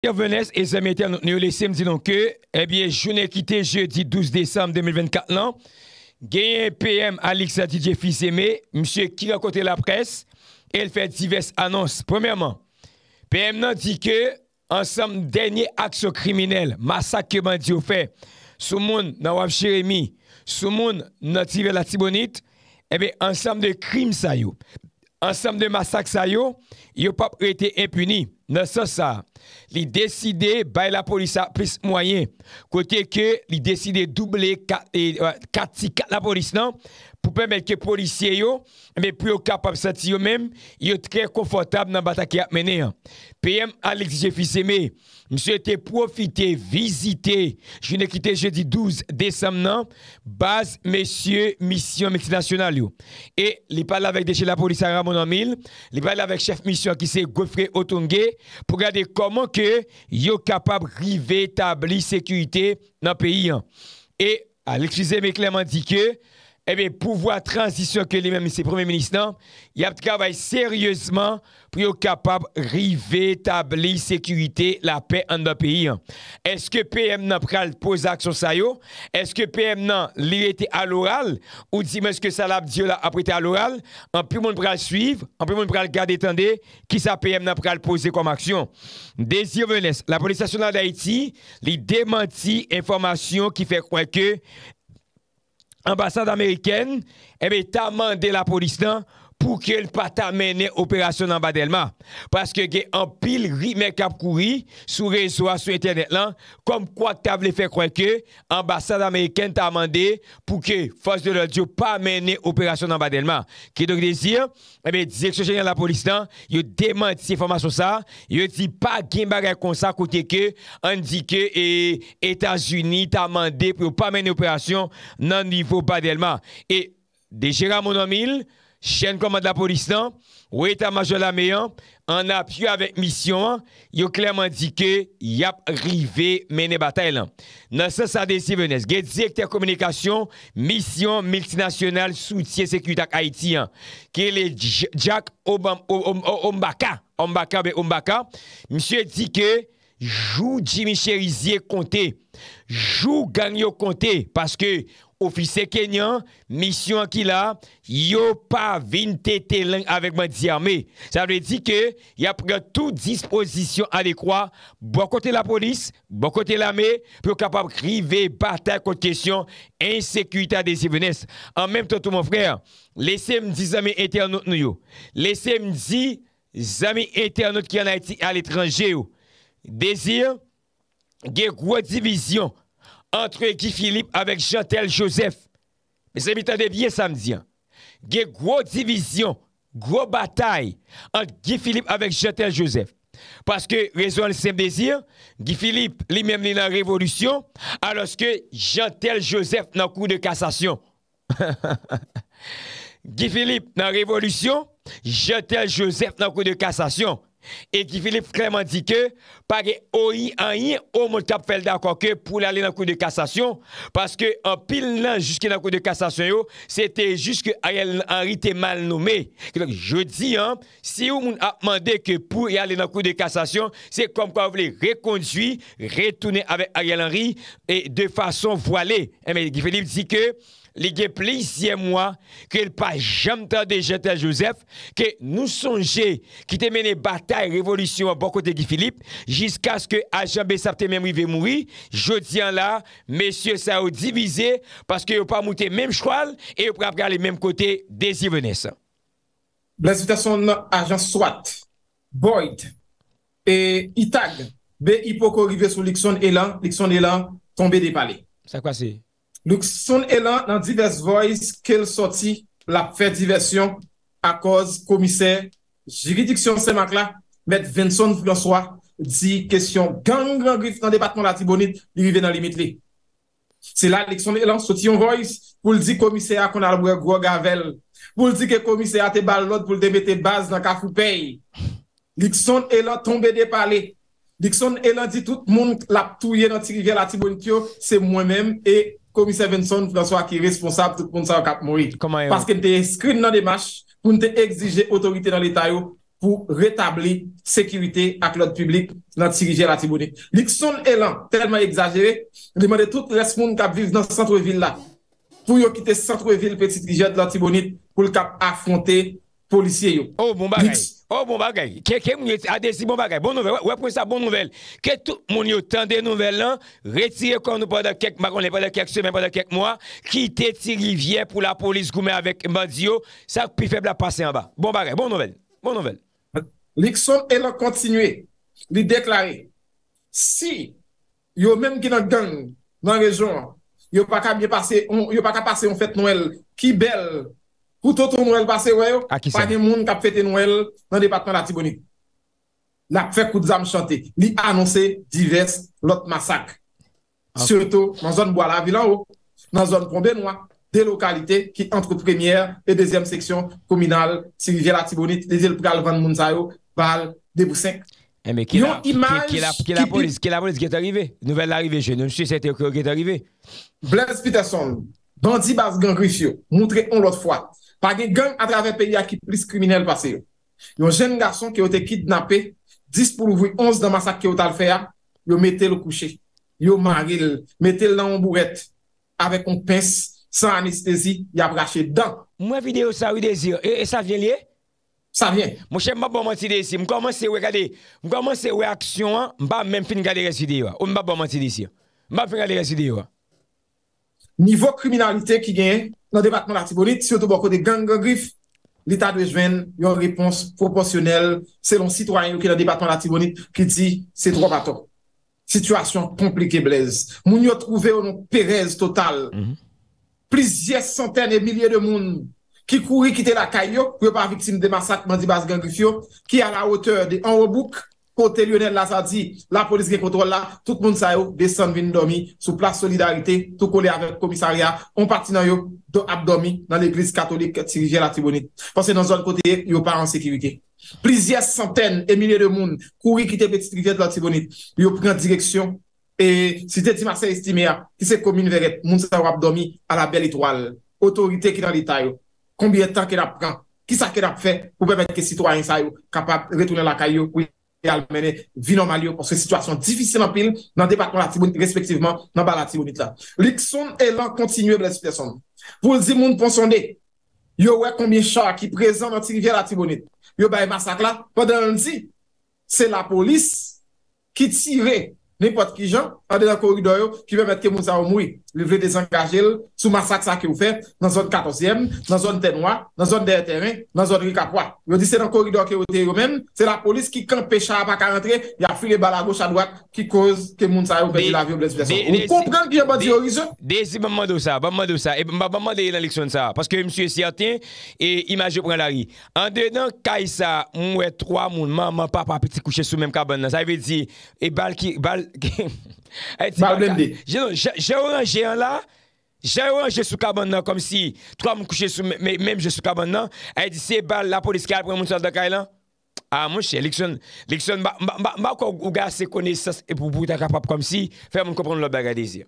Yo vènes, e zèmèter nou lèsem di nou kè, e eh bie jounè kitè jèudi 12 décembre 2024 non? nan, genye pèm Alix Adidje Fizeme, msè ki la kote la pres, el fè divers anons. Premèrman, pèm nan di kè, ansem denye akso kriminel, masak keman di ou fè, sou moun nan wav chérémi, sou moun nan tivè la tibonit, e eh bie ansem de krim sa yo. Ansem de masak sa yo, yo pap rete impuni. Nan sa sa, li deside bay la polisa pris mwayen. Kote ke li deside double katika e, e, la polis nan, pou pwem elke polisye yo, e, mwen pou yo kapap sati yo men, yo tre konfortab nan batak ya mwenen. Pwem Alex Jefiseme, mi sou ete profite, vizite, jvine kite jeudi 12 desem nan, baz mesye misyon miti nasyonal yo. E li pale avek de che la polis a Ramon Amil, li pale avek chef misyon ki se Goufrey Otongue, pou gade koman ke yo kapab rive tabli sekuité nan peyi an. E, a l'ekslize me klamant di ke, eh bien, pouvoir transition que les mêmes, c'est premiers ministres, non, il a travaillé sérieusement pour être capable de rétablir la sécurité, la paix dans le pays. Est-ce que PM n'a pas posé action ça Est-ce que PM n'a été à l'oral? Ou dit, mais est-ce que ça l'a dit à l'oral? En plus, on peut le suivre, en plus, on peut le garder, attendez, qui ça PM n'a pas posé comme action? Désir la police nationale d'Haïti, lui démentit information qui fait croire que ambassade Ameriken, eh ebe ta mande la polistan non? pou ke l pa ta mene operasyon nan badelman. Paske gen an pil rime kap kouri, sou rezoa sou internet lan, kom kwa tab le fe kwenke, ambasade Ameriken ta mande, pou ke fos de l ordiou pa mene operasyon nan badelman. Ke doke de zir, ebe, eh dizek se jenyan la polistan, yo demanti se informasyon sa, yo di pa gen bagay kon sa kote ke, an di ke, e Etasuni ta mande pou pa mene operasyon nan nivou badelman. E, de jera monomil, chen komanda polis nan, ou etan majon la meyan, an apyou avèk misyon an, yo klerman di ke, yap rive mene batay lan. Non? Nan se sa desi vènes, gen direkter komunikasyon, misyon multinasyonal soutien sekutak Haiti an, ke le Jack Ombaka, Ombaka be Ombaka, msye di ke, jou Jimmy Cherizier kontè, jou ganyo kontè, paske, ofise kenyan, misyon anki la, yo pa vin te te lang avek mwen di ame. Sa mwen di ke, ya pre tout disposisyon alekwa, bon kote la polis, bon kote la me, pou kapap krive, batak, kote kesyon, ensekuita de si venes. An menm ton tou mwen frey, lesem di zami eternot nou yo. Lesem di zami eternot ki anayti al etranje yo. De zi, gen kwa divizyon, entre Guy Philippe avek Chantel Joseph. Mese mi tande vie samzien. Ge gro divizyon, gro batay, entre Guy Philippe avek Chantel Joseph. Paske rezon seme dezir, Guy Philippe li mem li nan revolusyon, aloske Chantel Joseph nan kou de kasasyon. Guy Philippe nan revolusyon, Chantel Joseph nan kou de kasasyon. E Gifilip kreman di ke Pake o yi an yi O moun kap felde akwa ke pou yi ale nan kou de kassasyon Paske an pil nan Juske nan kou de kassasyon yo Sete jiske Ariel Henry te malnome Je di an Si ou moun ap mande ke pou yi ale nan kou de kassasyon Se kom kwa wale rekondwi Retounen ave Ariel Henry E de fason voale E eh, men Gifilip di ke li gen plisye mwa, ke l pa jam tan de jete a Josef, ke nou sonje, ki te mene batay, revolusyon, a boko de Gifilip, jiskas ke a jan besap te memri ve moui, jodian la, mesye sa ou divize, paske yo pa mouten mem chwal, e yo pran pran le mem kote desi vene sa. Blazita son a jan swat, Boyd, e Itag, be ipoko rive sou Likson Elan, Likson Elan, tombe de pale. Sa kwa se? Loukson Elan nan Divers Voice kel soti la pfe diversyon a koz komise jiridiksyon semak la met Vincent François di kesyon gang gang grif nan depatman la Tibonite li vive nan limitli. Se la Loukson Elan soti yon voice pou li di komise a kon albouye gwo gavel, pou li di ke komise a te balot pou li de me te baz nan ka foupey. Loukson Elan tombe de pale, Loukson Elan di tout moun la ptouye nan Tiberia la Tibonitio se mwen menm e... komise Vincent François ki responsable pou nou sa wak ap mori. Koman yo? Paske nte eskrin nan demache pou nte exige otorite nan l'Etat yo pou retabli sekirite ak lot publik nan tirijer la Tibonite. Lik son elan, telman exagere, limane tout resmoun kap vive nan Santreville la. Pou yo kite Santreville peti tirijer la Tibonite pou l'kap afronte polisye yo. Oh, bon bagay! Lik son elan, Ou oh, bon bagay, ke ke moun yo, ade si bon bagay, bon nouvel, wè pou sa bon nouvel, ke tou moun yo, tan de nouvel lan, retire kon nou pa da kek, makon le pa da kek se, men pa da kek mwa, ki te ti rivye pou la polis goume avèk madio, sa pi feb la pase an ba. Bon bagay, bon nouvel, bon nouvel. Lixon el an kontinue, li deklare, si yo menm ki nan gang nan rejon, yo pa ta pase yon fèt nouvel, ki bel? Koutotou nouèl basè wè yo, pa di moun kap fète nouèl nan depatman la Tibouni. La fèk koutzame chante, li a annonse divers lot massak. Ah. Sireto nan zon Boalavi lan ou, nan zon Pombé noua, de lokalite ki antre premye e dezem seksyon kominal sirivye la Tibouni, tezil pralvan moun zayou, val debousen. Eh, Yon imaj... Ki la polis, ki la polis gete arrive? Nouvel la rive, jenon, jenon, jenon, jenon, jenon, jenon, jenon, jenon, jenon, jenon, jenon, jenon, jenon, jen Page gen a travè peyi a ki plis kriminelle pase yo. Yon jen gason ki yo te kidnapè, dis pou louvou yon ons de masak ki yo tal fè ya, yo metè lou kouche, yo maril, metè lou nan yon bouret, avek yon pens, san anestesi, yabrache dan. Mwen videyo sa ou de zi yo, e sa vyen liye? Sa vyen. Mwen chè mwen ba bomantide si, mwen komanse we gade, mwen komanse we aksyon an, mwen ba mwen fin gade residi yo, ou mwen ba bomantide si, mwen ba fin gade residi yo. Nivou kriminalite ki gen, la debatman la tibonit, si yo tou bako de gang gang grif, l'Etat dwejven yon repons proporsyonel, se lon sitwanyou ki la debatman la tibonit, ki di, se tro pato. Sityasyon komplike blaze. Moun yot ouve yon perez total. Mhm. Plisye santen e milye de moun ki kouri kite la kayo, kwe pa viksim de masak mandibas gang grif yo, ki a la oteur de anwobouk, Kote Lyonel Lazadi, la polis gen kontrol la, tout moun sa yo, desan vin domi, sou plas solidarite, tout kole avet komisaria, kon parti nan yo, do ap domi, nan l'Eglise Katolik tirijer la tribounite. Pense nan zon kote ye, yo pa an sekirike. Plizye santen, emine de moun, kouri kite peti tirijer de la tribounite, yo pren direksyon, e si deti mase estime ya, ki se komin veret, moun sa yo ap domi, a la bel itwal, otorite ki nan lita yo. Konbire tan ke da pren, ki sa ke da pren, pou beveke sitwa yon sa yo, kapap retounen la kayo, kouye. al mene vinon mal yo poske situasyon difisil nan pil nan debakon la tribounit respektiveman nan ba la tribounit la likson elan kontinue bles person pou li di moun pon son de yo we kon mi chan ki prezan nan tirivye la tribounit yo baye masak la poden li di se la polis ki tire Nè pot ki jan, an de nan koridor yo, ki ve met ke moun sa ou moui. Le vle dezen kajel, sou masak sa ke ou fe, nan zon 14e, nan zon tenwa, nan zon der teren, nan zon rikapwa. Yo di se nan koridor ke ou te yo men, se la polis ki kan pecha a baka entre, ya fri le bala goch a lwak, ki koz ke moun sa ou pe di la vi ou blespe. Ou kompran ki yon badi orizon? Dezi, ban mandou sa, ban mandou sa, e ban mandou sa, e ban mandou sa, parce ke msou e siyatin, e imajou pran la ri. An de nan kay sa, mwen wè 3 moun, jè ou an jè an la jè ou an jè sou ka ban nan kom si mèm jè sou ka ban nan a yè di se bal la polis ka apre moun sas da kay lan a moun chè, Likson ma kou gase kone sas e pou pou ta kapap kom si fè moun kopron lò bagadezi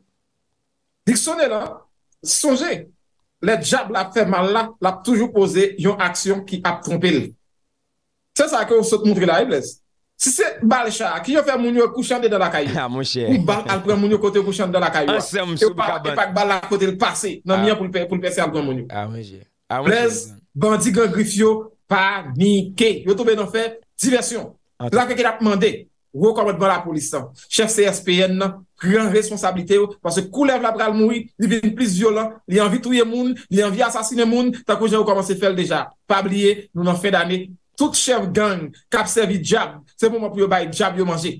Likson e lan, sonje le jab la fèman la la pou toujou pose yon aksyon ki ap trompil se sa akè ou sot mounfri la e blèst Si se bal chak, ki yo fè moun yo kouchande de la kayo. A ah, moun chè. Ou bal alpren moun yo kote kouchande de la kayo. Ah, non, ah. A moun chè. E pak bal la kote l'pase, nan mien pou l'pese alpren moun yo. A moun chè. A moun chè. Plez, bandi gen grifyo, panike. Yo toube nan fè, diversyon. La keke la pman de, wou komet ban la polisan. Chef CSPN nan, kren responsabilite yo. Pase koulev la pral moui, li ven plis violan. Li anvi touye moun, li anvi asasine moun. Tako jè ou komanse fèl deja. Pabliye, se moun moun pou yo bay diab yo manje.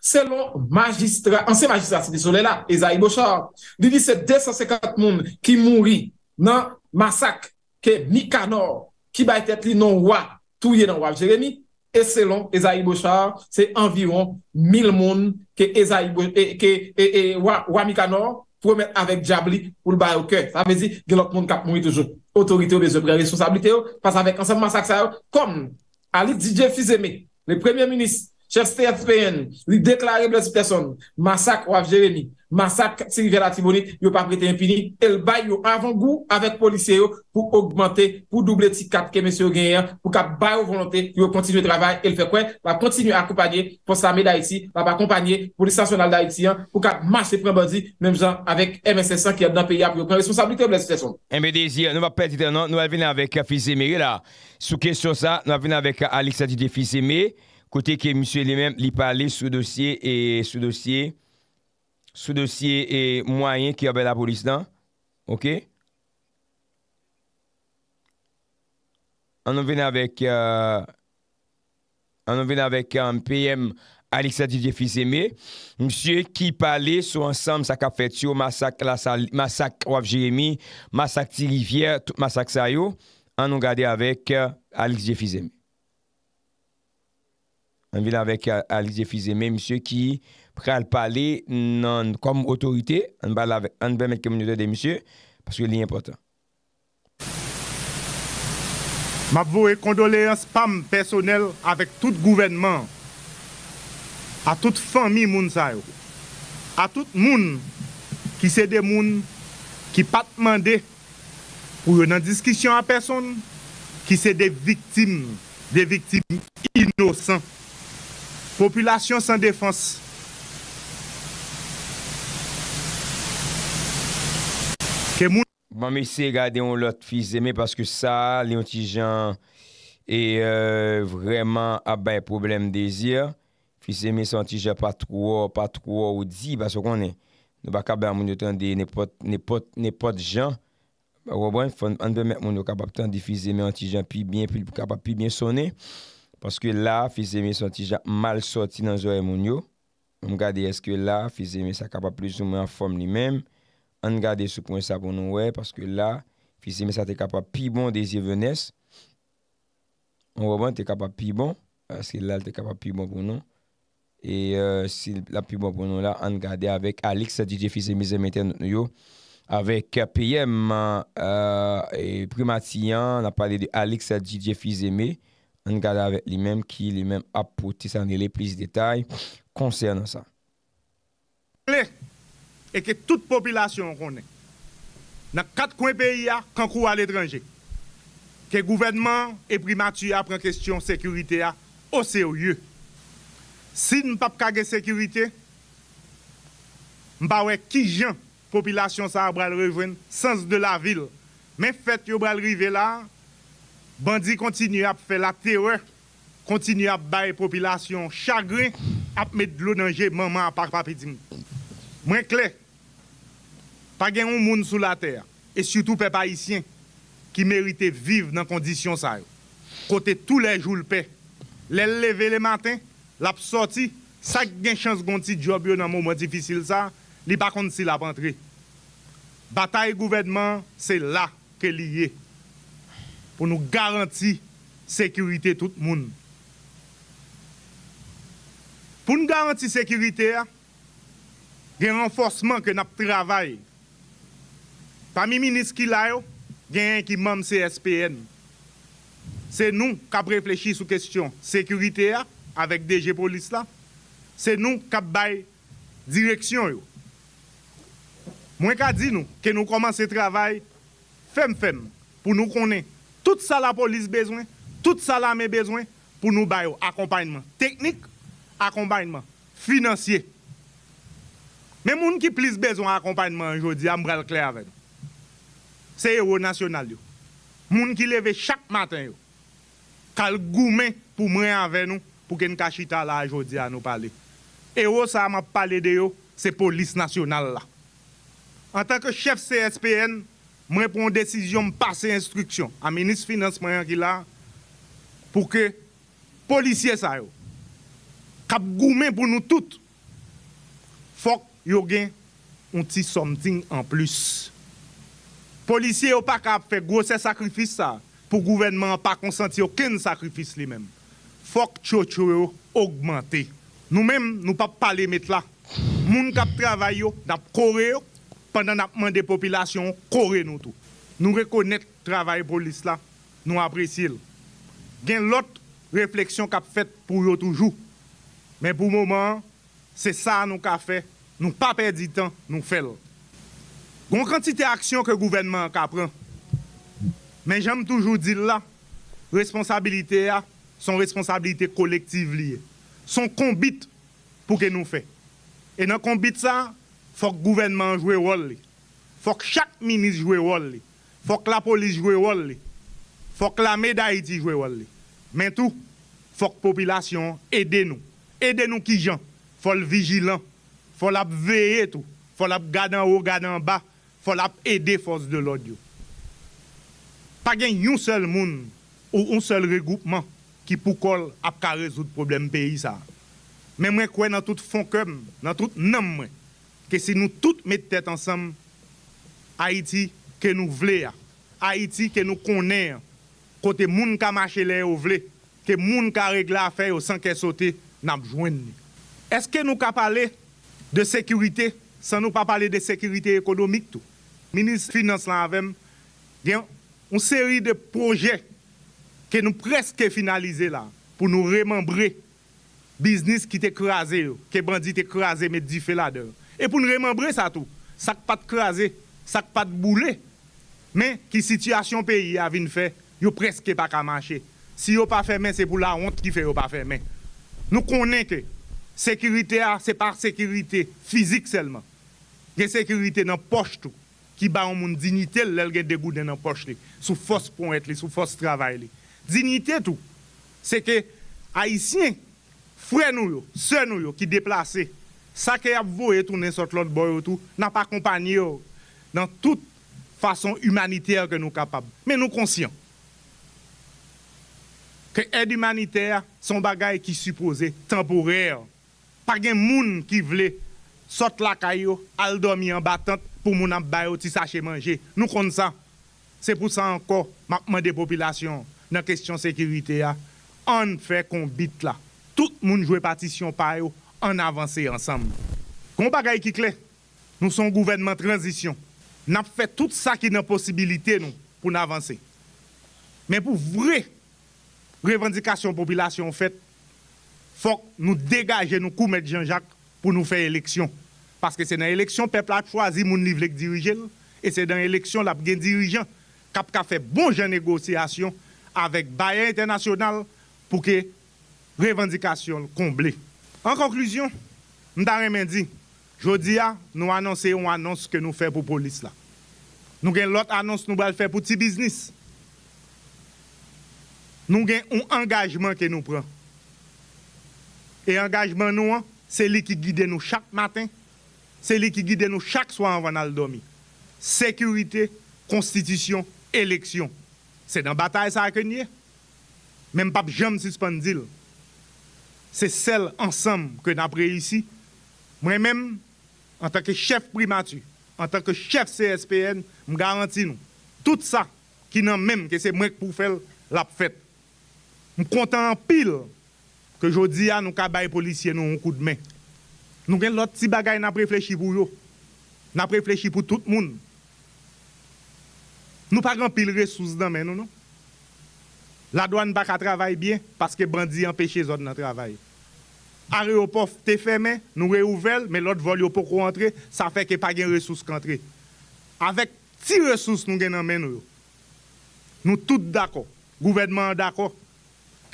Selon magistrat, anse magistrat se disole la, Ezaib Ochar, li li se 250 moun ki mounri nan masak ke Mikanor ki bay tet li nan wak, touye nan wak Jeremie, e selon Ezaib Ochar, se anviron 1000 moun ke wak e, Mikanor e, e, pou men avèk diab li ou l bay ou kè. Sa vèzi, gelok moun kap moun li toujou. Otorite ou bezobre, resonsabilite ou, pas avèk anse moun masak sa yo, kom, alit di je fizeme. E, le premier ministre Chèf Stéphane, li deklare blè si pèson, massak wav Jérémy, massak si li vela Timonit, yo pa prete infini, el bay yo avan gou avèk polisye yo pou augmente, pou double ticap kemè si yo genyen, pou ka bay ou volonté yo kontinu e travay, el fè kwen, wap kontinu akompanyè, pò sa mè da iti, wap akompanyè, polisasyonal da iti, pou ka mâche prèm body, mèm jan avèk MSS-1 ki adan pè ya pou yo prèm responsabilite blè si pèson. M.D. E Ziyan, nou wap pèdite anon, nou wap vène avèk F kote ke msye li men li pale sou dosye e sou dosye sou dosye e mwayen ki obè la polis dan. Ok? An nou ven avèk uh, an nou ven avèk an um, PM Alixadjie Fizeme msye ki pale sou ansam sa kap fetio, masak wav Jeremie, masak ti Rivière, masak Sayo an nou gade avèk uh, Alixadjie Fizeme. an vil avek Alize Fize men msye ki pral pale nan kom otorite an bal avek an vemen kemnyo de de msye paske li impotant Mabvo e kondole yon spam personel avek tout gouvenman a tout fami moun sayo a tout moun ki se de moun ki pat mande ou yon nan diskisyon a person ki se de viktim de viktim inosant Populasyon san defans. Mwen bon, mwen se gade yon lot fi zeme paske sa, li ontijan e euh, vreman abay problem dezir. Fi zeme san ontijan pa tro, pa tro ou di, baso konen nou baka ben moun yo tende nepot jan. Wabwen, anbe men moun yo kapap tende fi zeme ontijan pi bien, pi bien sonen. Paske la, Fizeme santi jan mal soti nan zoye moun yo. Mwen gade eske la, Fizeme sa kapap plis ou mwen fom li menm. An gade sou pwen sa poun nou wey. Paske la, Fizeme sa te kapap pi bon de Zevenes. Mwen waban te kapap pi bon. Aske la, te kapap pi bon pou nou. E si la pi bon pou nou la, an gade avek Alex, DJ Fizeme, zemiten nou yo. Avek P.M. e euh, Primatiyan, la pale de Alex, DJ Fizeme. an gade avèk li mèm ki li mèm ap pou tisande le plis detay konsè an an sa. ...e ke tout popilasyon an konè, nan kat kwen peyi a kankou al etranje, ke gouvenman e primatuy apren kestyon sekurite a ose ou ye. Si m pap kage sekurite, m pa wè ki jen popilasyon sa a bral revwen sens de la vil, men fèt yo bral rive la, Bandi kontinu ap fe la tewe, kontinu ap baye popilasyon chagre ap met lounanje maman apak papidim. Mwen kle, pa gen ou moun sou la ter, e syoutou pe bayisyen ki merite vive nan kondisyon sayo. Kote tou le joulpe, le leve le maten, la p sorti, sa gen chans gonti jobyo nan moun mwen difisil sa, li pa konti la pantri. Batae gouvenman, se la ke liye. pou nou garanti sekurite tout moun. Pou nou garanti sekurite a, gen renforceman ke nap travay. Pami minis ki la yo, gen yon ki moun CSPN. Se nou kap reflechi sou kestyon sekurite a, avek DG Polis la, se nou kap bay direksyon yo. Mwen ka di nou, ke nou komanse travay fem fem, pou nou konen, Tout sa la polis bezwen, tout sa la me bezwen pou nou bayo akompanjman teknik, akompanjman finansye. Men moun ki plis bezwen akompanjman anjodi a mbrel kle aven. Se yo yo nasyonal yo. Moun ki leve chak maten yo. Kal goumen pou mre aven yo pou gen kachita la anjodi a nou pale. E yo sa a ma pale de yo se polis nasyonal la. An tanke chef CSPN... mwen pou an desisyon m'passe instruksyon a menis finance mwen yon ki la, pou ke polisye sa yo, kap goumen pou nou tout, fok yo gen un ti somting an plus. Polisye yo pa kap fè gwo se sakrifis sa, pou gouvenman pa konsanti yo ken sakrifis li men. Fok tcho tcho yo, augmente. Nou men, nou pa pale met la. Moun kap travay yo, dap kore yo, pandan apman de popilasyon kore nou tou. Nou rekonek travay pou lis la, nou apresil. Gen lot refleksyon kap fet pou yo toujou. Men pou mouman, se sa nou ka fe, nou pa perdi tan nou fel. Gon kanti te aksyon ke gouvenman kap ren. Men jem toujou dil la, responsabilite a, son responsabilite kolektiv liye. Son konbit pou gen nou fe. E nan konbit sa, Fok gouvenman jwe wol li. Fok chak minis jwe wol li. Fok la polis jwe wol li. Fok la meda iti jwe wol li. Men tou, fok popilasyon eden nou. Eden nou ki jan. Fok l vijilan. Fok l ap veye tou. Fok l ap gadan ou gadan ba. Fok l ap ede fos de lodyo. Pa gen yon sel moun ou yon sel regoupman ki pou kol ap ka rezout problem pe yisa. Men mwen kwen nan tout fonkem, nan tout nan mwen, ke si nou tout mette tèt ansem, Haiti, ke nou vle ya, Haiti, ke nou konen, kote moun ka mache le ou vle, ke moun ka regle afe, ou san ke sote, nan jwen ni. Eske nou ka pale de sekurite, san nou pa pale de sekurite ekonomik tou? Minis finance lan avèm, gen, ou seri de proje, ke nou preske finalize la, pou nou remembre, biznis ki te kraze yo, ke bandi te kraze me di fe la de ou. E pou nou remembre sa tou, sak pa te kreaze, sak pa te boule, men ki sityasyon peyi avine fe, yo preske pa ka manche. Si yo pa fe men, se pou la ont ki fe yo pa fe men. Nou konen ke, sekirite a, se par sekirite fizik selman. Gen sekirite nan poche tou, ki ba ou moun dinite lel gen degou den nan poche li, sou fos pon et li, sou fos travay li. Dinite tou, se ke a isyen, fre nou yo, se nou yo, ki deplase fos, Sa ke ap vo etounen sot lot boyotou, nan pa kompanyo nan tout fason humaniter ke nou kapab. Men nou konsyon, ke ed humaniter son bagay ki suppose, temporel, pa gen moun ki vle sot lakay yo, al domi an batant pou moun ap bayo ti sache manje. Nou kon sa, se pou sa anko, makman de popilasyon nan kesyon sekirite ya, an fe kon bit la. Tout moun jwe patisyon payo, an avanse ansam. Kon bagay ki kle, nou son gouvenman transisyon, nap fe tout sa ki nan posibilite nou pou nan avanse. Men pou vre revendikasyon popilasyon ou fet, fok nou degaje nou koumet janjak pou nou fe eleksyon. Paske se nan eleksyon peple ap chwazi moun livlek dirijen e se nan eleksyon lap gen dirijen kap ka fe bon jan negosyasyon avek bayan internasyonal pou ke revendikasyon komble. An konkluzyon, mta remen di, jodi a, nou anons e yon anons ke nou fe pou polis la. Nou gen lot anons nou bal fe pou ti biznis. Nou gen yon angajman ke nou pran. E angajman nou an, se li ki guide nou chak maten, se li ki guide nou chak swan an van al domi. Sekurite, konstitusyon, eleksyon. Se dan batay sa akonye, men pap jom si spondil. Se sel ansam ke napre isi, mwen menm an tak ke chef primatu, an tak ke chef CSPN, mwen garanti nou. Tout sa ki nan menm ke se mwenk pou fel lap fet. Mwen kontan an pil ke jodi an nou kabay polisyen nou an kou d'men. Nou gen lot ti bagay nan preflechi pou yo, nan preflechi pou tout moun. Nou pa rampil resous dan men nou nou. La douan baka travay bien, paske bandi empèche zon nan travay. Are yo pof te fèmen, nou re ouvel, men lot vol yo poko antre, sa fè ke pa gen resous kantre. Awek ti resous nou gen anmen nou. Nou tout dako, gouvedman dako,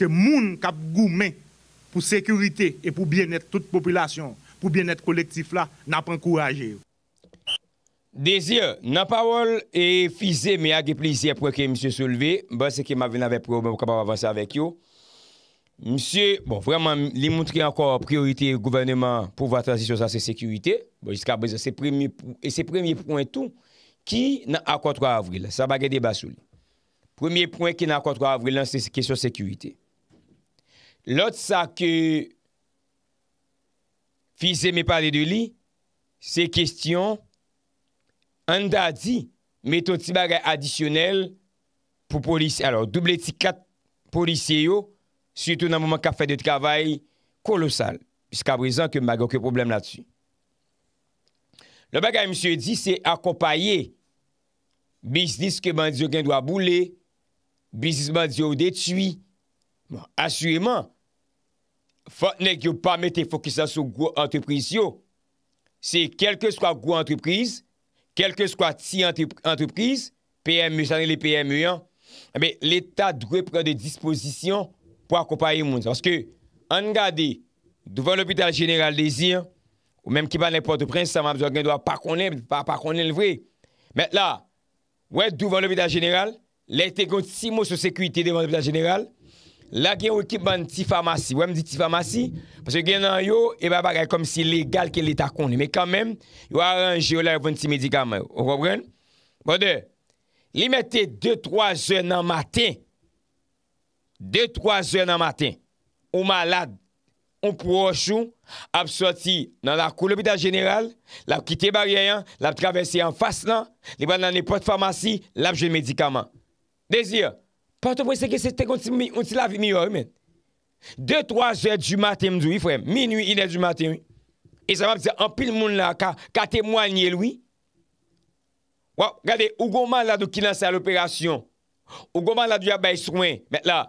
ke moun kap goumen, pou sekurite, e pou bien et tout populasyon, pou bien et kolektif la, nan penkouraje. Dezy, nan parol e fise me agi plisi apwen ke msye souleve, bas se ke ma ven ave problem kwa pa avanse avek yo. Msye, bon, vreman li moutri ankor priorite gouverneman pou va transisyon sa se sekurite, bon, jiska bezan se premi e pointou ki nan akontwa avril, sa bagade basou li. Premi point ki nan akontwa avril nan se kesyon sekurite. Lot sa ke fise me pale de li, se kestyon, an da di, meton ti bagay adisyonel pou polis, alor, doubleti kat polisye yo, syoutou nan mouman ka fè de travay kolosal, biska brizan ke mbago ke problem la di. Le bagay msye di, se akopaye, biznis ke mandi yo gen do a boule, biznis mandi yo detui, asuyman, fote nek yo pa meti fokisan sou gwo antrepriz yo, se kelke skwa gwo antrepriz, kelke skwa ti antreprise, PMU san eh li PMU an, l'Etat drouè pre de disposisyon pou akopayi moun. Soske, an gade, dvouvan l'Opital General desir, ou mèm ki pa nè portoprense, sa mèm zwa gen dwa pa konen, pa pa konen l'vre. Mèt la, wè dvouvan l'Opital General, l'Etat konti si mou sou sekwite dvouvan l'Opital General, La gen ou kip ban ti famasi. Wem di ti famasi? Pase gen nan yo, e ba bagay kom si legal ke li ta koni. Me kamem, yo aranje ou la evon ti medikaman. Ou wabren? Bode, li mette 2-3 zon nan matin. 2-3 zon nan matin. Ou malade. Ou pou ou chou. Ab sorti nan la koulopita general. Lab kite bariyan. Lab travesi an fas nan. Li ban nan ne pot famasi. Lab jen medikaman. Dezi ya. Patou pwen seke se te kon ti lavi miyor, men. De toa zè du maten mdou, ifremen. Minu inè du maten mdou. E seman pise, anpil moun la, ka temwanyè lwi. Wap, gade, ou goman la do ki lanse al operasyon. Ou goman la do ya bay souwen, men la.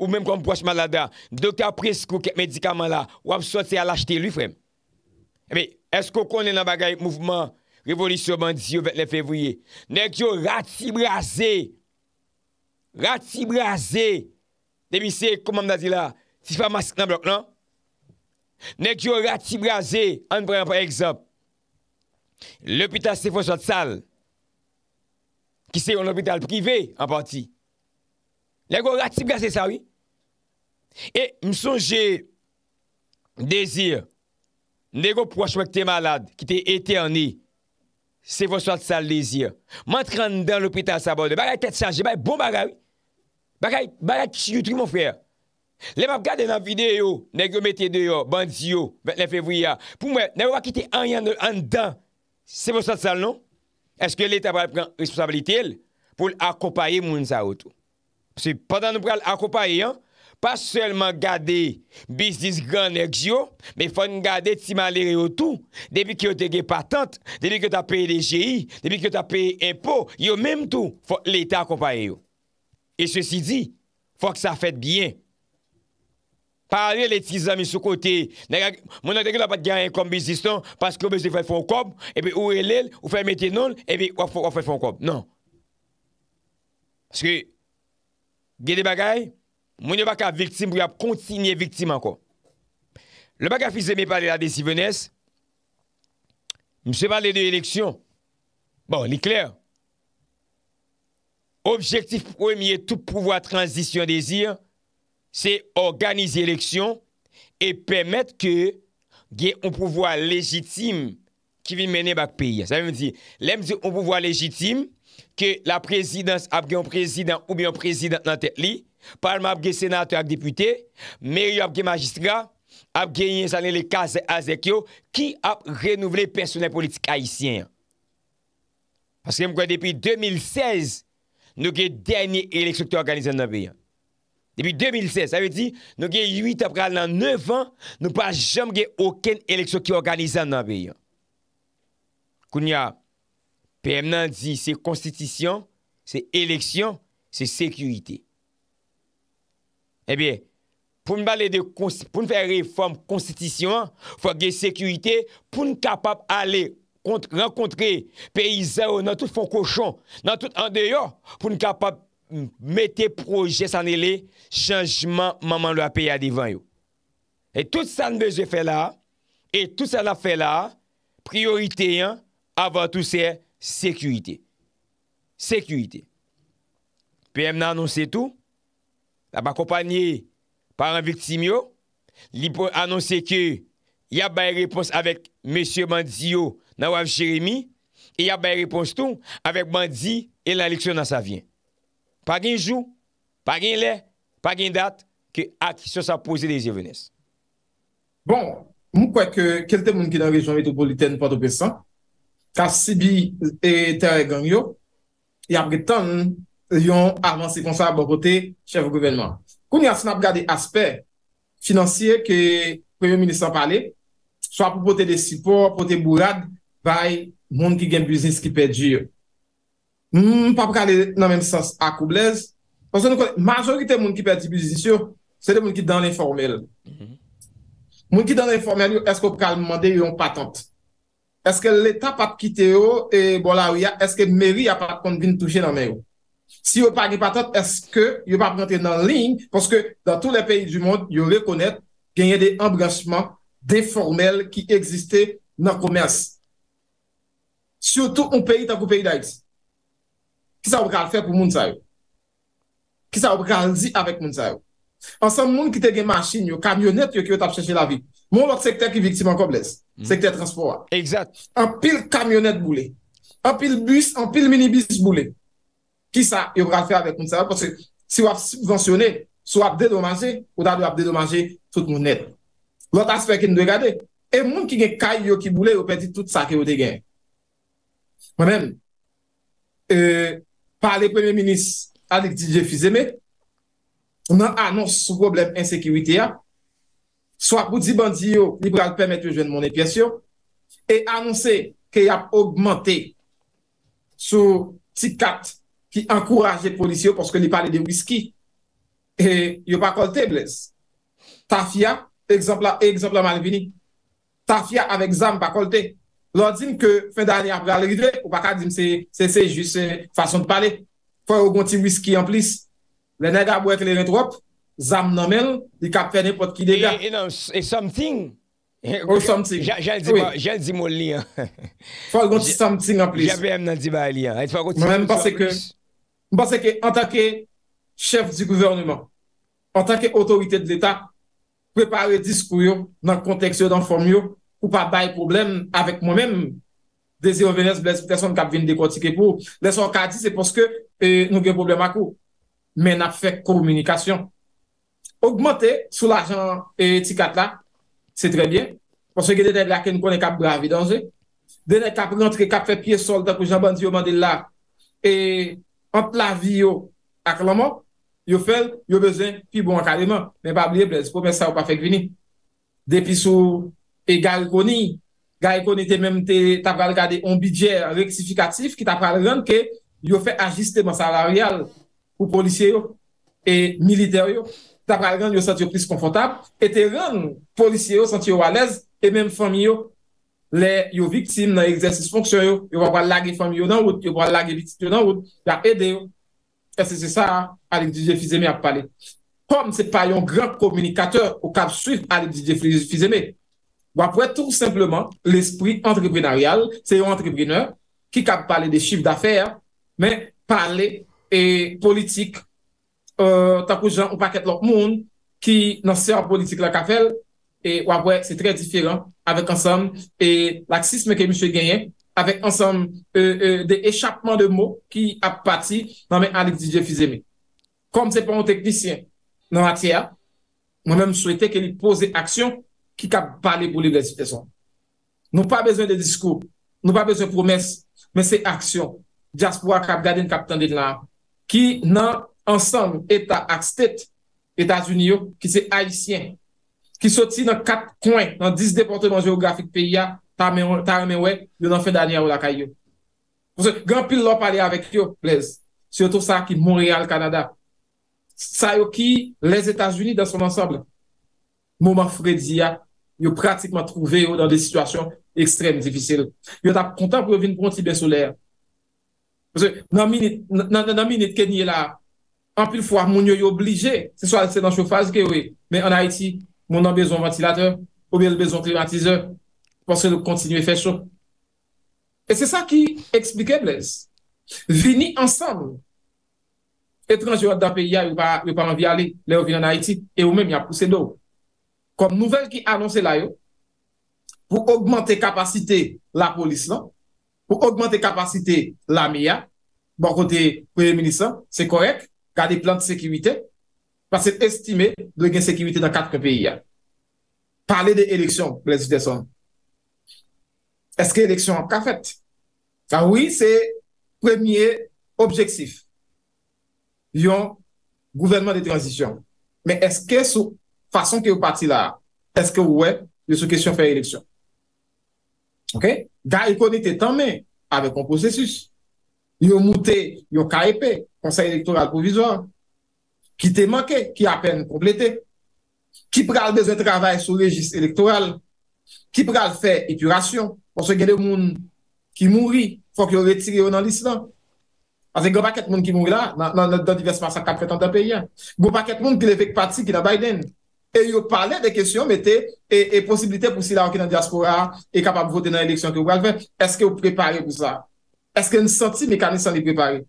Ou menm kon brochman la da. Dokte apres kou kèk medikaman la. Wap sote al achete lwi, ifremen. Eh Emi, esko konen nan bagay mouvman revolisyonman disi yo vek le fevriye. Nèk yo rati brasey Rati braze, demisè kouman mna zila, si fa mask nan blok nan. Nèk yo rati braze, an preman par ekzop, l'hôpital se fonsat sal, ki se yon l'hôpital privé an pati. Nèk yo rati braze sa, wè. E mson jè, dèzir, nèk yo proche mwen ki te malade, ki te ete an ni. Se vos sot sa lezir. Mwen tre an dan lopita sa bode. Bakay ket chanje. Bakay bon bakay. Bakay. Bakay ki chilu tri moun fèr. Le mab gade nan videyo. Nèk yo mette deyo. Ban diyo. Nè fevriya. Pou mwen. Nè wakite an yon an dan. Se vos sot sa le non. Eske lè ta pran responsabilite el. Poul akopaye moun sa wotou. Se padan nou pran akopaye yon. pa selman gade bisdis gran ek yo, me fwa n gade ti malere yo tou, debi ki yo tege patante, debi ki yo ta peye le G.I., debi ki yo ta peye impo, yo menm tou, fwa l'Etat kompany yo. E se si di, fwa ki sa fèt biyen. Paralel eti zami sou kote, moun an tege la pat gare yon kom bisdis ton, paske yo besi fèt fon kob, epi ou e lel, ou fè metenon, epi wak fèt fon kob. Non. Ske, gede bagay, moun an tege, Mwenye baka viktim pou yap kontinye viktim anko. Le baka fi seme pale la desi venes, mse pale de eleksyon. Bon, li kler. Objektif premye tout pouvoi transisyon desir, se organize eleksyon e pemet ke ge yon pouvoi lejitim ki vi mene bak peyi. Sa mwen di, lem di yon pouvoi lejitim ke la prezidans ap ge yon prezidans ou be yon prezidans nan tek li, Palma ap ge senate ak depute Meyo ap ge magistra Ap ge yin sanel e kaze azekyo Ki ap renouvle personel politik Aisyen Paske mkwen depi 2016 Nou ge denye eleksoke Organizan nan beyan Depi 2016, a ve di, nou ge 8 ap kal Nan 9 an, nou pa jom ge Aken eleksoke organizan nan beyan Koun ya Pem nan di se konstitisyon Se eleksyon Se sekurite epi eh pou m bale de pou m fè reform konstitisyon, fò gè sekurite, pou m kapap ale renkontre peyize nan tout fon kouchon, nan tout an deyo, pou m kapap mette proje san ele chanjman maman lua pey adivan yo. Et tout sa nbeje fè la, et tout sa la fè la, priorite yon, avan tout se sekurite. Sekurite. Pe m nan anonsè tou, la ba kompanye par an vitim yo, li pou anonsè ke ya bay repons avèk M. Bandi yo nan wav Jeremie e ya bay repons tou avèk Bandi e la leksyon nan sa vyen. Pa genjou, pa gen lè, pa gen dat ke ak se sa pose de zyevenes. Bon, mou kwe ke kelte moun ki nan rejyon metropoliten pato besan, ka Sibi et Teregan yo, ya bretan nan yon avansifonsal bon kote chev gouvernement. Koun yon snap gade aspe financier ke premier ministre san pale, swa pou pote de sipor, pote bourad, bay moun ki gen biznis ki pedi yo. Moun hmm, pa pou kade nan menm sens akoublez, panse nou konen, majorite moun ki pedi biznis yo, se de moun ki dan l'informel. Mm-hmm. Moun ki dan l'informel yo, eske pou kalmande yon patante. Eske l'eta pap kite yo e bon la ou ya, eske meri ya pap kon vin touche nan men yo. Si yo pa ge patat, eske yo pa prenten nan ling, poske dan tou le peyi di moun yo rekonet genye de embrasman de formel ki egziste nan komers. Siyotou un peyi tan kou peyi da it. Ki sa wakal fe pou moun sa yo? Ki sa wakal di avek moun sa yo? An san moun ki te gen masin yo, kamyonet yo ki yo tap chenche la vi. Moun lot sekte ki viktime an kobles. Mm. Sekte transport. Exact. An pil kamyonet boule. An pil bus, an pil minibus boule. Ki sa yo ral fè avèk moun sa vè, posè si wap subvensyonè, sou wap dedomajè, ou da wap dedomajè tout moun net. Lot aspe kè n de gade, e moun ki gen kay yo ki boulè, yo pè di tout sa kè yo te gen. Mwen mèm, euh, par le premier ministre, Alek Dijefi Zeme, mè anons sou problem ensekirite ya, sou apou di bandi yo, ni pral pèmète yo jwen moun e piasyon, e anonsè kè y ap augmentè sou tikat Ki ankouraje polisyo porske li pale de whisky. E yo pa kolte, Blaise. Tafia, ekzempla malvini. Tafia avek zam pa kolte. Lò di m ke fin dali apre aleride, ou pa ka di m se se se juse fason de pale. Fa ou gonti whisky an plis. Le nega bo ete le rentrop, zam nan men, li ka prene pot ki dega. E somting. Ou somting. Jal di mol li an. Fa ou gonti somting an plis. Jal di mol li an. E ti fa gonti somting an plis. Mè mè mè mè mè mè mè mè mè mè mè mè mè mè mè mè mè mè Mpaseke, an tanke chef di gouvernement, an tanke otorite de l'Etat, prepare diskouyo nan konteksyon dan formyo, ou pa bay problem avek mwen men, deseo venes bles pteson kap ven dekwoti ke pou, leson ka di se poske euh, nou gen problem akou, men ap fek kouminekasyon. Ognmante sou la jan etikata, euh, se trebyen, poske gen dekwen akwen konen kap gravi danje, dene kap rentre kap fek piye sol takou jan bandi yo mandi la, e... An plavi yo aklamo, yo fel yo bezen pi bon akalema. Men pa bliye plez, pou men sa ou pa fek vini. Depi sou e gary koni, gary koni te menm te tapal gade on bidjer reksifikatif ki tapal ren ke yo fe ajuste man salaryal ou polisye yo e militer yo. Tapal ren yo santi yo plis konfotab. E te ren polisye yo santi yo alez e menm fami yo. lè yon viktim nan eksersis fonksyon yon, yon wap wap wap lage fam yon nan wot, yon wap wap lage viktim yon nan wot, yon wap ede yon, e se se sa, alik dije fizeme ap pale. Kom se pa yon gran komunikater, wap wap swif alik dije fizeme, wap wap wap tout simplement, l'espri entreprenaryal, se yon entreprener, ki kap pale de chif dafer, men pale, e politik, tapou jan, wap aket lop moun, ki nan se an politik la ka fel, e wap wap wap, se tre diferan, avèk ansam, l'aksisme ke M. Ganyen, avèk ansam de echapman de mò ki ap pati nan men Alex DJ Fizemi. Kom se pan moun teknisyen nan a tiya, moun moun souwete ke li pose aksyon ki kap pale pou li blèzite son. Nou pa bezon de diskou, nou pa bezon promes, men se aksyon. Jaspo akap gaden kap tan den la, ki nan ansam etat akset, etat zuniyo, ki se aisyen. ki soti nan kat kwen, nan dis depotement geografik pe ya, ta reme we, yo nan fe danye a ou la kay yo. Ponsen, gan pil lop ale avek yo, plez, sio tou sa ki Montreal, Kanada, sa yo ki les Etats-Unis dan son ansabla. Mouman Fredzi ya, yo pratikman trouve yo dan de situasyon ekstrem, difisil. Yo tap kontan pou yo vin pronti be souler. Ponsen, nan minute kenye la, an pil fwa, moun yo yo oblije, se so alse nan choufaz ge we, e. men an Haiti, moun nan bezon ventilateur, ou bezon klimatizeur, pwansè lò kontinuè fè chòp. Et sè sa ki eksplike blèz. Vini ansan, etranjè wad da pe yè, yon pa nan vi alè, lè yon vin an Haiti, e ou mèm yon pwosè nou. Kom nouvel ki anonsè la yo, non? pou augmentè kapasite la polis lan, pou augmentè kapasite la miya, bon kote premenisan, se korek, kade plan de sekwite, pa se estime de gen sekimite dan katre peyi ya. Parle de eleksyon, plezite son. Eske eleksyon an ka fet? Fa oui, se premye objektsif yon gouvernman de transisyon. Men eske sou fason ke ou pati la, eske ou we, yon sou kesyon fey eleksyon. Ok? Ga yon konite tanme ave kon prosesus. Yon moute, yon ka epe, konsey elektoral pou vizoran, ki te manke, ki apen komplete, ki pral bezon travay sou legis elektoral, ki pral fe epurasyon, pou se genè moun ki mouri, pou ki yo retire yo nan lis nan. Ase, gwa pa ket moun ki mouri la, nan nan nan divers mansa kapretan ta peyen, gwa pa ket moun ki levek pati ki la Biden, e yo pale de kesyon mette, e, e posibilite pou si la anke nan diaspora, e kapab vote nan eleksyon ki yo pral ven, eske yo prepare mou sa? Eske yon senti mekanisme li prepare?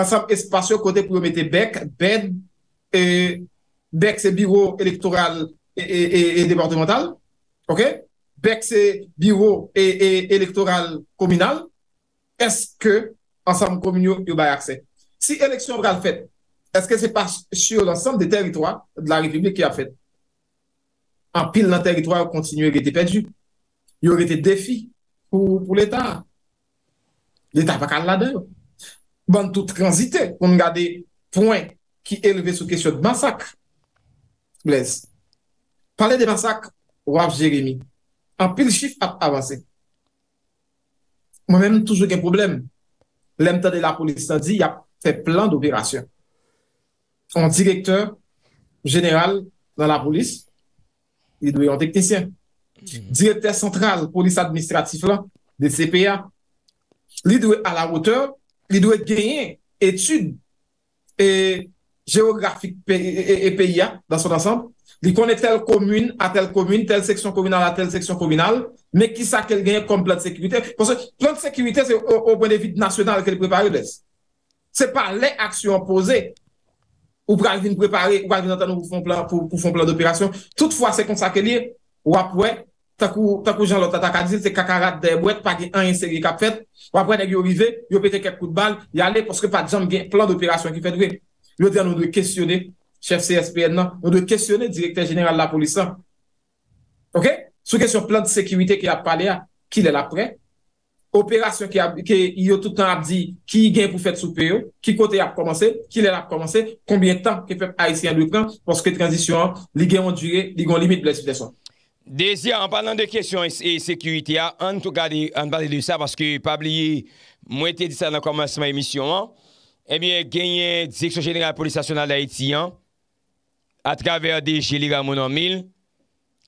Ansem, espasyon kote pou yo mette bek, bed, Bek se biro elektoral E deportemental Bek se biro E elektoral kominal Eske Ensam kominyo yu bayakse Si eleksyon bral fet Eske se pa chyo lansam de teritwa De la republik ki a fet An pil nan teritwa yu kontinuye yu ete pedu Yu ete defi Pou l'Etat L'Etat pa kan la de Ban tout transite Pon gade pouen ki elve sou kesyon de massak. Blaise, pale de massak, wav Jérémy, apil chif avansé. Mwen men toujou gen problem, lemte de la polis sa di, ya fe plan d'opérasyon. An direkter jeneral dan la polis, li dwe yon teknisyen. Mm-hmm. Direkter sentral, polis administratif lan, de CPA, li dwe a la woteur, li dwe genyen etune. E... Géographique et PIA Dans son ensemble Li konè tel komune a tel komune Tel seksyon komunal a tel seksyon komunal Mè ki sa kel genye komple de sekwitè Plante sekwitè se o prenevit naswèdan Lè ke li prepare blèz Se pa lè aksyon pose Ou prealvin prepare Ou prealvin atan ou pou fon plan d'opérasyon Toutfwa se kon sa ke li Wap wè Takou jan lota takadize Se kakarat de wè Wap wè neg yo rive Yo pete kek kout bal Ya lè poske pa djam gen plan d'opérasyon ki fèd wè yo dyan nou dwe kestyone, chef CSPN nan, nou dwe kestyone direkter general la polisan. Ok? Sou kestyon plan de sekywite ki ap pale a, ki lè la pre? Operasyon ki yo toutan ap di, ki gen pou fèt sou peyo, ki kote ap komanse, ki lè la komanse, konbien tan ke feb a isi an dwe pran, pwoske tranzisyon an, li gen moun dure, li goun limit plesite son. Dezya, an panan de kestyon e sekywite a, an tou gade li sa, pwoske pabli mwete di sa nan komanseman emisyon an, genyen direksyon jeneral polis asyonal la etiyan, atraverde jeliga monomil,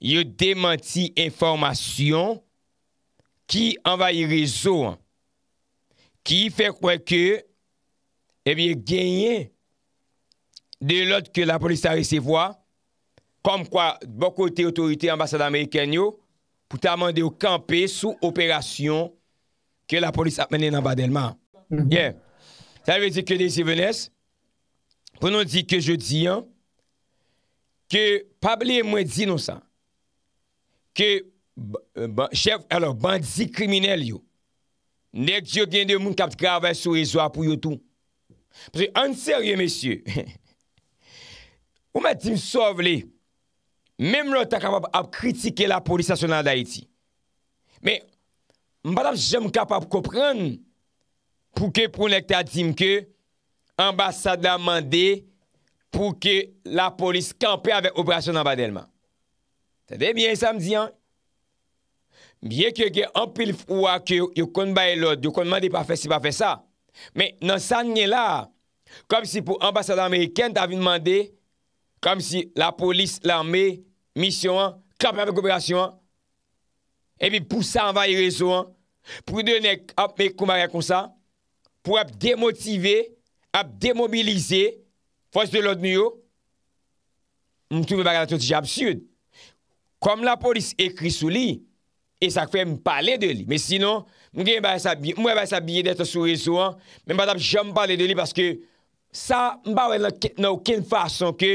yo demanti informasyon ki envaye rezo, ki fè kwen ke genyen de lot ke la polis a resevoa, kom kwa bokote otorite ambasade Amerikanyo, pou ta mande yo kampe sou operasyon ke la polis apmene nan vadeleman. Genyen, mm-hmm. Sa ve di ke desi venes, pou nou di ke je di an, ke pabli mwen di nou sa, ke euh, chef alor bandi kriminel yo, nek di yo gen de moun kapte kravè sou rezo apou yo tou. Pou se anser yo, mesye, ou mwen di msov li, mèm lò ta kapap ap kritike la polisasyonan da iti. Mè, mbada mse jem kapap koprenn, pou ke pou nek te atim ke ambasade la mande pou ke la polis kampe avek operasyon nan badelman. Tede bien samdi an. Bien ke gen anpil fwa ke yon kon baye lot yon kon mande pa fe si pa fe sa. Men nan san nye la kom si pou ambasade Ameriken ta vi mande, kom si la polis la me, misyon an, kampe avek operasyon an. E bi pou sa an baye reso an. Pou de nek ap me kouma rekon sa. pou ap demotive, ap demobilize, fos de l'odnyo, m toube baga nan touti japsud. Kom la polis ekri sou li, e sa kfe m pale de li. Men sinon, m wè bay sa biye de sa soure sou an, men batap jom pale de li, paske sa m bawe nan ouken fason ke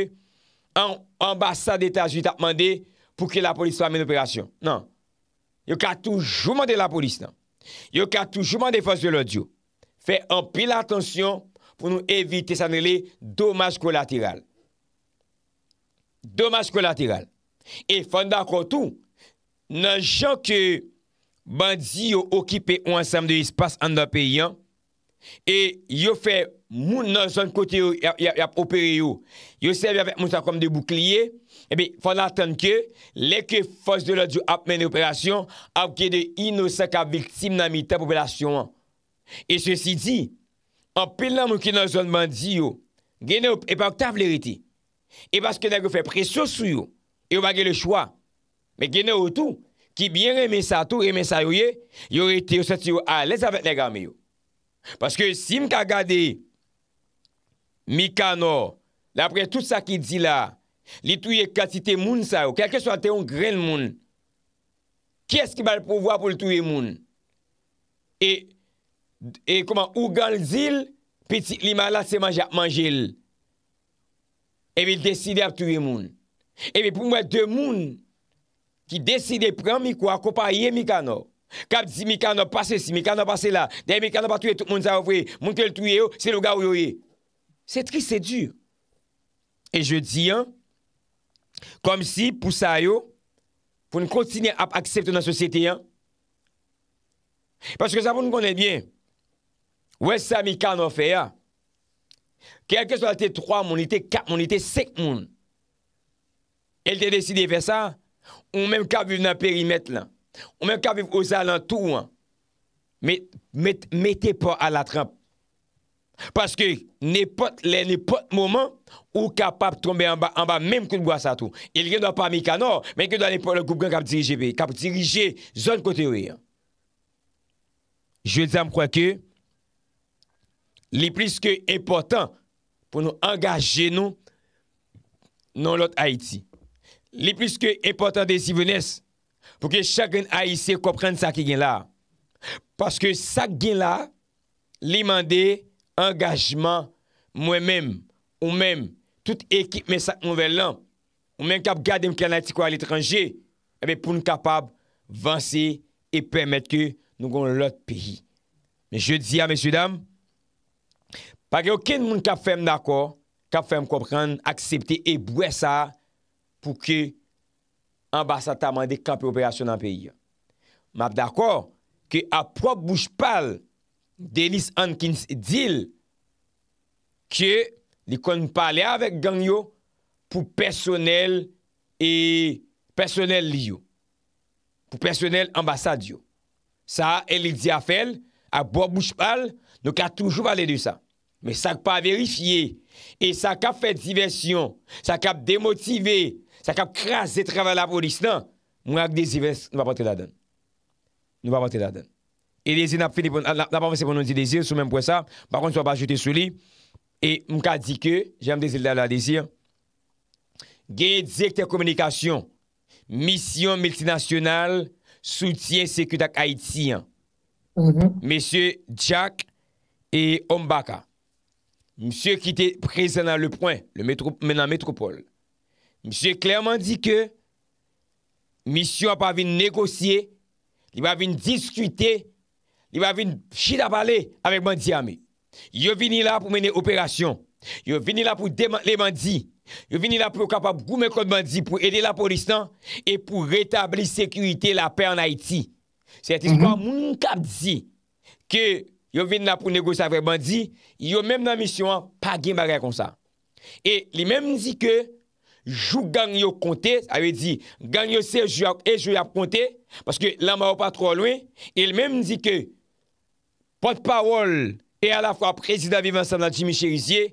ambasa de tas jout ap mande pou ke la polis fwa men operasyon. Nan. Yo ka toujou mande la polis nan. Yo ka toujou mande fos de l'odnyo. fè an pri l'atensyon pou nou evite sanrele domaj kolatiral. Domaj kolatiral. E fanda kontou, nan chan ke bandi yo okipe ou ansam de espas an nan peyan, e yo fè moun nan zon kote yo ap operi yo, yo seve avè moun sa kom de boukliye, e bi fanda tante ke, lè ke fons de lò di ap men operasyon, ap kè de inosaka viksim nan mitan popelasyon an. E se si di, apel nan moun ki nan zonman di yo, genè ou epak taf lè riti. E baske nan gè fè presos yo, yo bagè le chwa. Men genè ou tou, ki bien remè sa tou, remè sa yo ye, yo riti ou sati yo alèz avèt lè gamè yo. Paske si m ka gade, mikano, la pre tout sa ki di la, li tou ye kati te moun sa yo, kelke sou an te yon gren moun, kye es ki bal pou vwa pou l tou ye moun? E, e koman ou gan l zil peti li malase manjil e vil deside ap touye moun e vil pou mwen de moun ki deside pran mi kwa kopa ye mikano kap di mikano pase si, mikano pase la deye mikano patouye tout moun zavouye moun ke l touye yo, se lo ga ou yo ye se tri se du e je di an kom si pou sa yo pou n kontine ap aksepte nan sosyete an paske sa pou nou konen bien Wè sa mi kano fè ya, kè yè kè so la tè 3 moun, li tè 4 moun, li tè 5 moun. El tè deside fè sa, ou mèm kè aviv nan perimet lan, ou mèm kè aviv osa lan tou, mette po ala tramp. Paske, le nèpot mounman, ou kapap trombe an ba, mèm koum kwa sa tou. Il rè nan pa mi kano, mèm kè dan epon lè koum kwen kap dirije, kap dirije zon kote wè. Je dè sa mè kwa kè, Li plis ke impotant pou nou angaje nou nou lot Haiti. Li plis ke impotant de sivounes pou ke chak gen A.I.C. komprenne sak gen la. Paske sak gen la li mande angajman mwen men ou men tout ekip men sak nou vel lan. Ou men kap gade mwen kanalitiko al etranje. Ebe pou nou kapab vansi e pwemet ke nou gon lot peyi. Men je di ya mesudam. Pake yo ken moun kap fèm d'akor, kap fèm kopran, aksepte e bouè sa pou ke ambasad taman de kap operasyon nan peyi yo. Map d'akor, ke aprop boujpal de Lis Ankins dil ke li konpale avèk gang yo pou e personel li yo. Pou personel ambasad yo. Sa el li di a fèl, aprop boujpal, nou ka toujou valè di sa. sa ka pa verifiye, e sa ka fe diversyon, sa ka demotive, sa ka kras etrevan la polis nan, mwen ak desivers, nou pa patre la den. Nou pa patre la den. E le zin ap finipon, nap ap fese konon di le zin, sou men pou sa, par kon sou ap ajote sou li, e mka di ke, jen am de zin la la le zin, geye de zekte komunikasyon, misyon multinasyonal, soutyen sekutak Haitien, mese mm-hmm. Jack e Ombaka. msye ki te prezen an le point, men an metropol, msye klerman di ke, misyo an pa vin negosye, li va vin diskute, li va vin chida pale, amek mandi ame. Yo vini la pou mene operasyon, yo vini la pou deman li mandi, yo vini la pou kapap pou men kon mandi, pou edi la polistan, e pou retabli sekurite la pe an Haiti. Se ati skwa mhm. moun kap di, ke, yo vin la pou negosa vreman di, yo menm nan misyon pa gen bagay kon sa. E li menm di ke, jou gang yo konte, ave di, gang yo se, e jou ap konte, paske la ma wap pa tro lwen, e li menm di ke, potpawol, e a la fwa prezidavi Vincent Nadji Micherizye,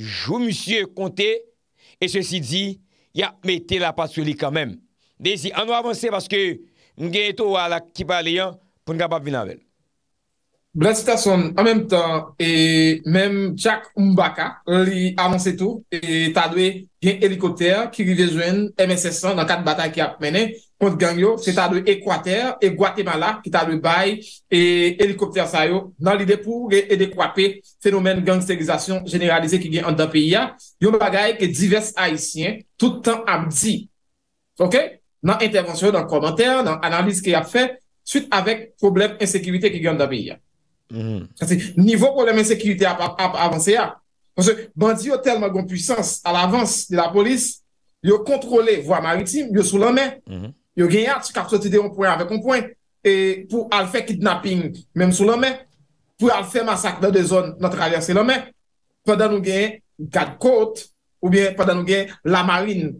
jou misyon konte, e se si di, ya mette la pat sou li kanmen. Dezi, an wavansi, an wavansi, an wavansi, Brezita son, an menm tan, e menm Tchak Mbaka, li anonsetou, e tadwe gen helikopter, ki ri vezwen MSS-100 nan kat batay ki ap mene, kont gang yo, se tadwe Ekwater, e Guatemala, ki tadwe Bay, e helikopter sayo, nan li depou, e dekwapé, fenomen gangsterizasyon generalize ki gen an dan peyi ya, yon bagay ke divers haisyen, toutan amdi. Ok? Nan intervensyon, nan komentèr, nan analiz ki ap fè, suite avèk probleme ensekirite ki gen an dan peyi ya. Nivou probleme sekilite a avanse ya Bandi yo tel magon pwisans Al avans de la polis Yo kontrole voa maritim Yo sou lome Yo genyat Pou al fe kidnapping Pou al fe masak de de zon Non travesse lome Padan nou genyat Ou bien padan nou genyat La marine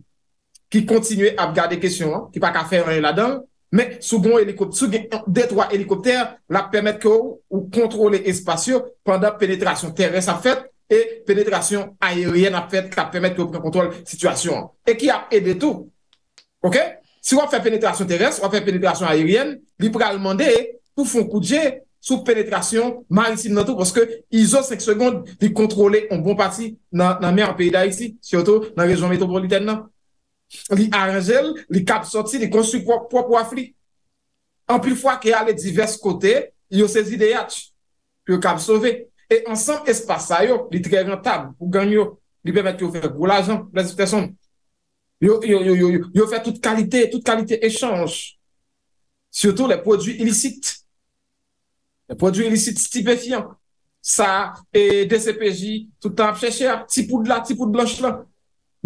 Ki kontinuye ap gade kesyon Ki pa ka fe renye la den men sou gen de troye helikopter la pemet ke ou kontrole espasyon pandan penetrasyon teres a fet e penetrasyon ayeryen a fet la pemet ke ou prekontrol situasyon e ki ap ede tou. Ok? Si wap fè penetrasyon teres, wap fè penetrasyon ayeryen, li pralman de, tou fon koutje sou penetrasyon marisib nan tou poske iso sek seconde li kontrole an bon pati nan mer an peyda isi, sio tou nan rejon metropoliten non? nan. Li aranjel, li kap soti, li konsup wap wap waf li. Anpil fwa ki a le divers kote, yo se zideyat. Pyo kap sove. E ansan espasa yo, li trevyan tab pou ganyo. Li bemet yo fe gwo la jan, plezifte son. Yo yo yo yo yo. Yo fe tout kalite, tout kalite echange. Siyoto le podju ilisit. Le podju ilisit stipefyan. Sa e DCPJ, toutan fche chere. Tipou dla, tipou dlo chlan.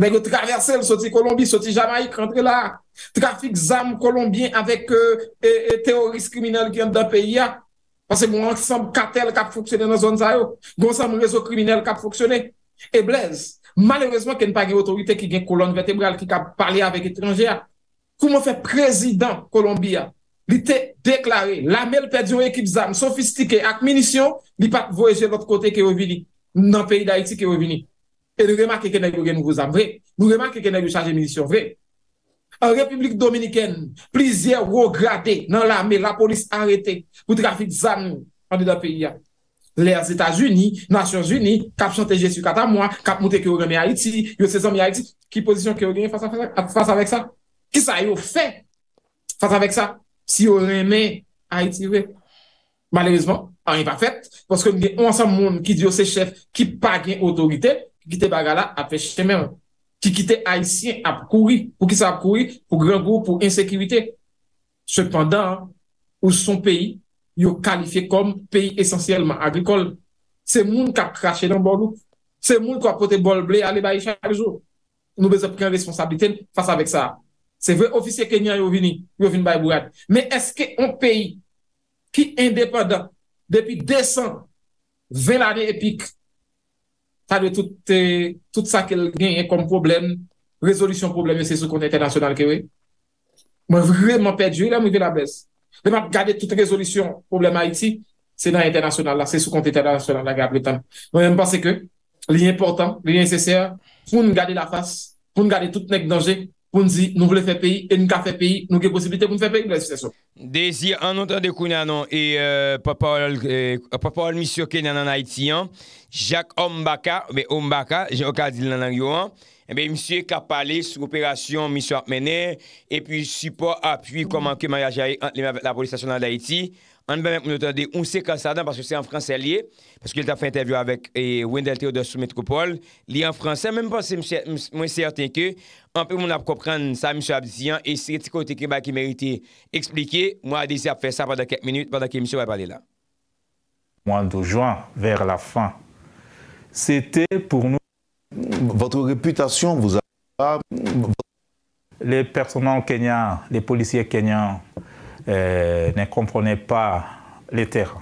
Lè yon traverse l, soti Kolombi, soti Jamaik, rentre la. Trafik zam Kolombien avèk euh, e, e, teoris kriminel gen dan peyi ya. Pase moun ansamb katel kap foksyone nan zon zayou. Gonsam moun meso kriminel kap foksyone. E blez, malèrezman ken pa gen otorite ki gen kolon vertebral ki kap pale avèk etranje ya. Kouman fè prezidant Kolombi ya? Li te deklare, la mel pe diyon ekip zam sofistike ak minisyon, li pat vweje l ot kote kerovini nan peyi da iti kerovini. E di remak kekenè yon gen nou vou zam vre. Di remak kekenè yon chanje milisyon vre. A Republik Dominikèn, plizè wou gradè nan la me, la polis arrete, wou trafik zan nou, an di da peyi ya. Le az Etats-Unis, Nasyons-Unis, kap chantejè su katamwa, kap moutè ki yon reme Haiti, yon sezom yon Haiti, ki pozisyon ki yon gen fasa fasa vek sa. Ki sa yon fè? Fasa vek sa, si yon reme Haiti vre. Malèrezman, an yon va fèt, pwoske yon gen onsam moun ki di yon se chef Ki kite Bagala ap fèche mèm. Ki kite Haitien ap kouri. Ou ki sa ap kouri pou gran goup pou insekiritè. Sependan, ou son peyi, yo kalifiè kom peyi esensyèlman agrikol. Se moun ka prachè nan Borgou. Se moun ka potè bol blè alè bayi chan lèjou. Nou bezè pren responsabilité fass avèk sa. Se vè ofisye Kenya yo vini, yo vini bayi bourad. Mè eske yon peyi ki indépendant depi desan vè la rè epik sa de tout sa ke l genye kom problem, rezolusyon probleme se sou konti internasyonal ke we. Mwen vremen perdiwe la mwen ve la bes. Mwen ap gade tout rezolusyon probleme Haiti, se nan internasyonal la, se sou konti internasyonal la gade le tan. Mwen mwen pase ke, liye portan, liye seseyar, pou mwen gade la fase, pou mwen gade tout nek danje, Pounzi, nou vle fe peyi, e nou ka fe peyi, nou ke posibilite pou nou fe peyi mwen asif se so. Dezi, an nou ta dekouni anon, e, e papawal e, misyo ke nanan Haiti an, Jacques Ombaka, be Ombaka, je okadil nanan yo an, e be misyo e ka pale sou operasyon misyo ap mene, e pi support, ap puis, koman ke maya jaye la polisasyon nanan Haiti an, On va même nous entendre un séquence là parce que c'est en français lié, parce qu'il a fait interview avec Wendel Wendell Theodore sous Métropole, lié en français, même parce que moi certain que, un peu on comprendre ça, monsieur Abdiyan. et c'est ce côté qui mérite expliquer. Moi, je de faire ça pendant quelques minutes, pendant que monsieur va parler là. Mois de juin, vers la fin, c'était pour nous. Votre réputation vous a. Les personnels kenyans, les policiers kenyans, euh, ne comprenaient pas les terrains.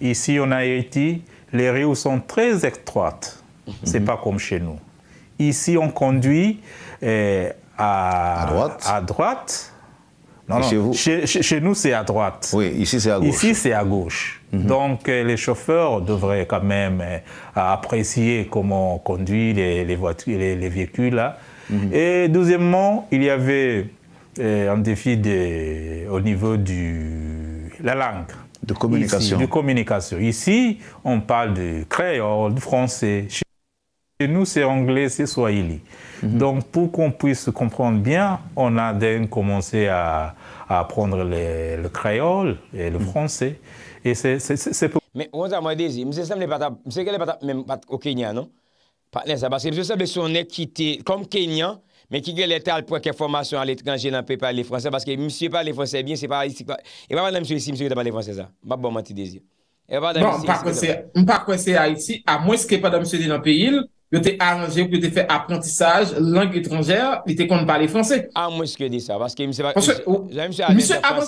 Ici, en Haïti, les rues sont très étroites. Ce n'est pas comme chez nous. Ici, on conduit euh, à, droite. Chez, Chez, nous, c'est à droite. Oui, ici, c'est à gauche. Ici, c'est à gauche. Mhm. Donc, euh, les chauffeurs devraient quand même apprécier comment on conduit les, voitures, les, véhicules. Là. Mhm. Et deuxièmement, il y avait euh, un défi de, au niveau de la langue. De communication. Ici, de communication. Ici, on parle de créole, de français. Chez nous, c'est anglais, c'est swahili. Mhm. Donc, pour qu'on puisse comprendre bien, on a commencé à, à apprendre le créole et le mhm. français. Et c'est Mais on a dit, pas... au Kenya, non? Parce que M. Sam, si comme Kenyan, Men ki gè lè tal pou akè fòmasyon an l'étrangè nan pè pè lè fransè, baske msè pè lè fransè, msè pè lè fransè sa, mpè mwen ti dè zi. M pa kwense a iti, a mwen se ke pè lè fransè nan pè il, yo te aranje, yo te fè apranti saj, lang l'étrangè, yo te kont pè lè fransè. A mwen se ke dè sa, msè avansè, msè avansè,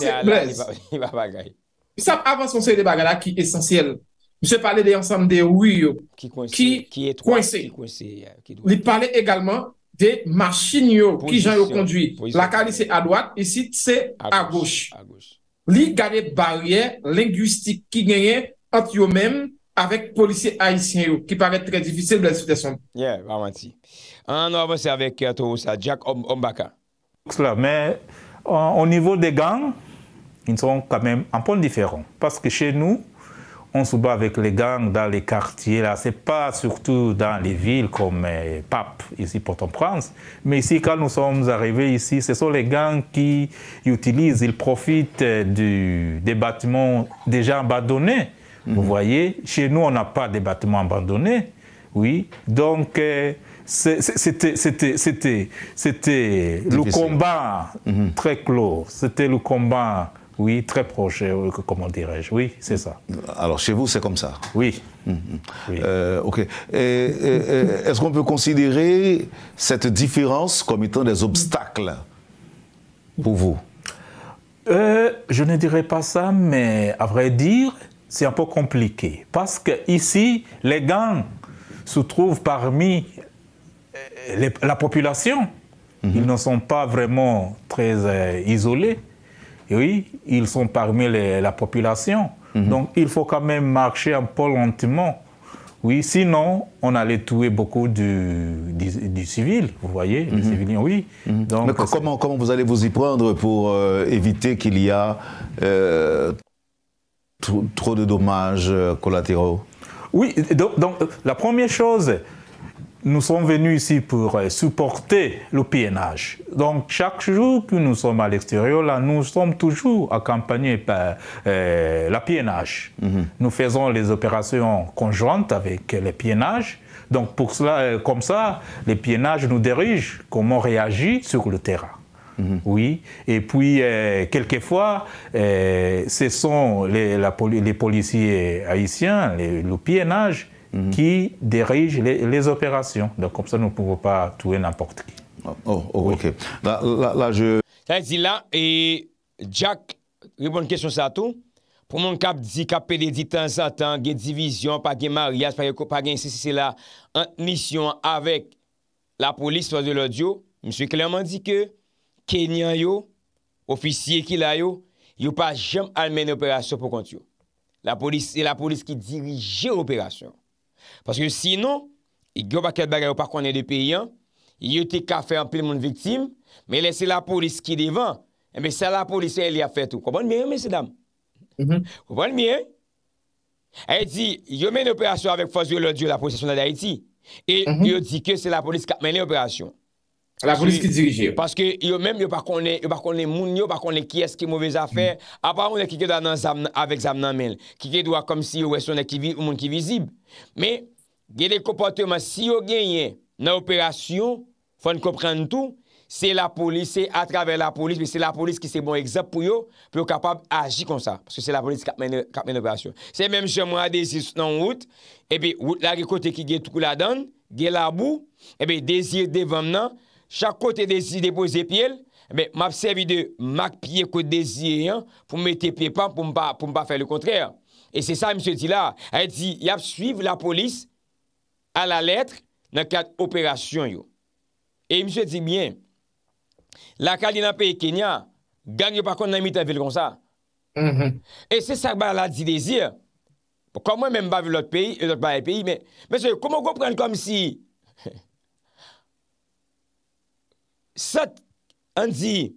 msè avansè, msè avansè, des machines qui j'en yo conduit. La cali c'est à droite, ici c'est à, gauche. Li gade barrière linguistique qui gagne entre eux même avec policiers haïtiens qui paraît très difficile dans la situation. Yeah, vraiment On avance avec euh, toi, ça. Jack Ombaka. Mais euh, au niveau des gangs, ils sont quand même un point différents Parce que chez nous, on se bat avec les gangs dans les quartiers, là. C'est pas surtout dans les villes comme euh, Pape, ici, Port-au-Prince. Mais ici, quand nous sommes arrivés ici, ce sont les gangs qui utilisent, ils profitent euh, des bâtiments déjà abandonnés. Vous mhm. voyez, chez nous, on n'a pas des bâtiments abandonnés. Oui. Donc, euh, c'était le combat mhm. très clos. C'était le combat oui, très proche, euh, comment dirais-je. Oui, c'est ça. Alors, chez vous, c'est comme ça Oui. Hum, hum. Euh, ok. Est-ce qu'on peut considérer cette différence comme étant des obstacles pour vous euh, Je ne dirais pas ça, mais à vrai dire, c'est un peu compliqué. Parce que ici, les gangs se trouvent parmi la population. Hum, Ils ne sont pas vraiment très isolés oui, ils sont parmi la population. Mhm. Donc il faut quand même marcher un peu lentement. Oui, sinon, on allait tuer beaucoup du, du, civil, vous voyez, les mhm. civils, oui. Mhm. Donc, Mais comment, comment vous allez vous y prendre pour euh, éviter qu'il y a euh, trop, de dommages euh, collatéraux Oui, donc, donc la première chose, nous sommes venus ici pour euh, supporter le PNH. Donc chaque jour que nous sommes à l'extérieur, là, nous sommes toujours accompagnés par euh, la PNH. Mhm. Nous faisons les opérations conjointes avec le PNH. Donc pour cela, euh, comme ça, le PNH nous dirige comment réagit sur le terrain. Mhm. Oui, et puis euh, quelquefois, ce sont les, les policiers haïtiens, les, le PNH, ki mhm. dirije les operasyon. Don konp sa nou pouvo pa touwe nampok tri. Oh, oh, oh ok. La je... La je di la, e Jack, repon kèsyon sa tou, pou moun kap di, kap pelè di tan satan, gen divisyon, pa gen marias, pa gen sese la, an nisyon avèk la polis fòzè lò diyo, msè klèman di ke, kenyan yo, ofisye ki la yo, yo pa jèm almen operasyon pou kont yo. La polis, e la polis ki dirije operasyon. Paske sinon, yon baket bagay ou pa konen de peyen, yon te kafe anpil moun viktim, me lese la polis ki devan, me se la polis yon li a fe tout. Koubon mien, mese dam? Koubon mien? Ay di, yon men operasyon avek fos yo lor diyo la polisasyon la da iti, e yon di ke se la polis ka men le operasyon. La polis ki dirije. Paske yo men, yo pa konen moun yo, pa konen ki eske mouvez afer. Apar moun e kike danan avèk zam nan men. Kike dwa kom si yo wè son e kivis, ou moun kivisib. Me, genel kompote man, si yo genye nan operasyon, fon kopren tout, se la polis, se atraver la polis, se la polis ki se bon egzap pou yo, pou yo kapab aji kon sa. Paske se la polis kapmen operasyon. Se men jemwa desi nan wout, ebe wout la kikote ki genye tout kou la dan, genye la bou, ebe desi de vam nan, chak kote dezi depo zepiel, mabsevi de makpye kote dezi yon pou mwete pepan pou mba pou mba fè le kontrèr. E se sa msè di la, yap suiv la polis ala letre nan kat operasyon yo. E msè di, la kalina peye Kenya ganyo pakon nan mita vil kon sa. E se sa mba la di dezi, pou kon mwen mbave lout peyi, lout baye peyi, msè, komon komprende kom si... Sot anzi,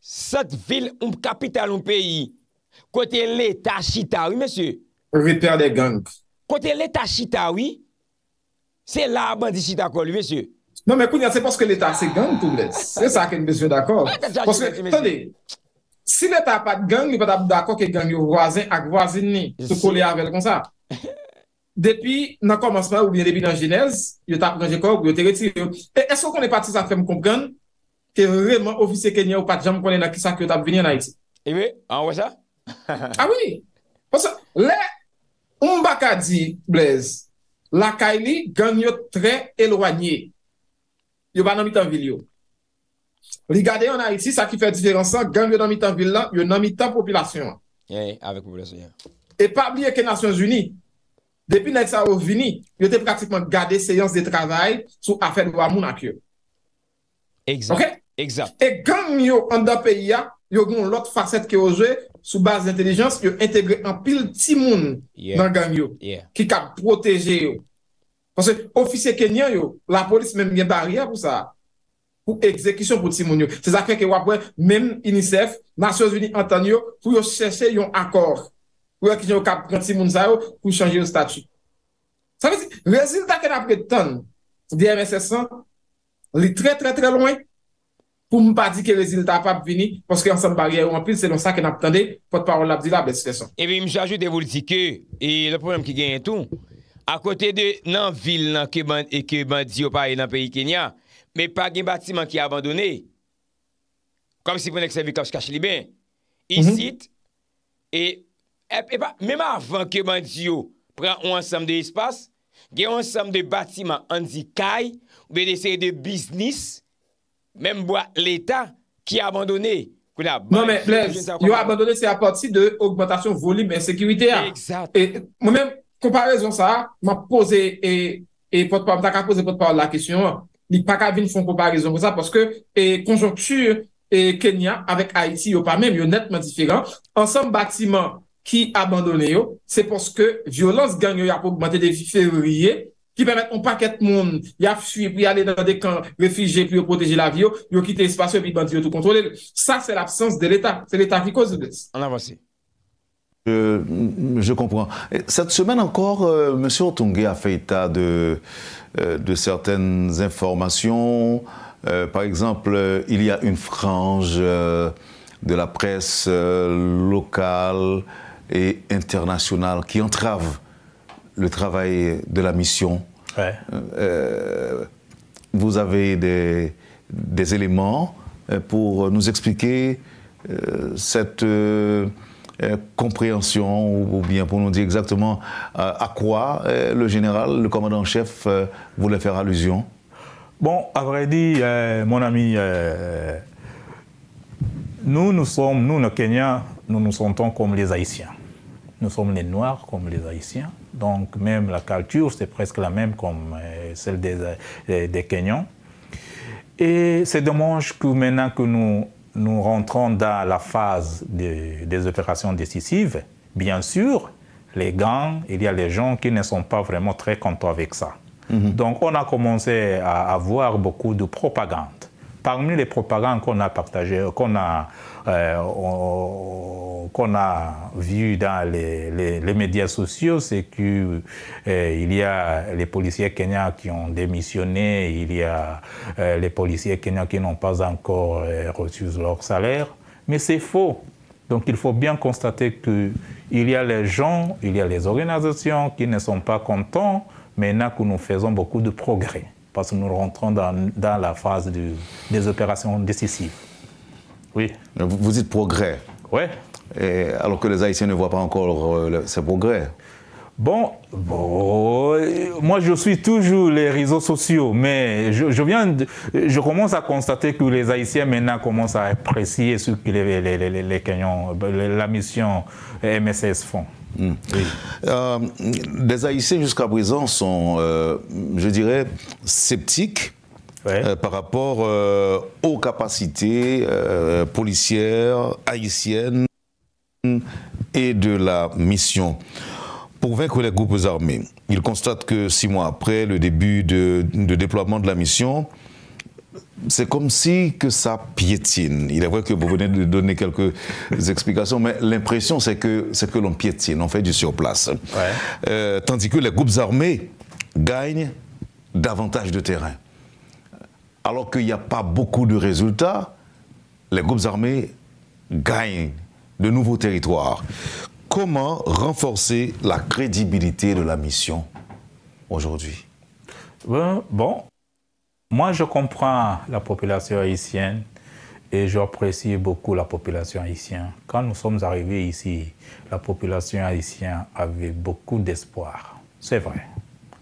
sot vil un kapital un peyi, kote l'Etat chita, oui, mesye. Riper de gang. Kote l'Etat chita, oui, se laban di chita kol, oui, mesye. Non, men, kounyan, se poske l'Etat se gang, tout bles. Se sak en besye, d'akor. Poske, tonde, si l'Etat pa gang, ni pata d'akor ke gang yo wazen ak wazen ni, se kolè avèl kon sa. Depi nan komansman ou bine debi nan jinez, yo tap ganje kog, yo te reti. E so konen pati sa fem kon gan, ke vreman ofise kenyan ou pati jan konen na ki sa ki yo tap vini an Haiti. Iwe, an wè sa? A wè! Le, un baka di, Blaise, la kaili gan yo tre elwanyi. Yo ba nan mi tan vil yo. Rigade an Haiti, sa ki fè di fèran san, gan yo nan mi tan vil la, yo nan mi tan popilasyon. Eh, ye, ye, avek wè wè sou. E pa blie ke Nasyons Uni, Depi na yon sa ou vini, yo te pratikman gade seyans de travay sou afèl wamoun ak yo. Ok? E gang yo an da peyi ya, yo goun lout faset ki yo zwe sou baz d'intellijans, yo entebre an pil timoun nan gang yo, ki ka proteje yo. Pense, ofise kenyan yo, la polis menm gen bariya pou sa. Ou ekzekisyon pou timoun yo. Se zake ke wapwen, menm inisef, nasyon zvini an tan yo, pou yo chese yon akor. Ou ak e jen yo kap konti moun zayou, kou chanje yo statu. Sa vezi, rezultat ke nan apre ton, DMSS-an, li tre tre tre loun, pou mou pa di ke rezultat ap ap vini, poske yon san barye ou anpil, se non sa ke nan ap tande, pot parol ap di la, besi fesan. E eh vi mjajou de voul di ke, e le problem ki gen yon tou, akote de nan vil nan ke bandi yo paye nan peyi Kenya, me pa gen batiman ki abandoni, kom si pou nek se vi kops kache li ben, isit, e... E pa, mèm avan keman di yo pran ou ansam de espas, gen ou ansam de batiman anzi kay, ou ben eseye de biznis, mèm boa l'Etat ki abandone. Non men, plev, yo abandone se apoti de augmentation volume en sekirite ya. E mèm, komparaison sa, mwen pose, mwen ta ka pose potpon la kisyon, ni pa ka vin fon komparaison. Konjonktur kenya avèk Haiti yo pa mèm, yo netman diferent. Ansam batiman qui abandonné c'est parce que violence gang a augmenté depuis février qui permettent un paquet de monde y a fui aller dans des camps réfugiés puis protéger la vie a quitter l'espace puis bandit tout contrôler ça c'est l'absence de l'état c'est l'état qui cause de en avance je, je, comprends. Cette semaine encore, euh, Monsieur M. Otungé a fait état de, euh, de certaines informations. Euh, par exemple, il y a une frange de la presse locale et internationales qui entrave le travail de la mission. Euh, euh, vous avez des, éléments euh, pour nous expliquer cette compréhension ou, bien pour nous dire exactement à quoi le général, le commandant chef voulait faire allusion Bon, à vrai dire, mon ami, nous, nous sommes, nous, nos Kenyans, nous nous sentons comme les Haïtiens. Nous sommes les Noirs comme les Haïtiens. Donc même la culture, c'est presque la même comme euh, celle euh, des, Kenyans. Et c'est dommage que maintenant que nous, nous rentrons dans la phase des opérations décisives, bien sûr, les gangs, il y a les gens qui ne sont pas vraiment très contents avec ça. Mm-hmm. Donc on a commencé à avoir beaucoup de propagande Parmi les propagandes qu'on a partagées, euh, qu'on a, qu'on a vues dans les, médias sociaux, c'est qu'il euh, y a les policiers kenyans qui ont démissionné, il y a euh, les policiers kenyans qui n'ont pas encore reçu leur salaire. Mais c'est faux. Donc il faut bien constater qu'il y a les gens, il y a les organisations qui ne sont pas contents mais maintenant que nous faisons beaucoup de progrès parce que nous rentrons dans, la phase des opérations décisives. Oui. Vous dites progrès. Oui. alors que les Haïtiens ne voient pas encore euh, ce progrès. Bon, moi je suis toujours les réseaux sociaux, mais je, viens, je commence à constater que les Haïtiens maintenant commencent à apprécier ce que les, les, les, les ben, la mission MSS font. Hmm. Euh, les Haïtiens jusqu'à présent sont, euh, je dirais, sceptiques euh, par rapport aux capacités policières haïtiennes et de la mission pour vaincre les groupes armés. Il constate que six mois après le début de, déploiement de la mission, c'est comme si que ça piétine. Il est vrai que vous venez de donner quelques explications, mais l'impression c'est que c'est que l'on piétine, on fait du surplace. Euh, tandis que les groupes armés gagnent davantage de terrain. Alors qu'il n'y a pas beaucoup de résultats, les groupes armés gagnent de nouveaux territoires. Comment renforcer la crédibilité de la mission aujourd'hui bon, bon, moi je comprends la population haïtienne et j'apprécie beaucoup la population haïtienne. Quand nous sommes arrivés ici, la population haïtienne avait beaucoup d'espoir. C'est vrai,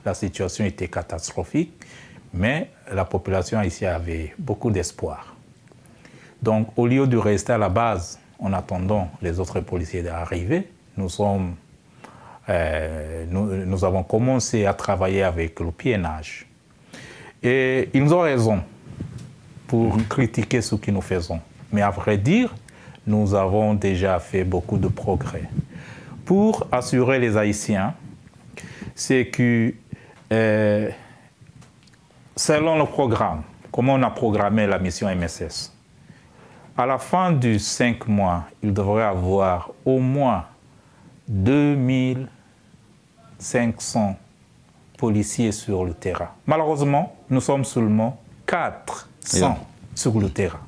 la situation était catastrophique, mais la population haïtienne avait beaucoup d'espoir. Donc au lieu de rester à la base en attendant les autres policiers d'arriver, nous, sommes, euh, nous, avons commencé à travailler avec le PNH. Et ils ont raison pour mhm. critiquer ce que nous faisons. Mais à vrai dire, nous avons déjà fait beaucoup de progrès. Pour assurer les Haïtiens, c'est que euh, selon le programme, comment on a programmé la mission MSS, à la fin du cinq mois, il devrait avoir au moins 2500 policiers sur le terrain. Malheureusement, nous sommes seulement 400 sur le terrain.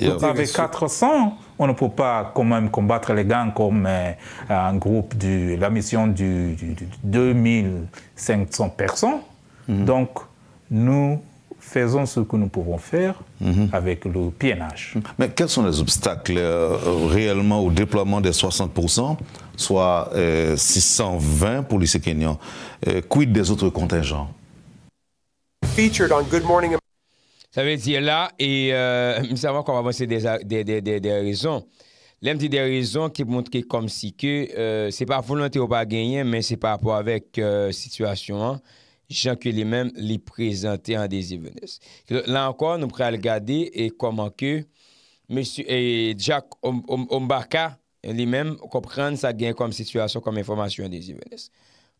Donc avec 400, on ne peut pas quand même combattre les gangs comme euh, un groupe de la mission du, 2500 personnes. Mhm. Donc, nous faisons ce que nous pouvons faire mhm. avec le PNH. Mais quels sont les obstacles euh, réellement au déploiement des 60%, soit 620 policiers kenyans Quid des autres contingents Ça veut dire là, et euh, nous savons qu'on va avancer des, raisons. L'homme des raisons qui montrent comme si que euh, c'est pas volonté ou pas gagner, mais c'est par rapport avec la situation. Hein jean que les mêmes les présenter en des Là encore, nous pourrons regarder et comment que monsieur et Jack Ombaka lui-même comprendre sa gain comme situation comme information en des événements.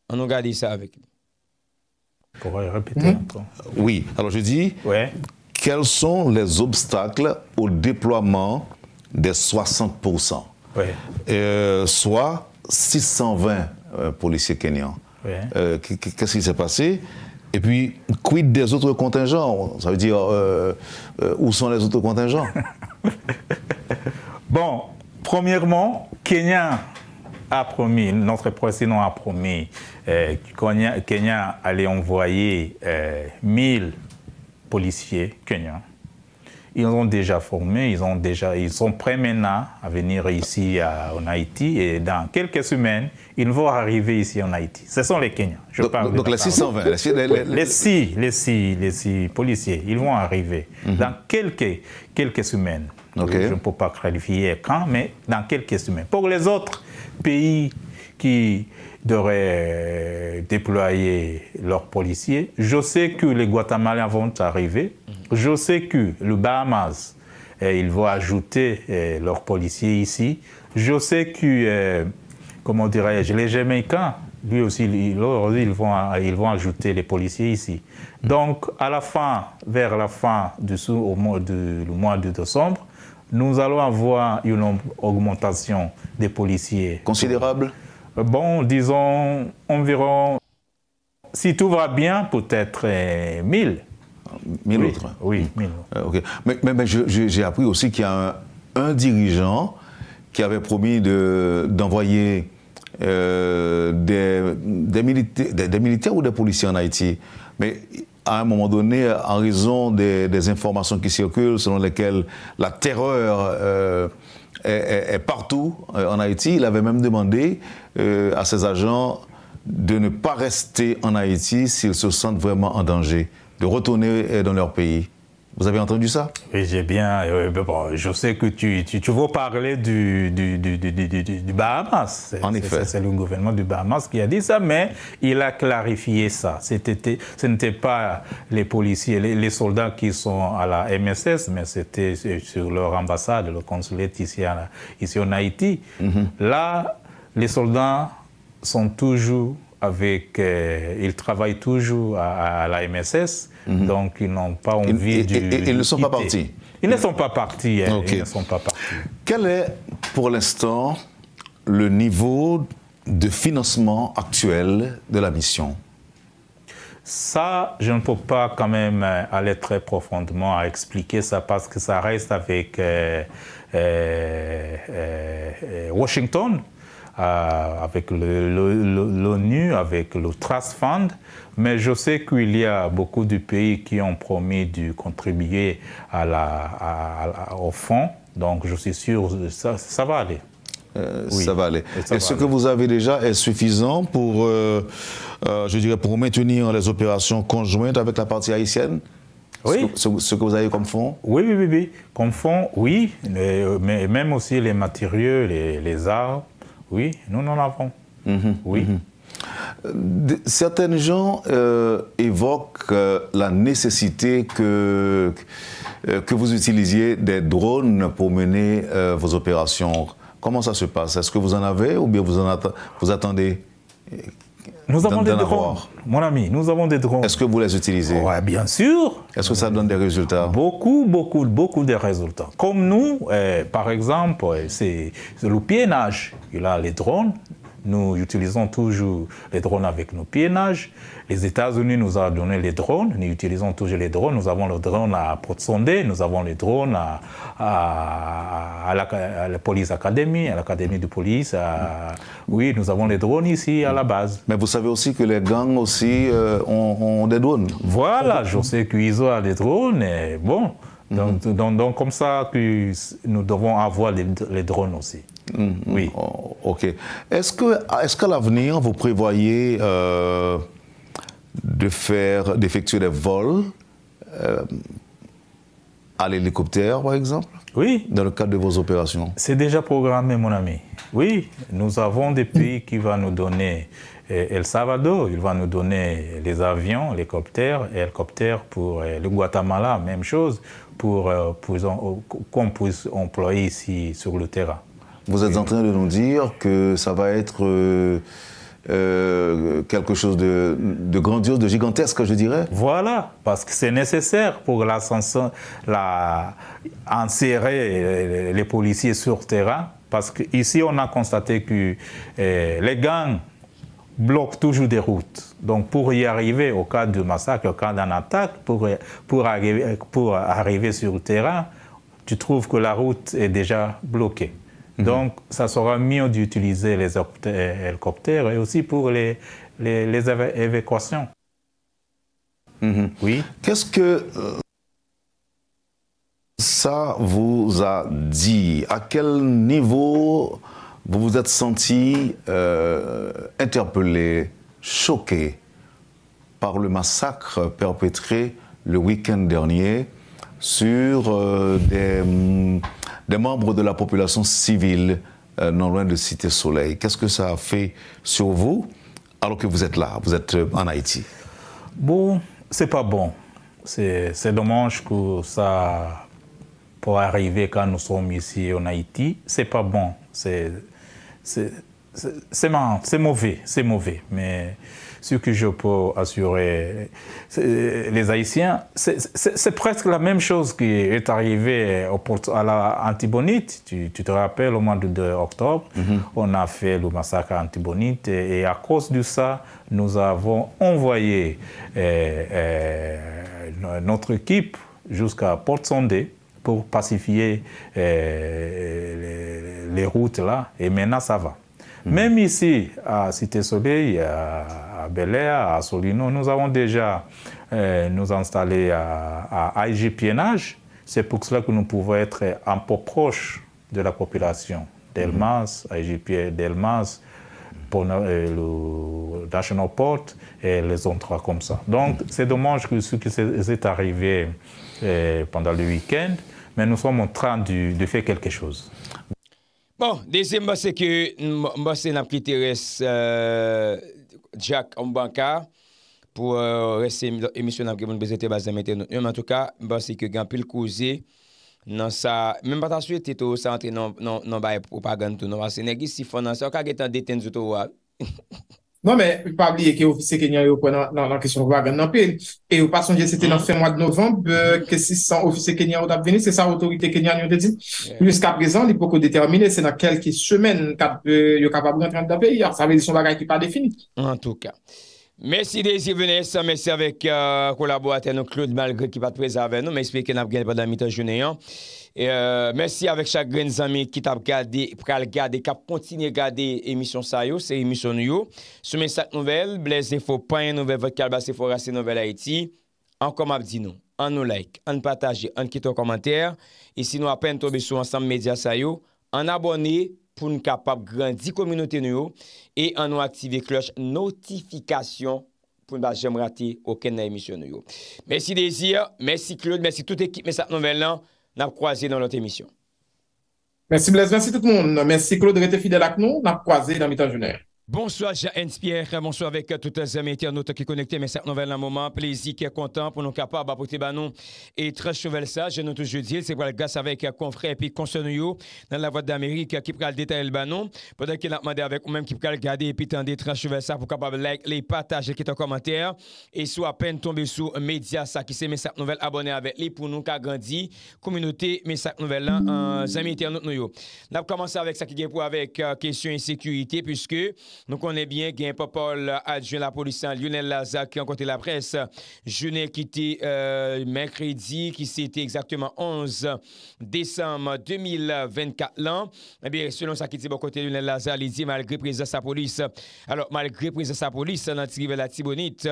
On regarde ça avec lui. répéter Oui, alors je dis quels sont les obstacles au déploiement des 60 euh, soit 620 euh, policiers kenyans euh, qu'est-ce qui s'est passé et puis, quid des autres contingents Ça veut dire, euh, euh, où sont les autres contingents Bon, premièrement, Kenya a promis, notre président a promis, euh, Kenya, Kenya, allait envoyer 1000 policiers kenyans ils ont déjà formé, ils, ont déjà, ils sont prêts maintenant à venir ici en Haïti et dans quelques semaines, ils vont arriver ici en Haïti. Ce sont les Kenyans. Je donc, parle donc les 620, les, les, les, six, les, six, les six policiers, ils vont arriver mhm. dans quelques, quelques semaines. Je ne peux pas qualifier quand, mais dans quelques semaines. Pour les autres pays qui devraient déployer leurs policiers. Je sais que les Guatemaliens vont arriver. Je sais que le Bahamas, eh, ils vont ajouter eh, leurs policiers ici. Je sais que, eh, comment dirais-je, les Jamaïcains, lui aussi, ils, vont, ils vont ajouter les policiers ici. Donc, à la fin, vers la fin du au mois de, mois de décembre, nous allons avoir une augmentation des policiers. Considérable bon, disons environ, si tout va bien, peut-être 1000. Euh, 1000 autres Oui, 1000. Hmm. Euh, autres. Mais, j'ai appris aussi qu'il y a un, dirigeant qui avait promis d'envoyer euh, des, des, militaires ou des policiers en Haïti. Mais à un moment donné, en raison des, informations qui circulent, selon lesquelles la terreur est, partout euh, en Haïti. Il avait même demandé euh, à ses agents de ne pas rester en Haïti s'ils se sentent vraiment en danger, de retourner euh, dans leur pays. Vous avez entendu ça Oui, j'ai bien. Euh, je sais que tu, tu, veux parler du, du, du, du Bahamas. En effet. C'est le gouvernement du Bahamas qui a dit ça, mais il a clarifié ça. C'était, ce n'était pas les policiers, les, soldats qui sont à la MSS, mais c'était sur leur ambassade, le consulat ici, à, ici en Haïti. Mm-hmm. Là, les soldats sont toujours avec. Euh, ils travaillent toujours à, à la MSS Mhm. Donc, ils n'ont pas envie de. ils ne sont pas partis. Ils ne sont pas partis. Hein. Ils ne sont pas partis. Quel est, pour l'instant, le niveau de financement actuel de la mission ça, je ne peux pas quand même euh, aller très profondément à expliquer ça parce que ça reste avec euh, euh, Washington, avec l'ONU, avec le Trust Fund. Mais je sais qu'il y a beaucoup de pays qui ont promis de contribuer au fonds. Donc, je suis sûr que ça, va aller. Euh, ça va aller. Et ce que vous avez déjà est suffisant pour, euh, euh, je dirais, pour maintenir les opérations conjointes avec la partie haïtienne oui. Ce, que vous avez comme fonds Oui, oui, oui. oui. Comme fonds, oui. Mais, même aussi les matériaux, les, les arts, oui, nous en avons. Mhm, oui. Mhm. Euh, certaines gens euh, évoquent euh, la nécessité que, que vous utilisiez des drones pour mener vos opérations. Comment ça se passe Est-ce que vous en avez ou bien vous, en attendez nous avons des drones, mon ami, nous avons des drones. Est-ce que vous les utilisez Oui, bien sûr. Est-ce que ça donne des résultats Beaucoup, beaucoup, beaucoup de résultats. Comme nous, eh, par exemple, eh, c'est le piénage. Il a les drones, nous utilisons toujours les drones avec nos pionnages. Les États-Unis nous ont donné les drones. Nous utilisons toujours les drones. Nous avons le drone à port nous avons les drones à, la, Police académie, à l'Académie de police. oui, nous avons les drones ici à la base. Mais vous savez aussi que les gangs aussi euh, ont, des drones. Voilà, je sais qu'ils ont des drones. Et bon, mhm. donc, donc, comme ça que nous devons avoir les drones aussi. Mm-hmm. oui. Oh, ok. Est-ce qu'à l'avenir, vous prévoyez euh, de faire, d'effectuer des vols euh, à l'hélicoptère, par exemple Oui. Dans le cadre de vos opérations C'est déjà programmé, mon ami. Oui, nous avons des mm. pays qui vont nous donner eh, El Salvador, il va nous donner les avions, les hélicoptères, pour eh, le Guatemala, même chose, pour euh, qu'on puisse employer ici sur le terrain. Vous êtes en train de nous dire que ça va être euh, euh, quelque chose de, grandiose, de gigantesque, je dirais. Voilà, parce que c'est nécessaire pour l'ascension, la, insérer euh, les policiers sur terrain. Parce qu'ici, on a constaté que les gangs bloquent toujours des routes. Donc pour y arriver, au cas de massacre, au cas d'un attaque, pour, arriver, pour arriver sur le terrain, tu trouves que la route est déjà bloquée. Mhm. Donc, ça sera mieux d'utiliser les euh, hélicoptères et aussi pour les, les, évacuations. Mhm. Oui. Qu'est-ce que euh, ça vous a dit À quel niveau vous vous êtes senti euh, interpellé, choqué par le massacre perpétré le week-end dernier sur des mm, des membres de la population civile euh, non loin de Cité Soleil. Qu'est-ce que ça a fait sur vous alors que vous êtes là, vous êtes euh, en Haïti Bon, c'est pas bon. C'est dommage que ça pour arriver quand nous sommes ici en Haïti. C'est pas bon. C'est c'est mauvais, c'est mauvais. Mais ce que je peux assurer les Haïtiens, c'est presque la même chose qui est arrivée au à la Antibonite. Tu, te rappelles, au mois de octobre, mhm. on a fait le massacre à Antibonite et, à cause de ça, nous avons envoyé euh, euh, notre équipe jusqu'à port Sondé pour pacifier euh, les, les routes là et maintenant ça va. Mm. Même ici, à Cité Soleil, à, Bel Air, à Solino, nous avons déjà euh, nous installé à, à C'est pour cela que nous pouvons être un peu proches de la population. Delmas, mm-hmm. IGP Delmas, euh, le National portes et les autres comme ça. Donc mm-hmm. c'est dommage que ce qui s'est arrivé euh, pendant le week-end, mais nous sommes en train de faire quelque chose. Bon, dese mba seke, mba se nab ki teres Jack Mbanka pou rese emisyon nab ki mboun bezete bazeme tenon. Yon an tou ka, mba seke gen pil kouze nan sa, men patan souye titou sa antre nan baye propagandou. Nan wase negi si fonansi, an ka getan deten zoutou wak. Non men, ou pa liye ke ofise kenyan yo pou nan kesyon wagan nan pe. E ou pason je sete nan fe mwa de novembe, kesi san ofise kenyan yo dap veni, se sa otorite kenyan yo dedine. Jus ka prezan, li pou ko determine, se nan kelki semen, kat yo kapabou rentren dap pe, ya sa vezisyon bagay ki pa defini. An tou ka. Mèsi de zi venè, sa mèsi avèk kolabou atè nou kloud malgré ki pa te prezavè nou, mèsi pe kenyan ap genye padamita jounè yon. Euh, mersi avèk chak gren zami kit ap gade, pral gade, kap kontinye gade emisyon sa yo, se emisyon nou yo. Sou mesak nouvel, blèze fò panye nouvel vòt kal bas se fò rase nouvel a eti, an komap di nou, an nou like, an pataje, an kit an komantèr, e si nou apen tobe sou ansam media sa yo, an abone pou nou kap ap grand di kominote nou yo, e an nou aktive kloch notifikasyon pou nou bas jem rate okè nan emisyon nou yo. Mersi desir, mersi kloch, mersi tout ekip mesak nouvel lan, Nap kwa zi nan lote emisyon. Mersi Bles, mersi tout moun. Mersi Claude, rete fidel ak nou. Nap kwa zi nan mitan jounè. Bonsoir, Jean-Hens Bonsoir avec euh, toutes les amis internautes qui connectés. Mes cette nouvelle, un moment, plaisir, qui est content pour nous capables d'apporter banon ben, et très chouvel ça. Je dis jeudi, c'est pour le gars avec euh, confrère et puis consoeur dans la voie d'Amérique euh, qui prend le détail le ben, banon. Pendant qu'il a demandé avec vous-même qui le garder et puis tendre très chouvel ça pour capable like, les partager, qui est en commentaire. Et soit à peine tombé sous média ça qui c'est mes cette nouvelle abonné avec lui pour nous grandir communauté Mes cette nouvelle là, amis internautes nous. On a commencé avec ça qui est pour avec question insécurité puisque Nou konen bien gen Popol adjun la polisan Lionel Laza ki an kote la pres. Je ne kite men kredi ki se te exakteman 11 desemme 2024 lan. Mabie selon sa kite bon kote Lionel Laza, li di malgre prese sa polis. Alors malgre prese sa polis, nan tigive la tibonit,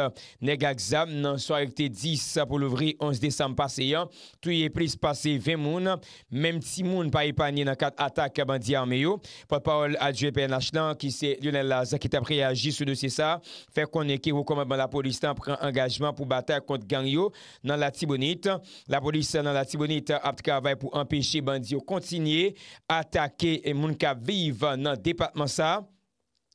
negak zam nan soa ekte 10 pou louvri 11 desemme pase yan. Tou ye prese pase 20 moun. Mem ti moun pa ipanye nan kat atak bandi an meyo. Popol adjun PNH lan ki se Lionel Laza. la zakitap reyagis sou dosye sa, fek konen ke wou komad ban la polis tan preng angajman pou batak kont gangyo nan la tibonit. La polis nan la tibonit apt kavay pou empeshe bandyo kontinye, atake e moun ka vive nan depatman sa.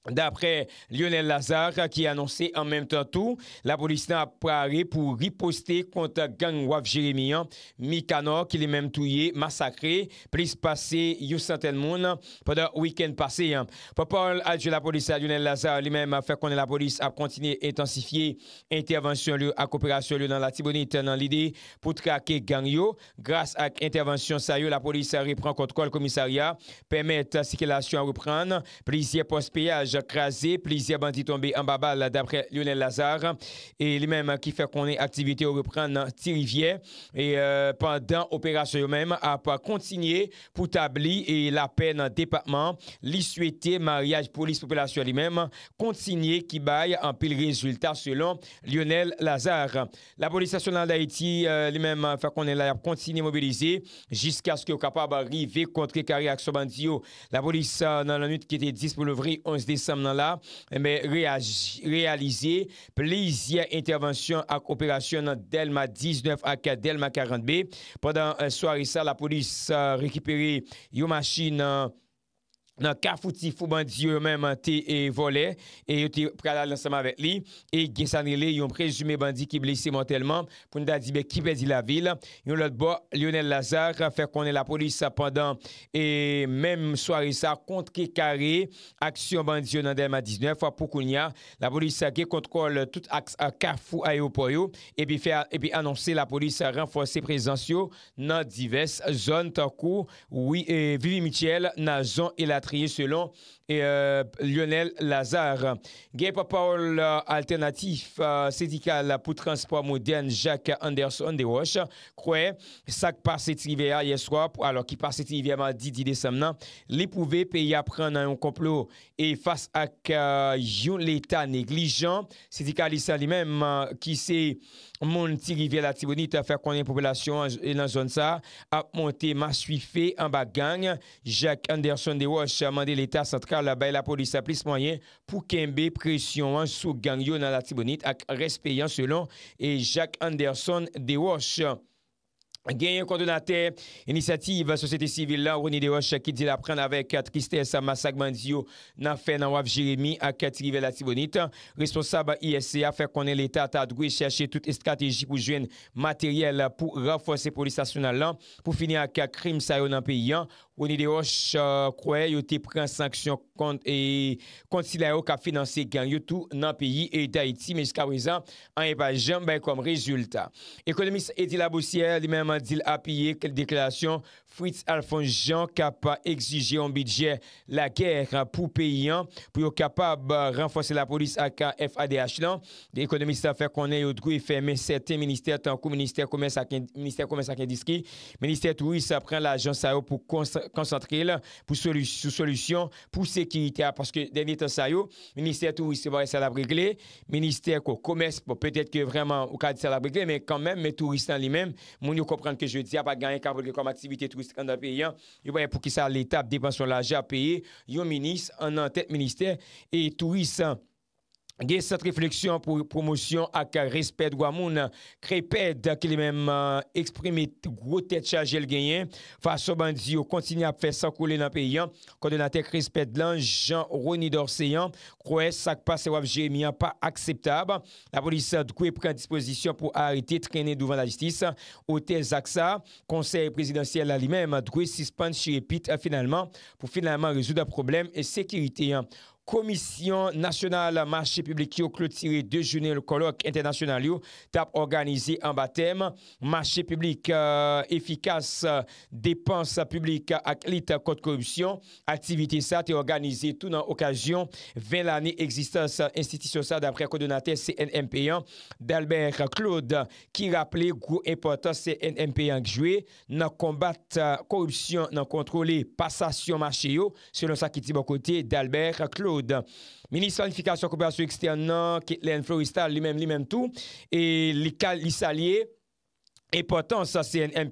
D'apre Lionel Lazare ki anonsè an mèm tan tou la polis nan ap prarè pou ripostè konta gang wav Jeremie Mikanor ki li mèm touye masakre, plis pase yousantel moun poda wikend pase Po par aljou la polis a Lionel Lazare li mèm fè konè la polis ap kontinè etansifiye intervensyon ak operasyon lè nan la Tibonite nan lidè pou trake gang yo Gras ak intervensyon sayo la polis repran kontkol komisarya pèmète sikilasyon repran plis yè pospeyaj visage crasé, plusieurs bandits tombés en babal d'après Lionel Lazare. Et lui-même qui fait qu'on est activité au reprendre tirivier Et euh, pendant l'opération même, a pas continué pour tablier et la paix dans le département. Lui souhaité mariage police-population lui-même continué qui baille en pile résultat selon Lionel Lazare. La police nationale d'Haïti euh, lui-même fait qu'on est là, à mobiliser jusqu'à ce soit capable d'arriver contre son bandit La police euh, dans la nuit qui était 10 pour vrai 11 décembre semenan la, eme eh realize plizye intervansyon ak operasyon delma 19 ak delma 40B. Pendan swari sa, la polis euh, rekipere yo machi nan euh, nan Kafou Tifou bandi yo menmante e vole, e yo te pralade lansama vek li, e gyesanile yon prejume bandi ki blise mentalman pou nida dibe ki bedi la vil. Yon lot bo, Lionel Lazare, fè konen la polis apandan e menm soare sa kontke kare aksyon bandi yo nan dema 19 fwa Poukounia, la polis ge kontkol tout aks a Kafou Ayopoyo e pi anonsè la polis renfose prezansyo nan divers zon takou Vivi Michel nan zon elat triye selon euh, Lionel Lazare. Gè pa paol euh, alternatif, euh, sè di ka la pou transport modern Jacques Anderson de Roche, kwe sak pa sè trive a yeswa, alo ki pa sè trive a ma di di de samnan, li pou ve pe ya pren nan yon complot e fase ak yon l'eta neglijan, sè di ka lisa li menm ki se... Monti Rivière-la-Tibonite a fèr konyen popolasyon e nan zon sa ap monte masuife an bagagne. Jacques Anderson de Roche a mande l'état central la bay la polis a plis mwenyen pou kenbe presyon an sou gangyo nan la Tibonite ak respeyan selon Jacques Anderson de Roche. Genyen kondonate, inisiativ sosete sivil la, Rony De Roche ki di la pren avèk tristè sa masakman diyo nan fè nan wav Jérémy ak katerive la tibonite. Responsab a ISC a fè konen l'Etat a adgoui chèche tout estrategi pou jwen materyèl pou rafonse polisasyon nan lan pou fini ak krim sa yon anpe yon. ou ni de ou ch kwaye yo te pren sanksyon e, kont si la yo ka finanse gen. Yo tou nan peyi e ta iti menjika wezan an e pa jen ben kom rezultat. Ekonomist Edi Laboussier li menman dil apiye ke l deklarasyon Fouitz Alfonjean ka pa exije yon bidje la ger pou peyi an pou yo euh, ka pa renfonse la polis ak FADH lan. Dekonomist Afekonen yo drou e fè men certain minister tankou minister koumen sakyan diski. Minister tou yi sa pren la jansayon pou konstre koncentre la pou solusyon pou sekinite a. Paske dene etan sa yo, Ministère Touriste va y se la bregle, Ministère Komès va peut-etre ke vreman ou ka di se la bregle, men kon men, men Touriste an li men, moun yo komprende ke je di a pa ganyan ka volke kom aktivite Touriste kan da pe yon, yo bayan pou ki sa l'etap depansyon la ja peye, yo Ministre an an tèt Ministère et Touriste an. Ge, sat refleksyon pou promosyon ak respet gwa moun kreped ke li menm euh, eksprime gwo tet chaje l genyen. Fa sobandi yo kontinye ap fesak koule nan peyen konde nan tek respet lan jan roni dorsen. Kwe sak pa se wav jemi an pa akseptab. La polis dkwe pren dispozisyon pou arite trene douvan la jistis. Otez aksa, konser prezidansyel la li menm dkwe sispan chirepit a euh, finalman pou finalman rezou da probleme sekiriteyan. komisyon nasyonal masche publik yo klotire de jounel kolok internasyonal yo tap organizi an batem. Masche publik efikas depans publik ak lit kote korupsyon. Aktivite sa te organizi tou nan okajyon 20 lani eksistans institisyon sa dapre kodonate CNMP1 d'Albert Claude ki rappele kou importan CNMP1 kjwe nan kombat korupsyon euh, nan kontrole pasasyon masche yo selon sa ki ti bon kote d'Albert Claude. Ministranifikasyon Kooperasyon Eksternan Ketlen Floristal Li menm tou Li salye Importance, ça c'est un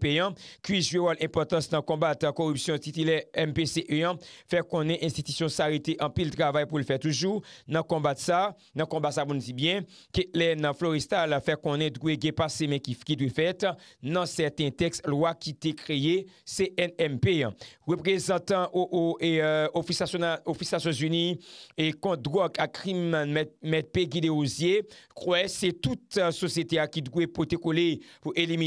qui joue rôle importance dans le combat de la corruption titulaire MPC 1 faire qu'on ait institution s'arrêter en pile travail pour le faire toujours dans le combat ça dans le combat ça vous nous dites bien que les dans Floristal faire qu'on ait doué passé mais qui qui doit fait dans certains textes loi qui t'est créé CNMP représentant au, et euh, office national office Nations Unies et contre drogue à crime maître Peggy croyez croit c'est toute euh, société à qui doit protéger pour éliminer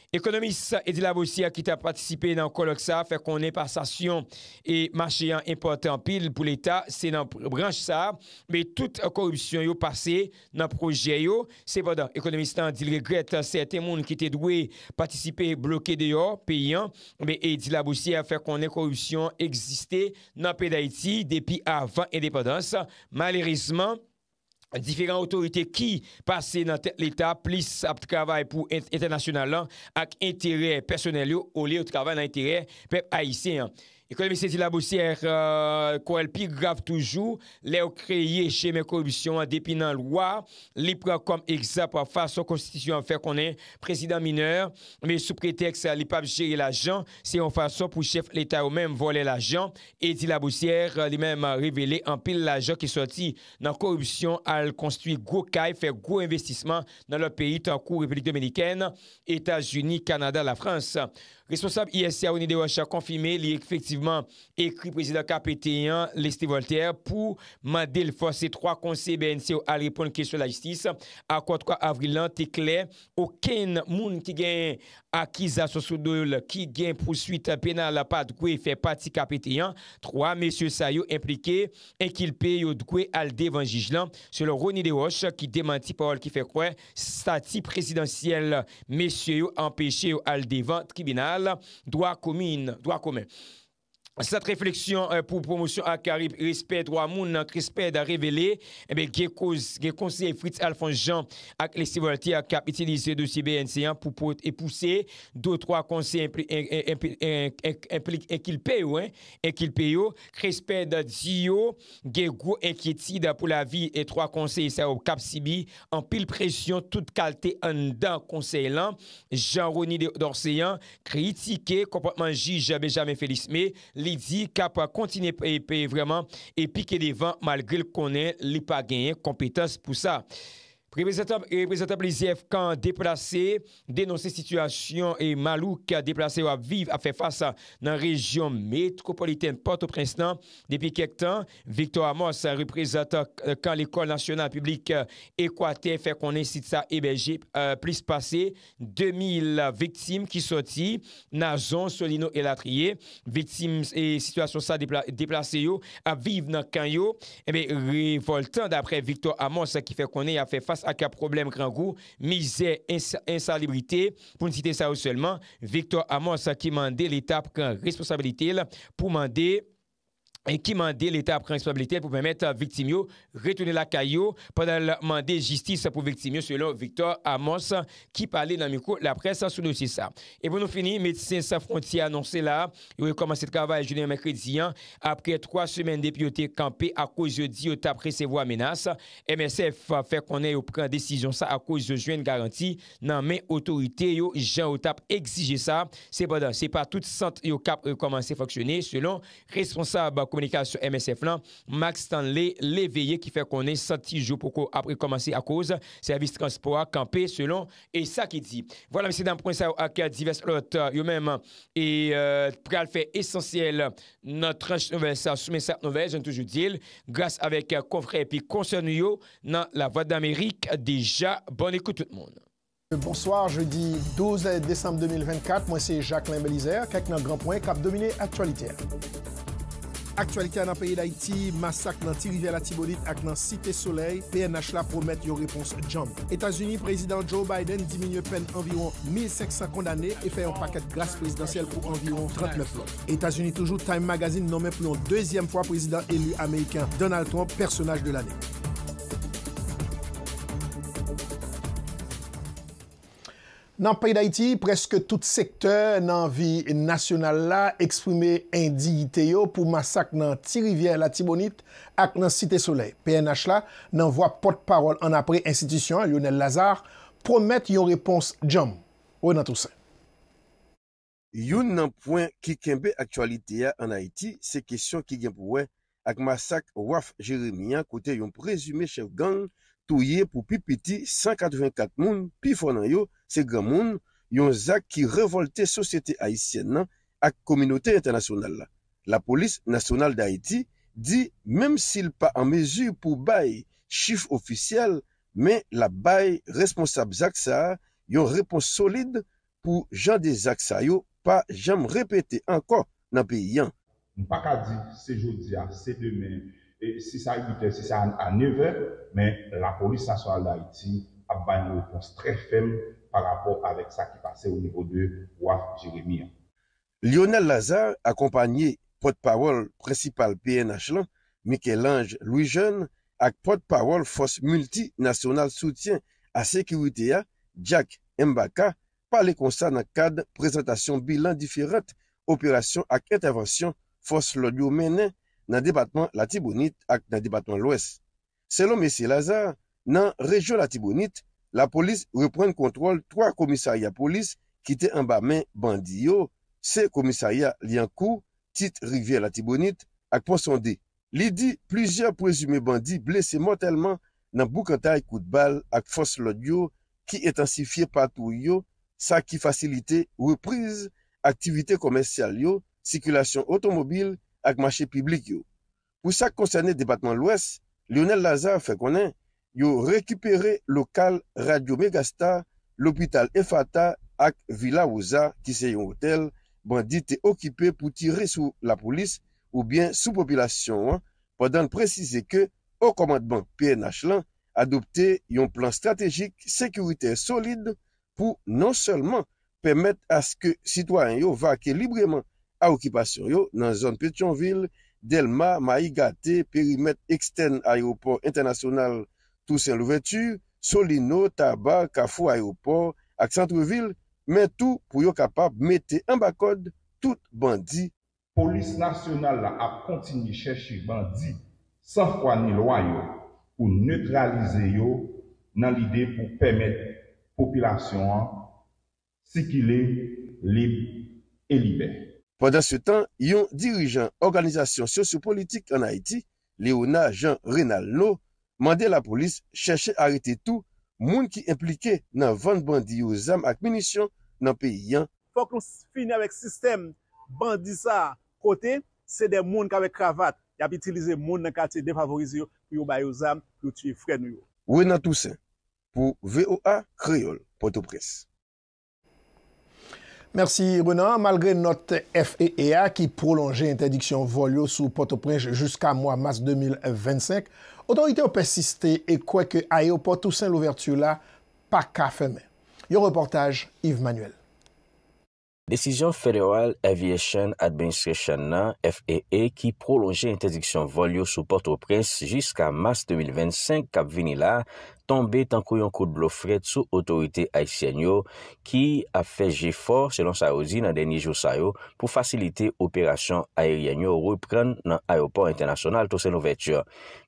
Ekonomist Edila Boussia ki te patisipe nan kolok sa fe konen pasasyon e machayan impotant pil pou l'Etat se nan branche sa, me tout korupsyon yo pase nan proje yo, se poda ekonomistan di regret se temoun ki te dwe patisipe bloke deyo peyan, me Edila Boussia fe konen korupsyon eksiste nan peyda iti depi avan indepadans, malerizman peyda. Diferent otorite ki pase nan l'Etat plis apkavay pou enternasyonalan ak enterey personelyo ou li otkavay nan enterey pep ayisyen. Ekonomi se Dila Boussière euh, kou el pi graf toujou, lè ou kreyye che men korubisyon an depi nan lwa, li pran kom egzap an fason konstituyen an fè konen prezident mineur, men sou preteks li pa bjeye l'ajan, se yon fason pou chef l'Etat ou men volè l'ajan, et Dila Boussière li men revele an pil l'ajan ki sorti nan korubisyon al konstituye gwo kaif fè gwo investisman nan lòr peyi tankou Republik Dominikèn, Etat-Unis, Kanada, la Frans. Responsable ISC Aouni De Roche a konfirmé li efektiveman ekri prezident Kapeteyan, Lesté Voltaire, pou madèl fòsè troa konsè BNC ou al repoun kèsyon la jistis. Akwad kwa avrilan, te klè okèn moun ki gen akiz asosodoul ki gen prousuit penal la pat gwe fè pati Kapeteyan. Troa, mesyè sa yo implikè enkilpe yo dkwe al devan jijlan. Sèlò, Aouni De Roche ki demanti parol ki fè kwen stati prezidentiyel mesyè yo empèche yo al devan tribunal. doit droit Sat refleksyon euh, pou promosyon ak karib, respèd wamoun nan krespèd a revele, ge konsey Fritz Alfons Jean ak le sivolati ak kap itilize dosye BNC1 pou pote epouse, do troa konsey enkilpeyo, krespèd a diyo, ge gwo enkyetida pou la vi et troa konsey sa wap kap Sibi, an pil presyon tout kalte an dan konsey lan, jan rouni dorséyan, kritike komponmanji jabe jame felisme, di kapwa kontine peye peye vreman e pike devan malgre l konen li pa genye kompetans pou sa. Reprezentant quand quand dénoncé situation situation et malouk qui à à a face dans la région métropolitaine Port-au-Prince depuis quelques temps. Victor Amos, représentant euh, quand l'École Nationale Publique euh, équateur fait qu'on ça, ça eh ben, et euh, plus passé 2000 victimes qui sont Nazon Solino et Latrier. victimes et situations ça déplacé yo, a la le kan et eh bien révoltant d'après Victor Amos qui fait qu'on a fait face a ka problem grangou, mizè insalibrité, pou nisite sa ou seulement, Victor Amos a ki mande l'étape grang responsabilité pou mande ki mande l'Etat pren espabilite pou pwemete viktim yo retounen la kayo pandan mande jistis pou viktim yo selon Victor Amos ki pale nan mikro la presa sou nou si sa. E bon nou fini, Médicin sa Frontier anonsè la, yo yo komanse tkavay jounen mèkredi yan, apre 3 semen depiote kampe a kou je di yo tapre se vwa menas, MSF fè konen yo pren desizyon sa a kou je jwen garanti nan men otorite yo jan yo tap exige sa se padan se pa tout sent yo kap yo komanse foksyone selon responsable communication MSF là, Max Stanley l'éveillé qui fait qu'on est senti jours pour après commencer à cause service transport campé selon et ça qui dit. Voilà monsieur dans point ça à divers autres eux même et euh, pral fait essentiel notre nouvelle ça cette nouvelle j'ai toujours dit grâce avec euh, et puis yo dans la voie d'Amérique déjà bonne écoute tout le monde. Bonsoir, jeudi 12 décembre 2024, moi c'est Jacqueline avec quelques grand point cap dominé actualité. Aktualite an apayi d'Haïti, massak nan ti river la Thibodit ak nan site soleil, PNH la promet yo repons jamb. Etats-Unis, prezident Joe Biden diminye pen environ 1500 kondane e fè yon paket glas prezidentiel pou environ 39 lot. Etats-Unis, toujou Time Magazine nomen plon deuxième fwa prezident élu améikin Donald Trump, personaj de l'année. Nan paye d'Haïti, preske tout sekteur nan vi nasyonal la eksprime indi ite yo pou masak nan ti rivier la ti bonit ak nan site solei. PNH la nan vwa pot parol an apre institisyon, Lionel Lazare, promet yon repons jom. Ou nan tout se? Yon nan poen ki kembe aktualite ya an Haïti, se kesyon ki genpouen ak masak waf Jeremia kote yon prezume chef gang lanser. Touye pou pi piti 184 moun pi fonan yo se gam moun yon zak ki revolte sosyete Haitien nan ak kominote internasyonal la. La polis nasyonal de Haiti di menm sil pa an mezu pou baye chif ofisyel men la baye responsab zak sa yon repons solide pou jan de zak sa yo pa janm repete anko nan pe yon. Mpa ka di se jodi a se demen. Si sa youte, si sa aneve, men la polis sa soya la iti ap banyo repons tre fem par rapor avek sa ki pase ou nivou de waf Jeremia. Lionel Lazar akompanyi Podpawol precipal PNH lan, Mikel Ange, Louis Jeune, ak Podpawol Fos Multinasyonal Soutien a Sekywitea, Jack Mbaka, pale konsan ak kad prezentasyon bilan difiret operasyon ak entavasyon Fos Lodio Mene, nan debatman la Tibonit ak nan debatman lwes. Selon M. Lazar, nan rejou la Tibonit, la polis repren kontrol 3 komisarya polis ki te amba men bandi yo, se komisarya liankou, tit rivye la Tibonit ak posonde. Li di, plizia prezume bandi blese mortalman nan boukantay kout bal ak fos lod yo ki etansifiye patou yo, sa ki fasilite reprize aktivite komensyal yo, sikilasyon otomobil yo, ak mache publik yo. Pou sa koncerni debatman lwes, Lionel Lazar fè konen yo rekipere lokal radio Megastar, l'opital EFATA ak Villa Oza ki se yon hotel bandite okipe pou tire sou la polis ou bien sou popilasyon wan, podan prezise ke o komandman PNH lan adopte yon plan strategik sekurite solide pou non selman pemet aske sitwanyo vake libreman A okipasyon yo nan zon Petionville, Delma, Mayigate, Perimet Ekstern Aéroport Internasyonal, Toussaint Louverture, Solino, Taba, Kafou Aéroport, Akcentreville, men tou pou yo kapap mette yon bakod tout bandi. Polis nasyonal la ap kontini chèchi bandi san fwa ni lwa yo pou neutralize yo nan lide pou pèmet popylasyon an sikile, libe e libet. Pendan se tan, yon dirijan Organizasyon Sosyo-Politik an Haiti, Leona Jean Renalo, mande la polis chèche arete tou moun ki implike nan vande bandi yo zam ak minisyon nan peyi yan. Fok nou fini avek sistem bandi sa kote, se de moun kavek kravat, yap itilize moun nan kate defavorize yo, yo bay yo zam, yo tifren yo. Wena Toussaint, pou VOA Kreyol, Porto Presse. Mersi, Renan. Malgre not FAA e e ki prolonje interdiksyon volyo sou Port-au-Prince jiska mwa mas 2025, otorite ou persisté e kweke ayopote ou sen louvertu la, pa ka feme. Yo reportaj Yves Manuel. Desisyon Federal Aviation Administration nan FAA e ki prolonje interdiksyon volyo sou Port-au-Prince jiska mas 2025 kap vini la, tombe tankou yon kou de blofret sou otorite Aisyen yo ki a feje for selon sa ozi nan denye jo sa yo pou fasilite operasyon aeryen yo repren nan aeroport internasyonal tose nou vetur.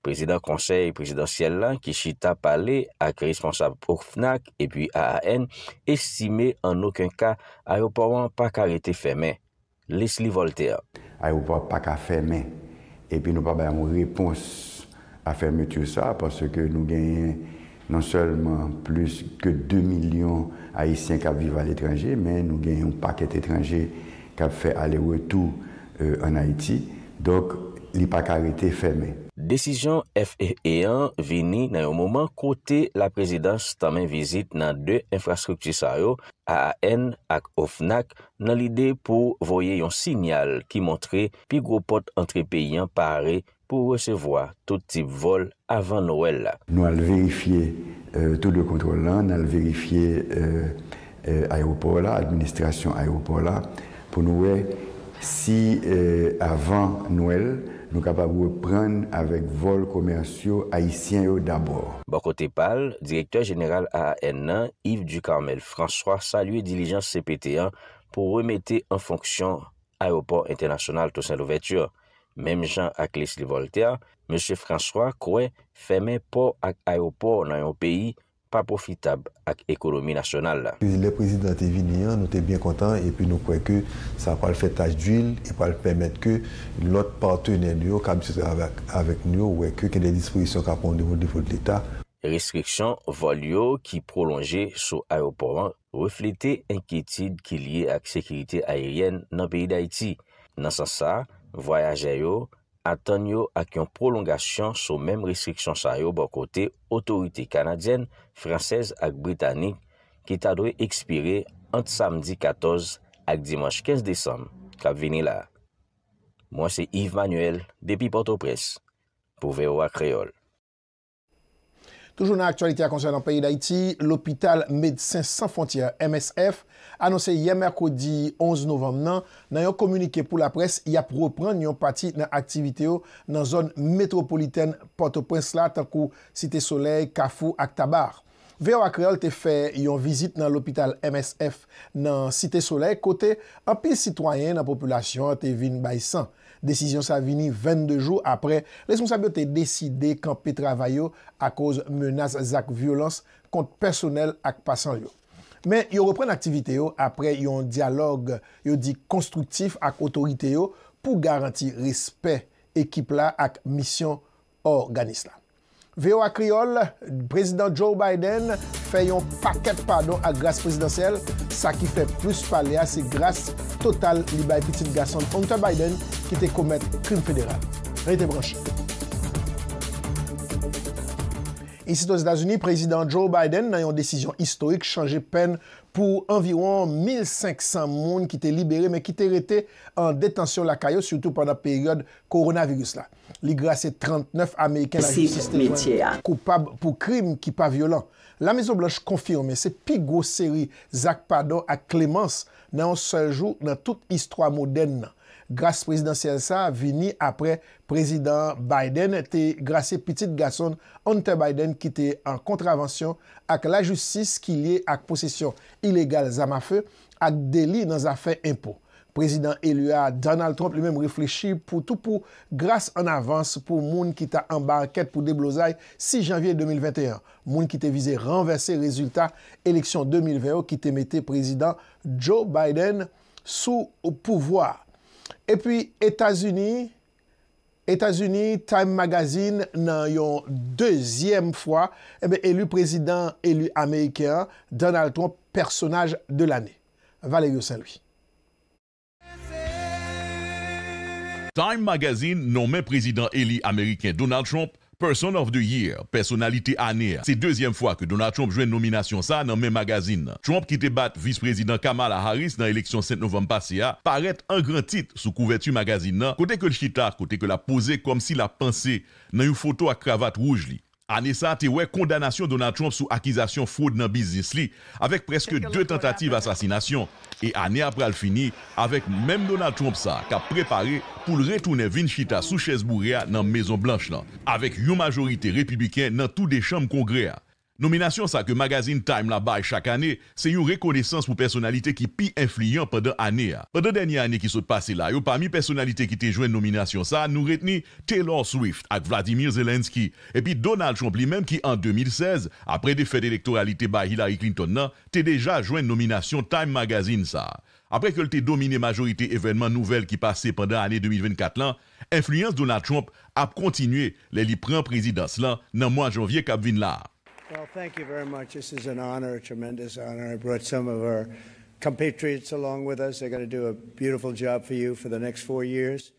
Prezident konsey, prezident Sielan, Kishita Paley, ak responsab pou FNAC epi AAN esime en noken ka aeroportman pa karete femen. Lesli Voltaire. Aeroportman pa karete femen epi nou pa bayan moun repons a ferme tou sa parce ke nou genyen Non selman plus ke 2 milyon Haitien kap vive al etranje, men nou genyon paket etranje kap fe alewotou an euh, Haiti. Dok, li pakarete ferme. Desijon FEE1 vini nan yon mouman kote la prezidans tamen vizit nan de infrastrukti sa yo AAN ak OFNAC nan lide pou voye yon sinyal ki montre pi gropot antre peyen pare pou resevoa tout tip vol avan Noël. Nou al verifiye tout de kontrolan, al verifiye aéropor la, administrasyon aéropor la, pou nou we, si avan Noël, nou kapabou prene avèk vol komersyon, aïsyen yo d'abord. Bako Tepal, direktor jeneral AAN, Yves Ducarmel, François, saluè Dilijan CPT1 pou remète an fonksyon aéropor internasyonal tou sen lou vètyor. Mèm jan ak les livoltea, M. François kouè fèmè port ak ayopor nan yon peyi pa profitab ak ekolomi nasyonal. Le prezident te vini an, nou te bien kontan, epi nou kwe ke sa pa l fetaj d'il, e pa l pèmèt ke lot partenè nyo, kab sise avèk nyo, wè ke de disposisyon kapon devout devout l'Etat. Restriksyon vol yo ki prolonje sou ayoporman reflete enketid ki liye ak sekirite ayeryen nan peyi d'Aiti. Nansan sa, voyaj ayo, atan yo ak yon prolongasyon sou mèm restriksyon sa yo bò kote otorite kanadyen, fransèz ak britanik ki ta dwe ekspire ant samdi 14 ak dimanj 15 desan kwa vini la. Mwen se Yves Manuel, Depi Porto Presse, pou veyo ak reol. Toujou nan aktualite akonser nan paye d'Haïti, l'Hopital Médicin Sans Frontières MSF Anonsè yè mèrkodi 11 novem nan, nan yon komunike pou la pres yè pou repren yon pati nan aktivite yo nan zon metropoliten Port-au-Prince la tan kou Site Soleil, Kafou ak Tabar. Veo ak reol te fè yon vizit nan l'opital MSF nan Site Soleil kote an pi sitwayen nan populasyon te vin bay san. Desisyon sa vini 22 jou apre, les moussabio te deside kan pi travay yo ak oz menaz ak violans kont personel ak pasan yo. Men yon repren aktivite yo apre yon dialog yon di konstruktif ak otorite yo pou garanti respet ekip la ak misyon organis la. Ve yo ak kriol, prezident Joe Biden fe yon paket padon ak glas prezidentsel. Sa ki fe plus palea se glas total li bay piti de gason fonte Biden ki te komet krim federal. Reite branche. Isi do Zda Zuni, Prezident Joe Biden nan yon desisyon istorik chanje pen pou environ 1500 moun ki te liberi men ki te rete an detansyon la kayo surtout pwanda peryode koronavirus la. Li grase 39 Ameriken la jististe mwen koupab pou krim ki pa violan. La mezo blanche konfirme se pi gwo seri Zak Pado ak Klemans nan yon sel jou nan tout istro a moden nan. Grase prezidentiel sa vini apre prezident Biden te grase pitit gason an te Biden ki te an kontravensyon ak la justis ki liye ak posisyon ilegal zamafe ak deli nan zafen impo. Prezident elua Donald Trump li menm reflechi pou tout pou grase an avans pou moun ki te an banket pou deblozay 6 janvye 2021. Moun ki te vize renverse rezultat eleksyon 2020 ki te mette prezident Joe Biden sou pouvoar. Et puis, Etats-Unis, Time Magazine nan yon dezyem fwa, elu eh prezident, elu Amerikean, Donald Trump, personaj de l'anne. Vale yosan lwi. Time Magazine nan men prezident elu Amerikean Donald Trump, Person of the year, personalite aner, se dezyem fwa ke Donald Trump jwen nominasyon sa nan men magazin nan. Trump ki te bat vice-prezident Kamala Harris nan eleksyon 7 novem pase a, paret an gran tit sou kouvetu magazin nan, kote ke l chita, kote ke la pose kom si la pense nan yon foto a kravat rouge li. Anè sa te wè kondanasyon Donald Trump sou akizasyon fraude nan biznis li, avèk preske 2 tentative asasinasyon. E anè apre al fini, avèk mèm Donald Trump sa ka prepare pou l re-toune Vin Chita sou Chesbourgia nan Mezon Blanche la, avèk yon majorite republiken nan tout de chanm kongre ya. Nomination sa ke magazine Time la baye chak ane, se yon rekonesans pou personalite ki pi influyen pwede ane a. Pwede denye ane ki sot pase la, yo pami personalite ki te jwen nomination sa, nou reteni Taylor Swift ak Vladimir Zelensky, epi Donald Trump li menm ki an 2016, apre defet elektoralite baye Hillary Clinton nan, te deja jwen nomination Time magazine sa. Apre ke lte domine majorite evenman nouvel ki pase pwede ane 2024 lan, influence Donald Trump ap kontinue le li pren prezidans lan nan mwen janvye kabvin la. Well, thank you very much. This is an honor, a tremendous honor. I brought some of our compatriots along with us. They're going to do a beautiful job for you for the next four years.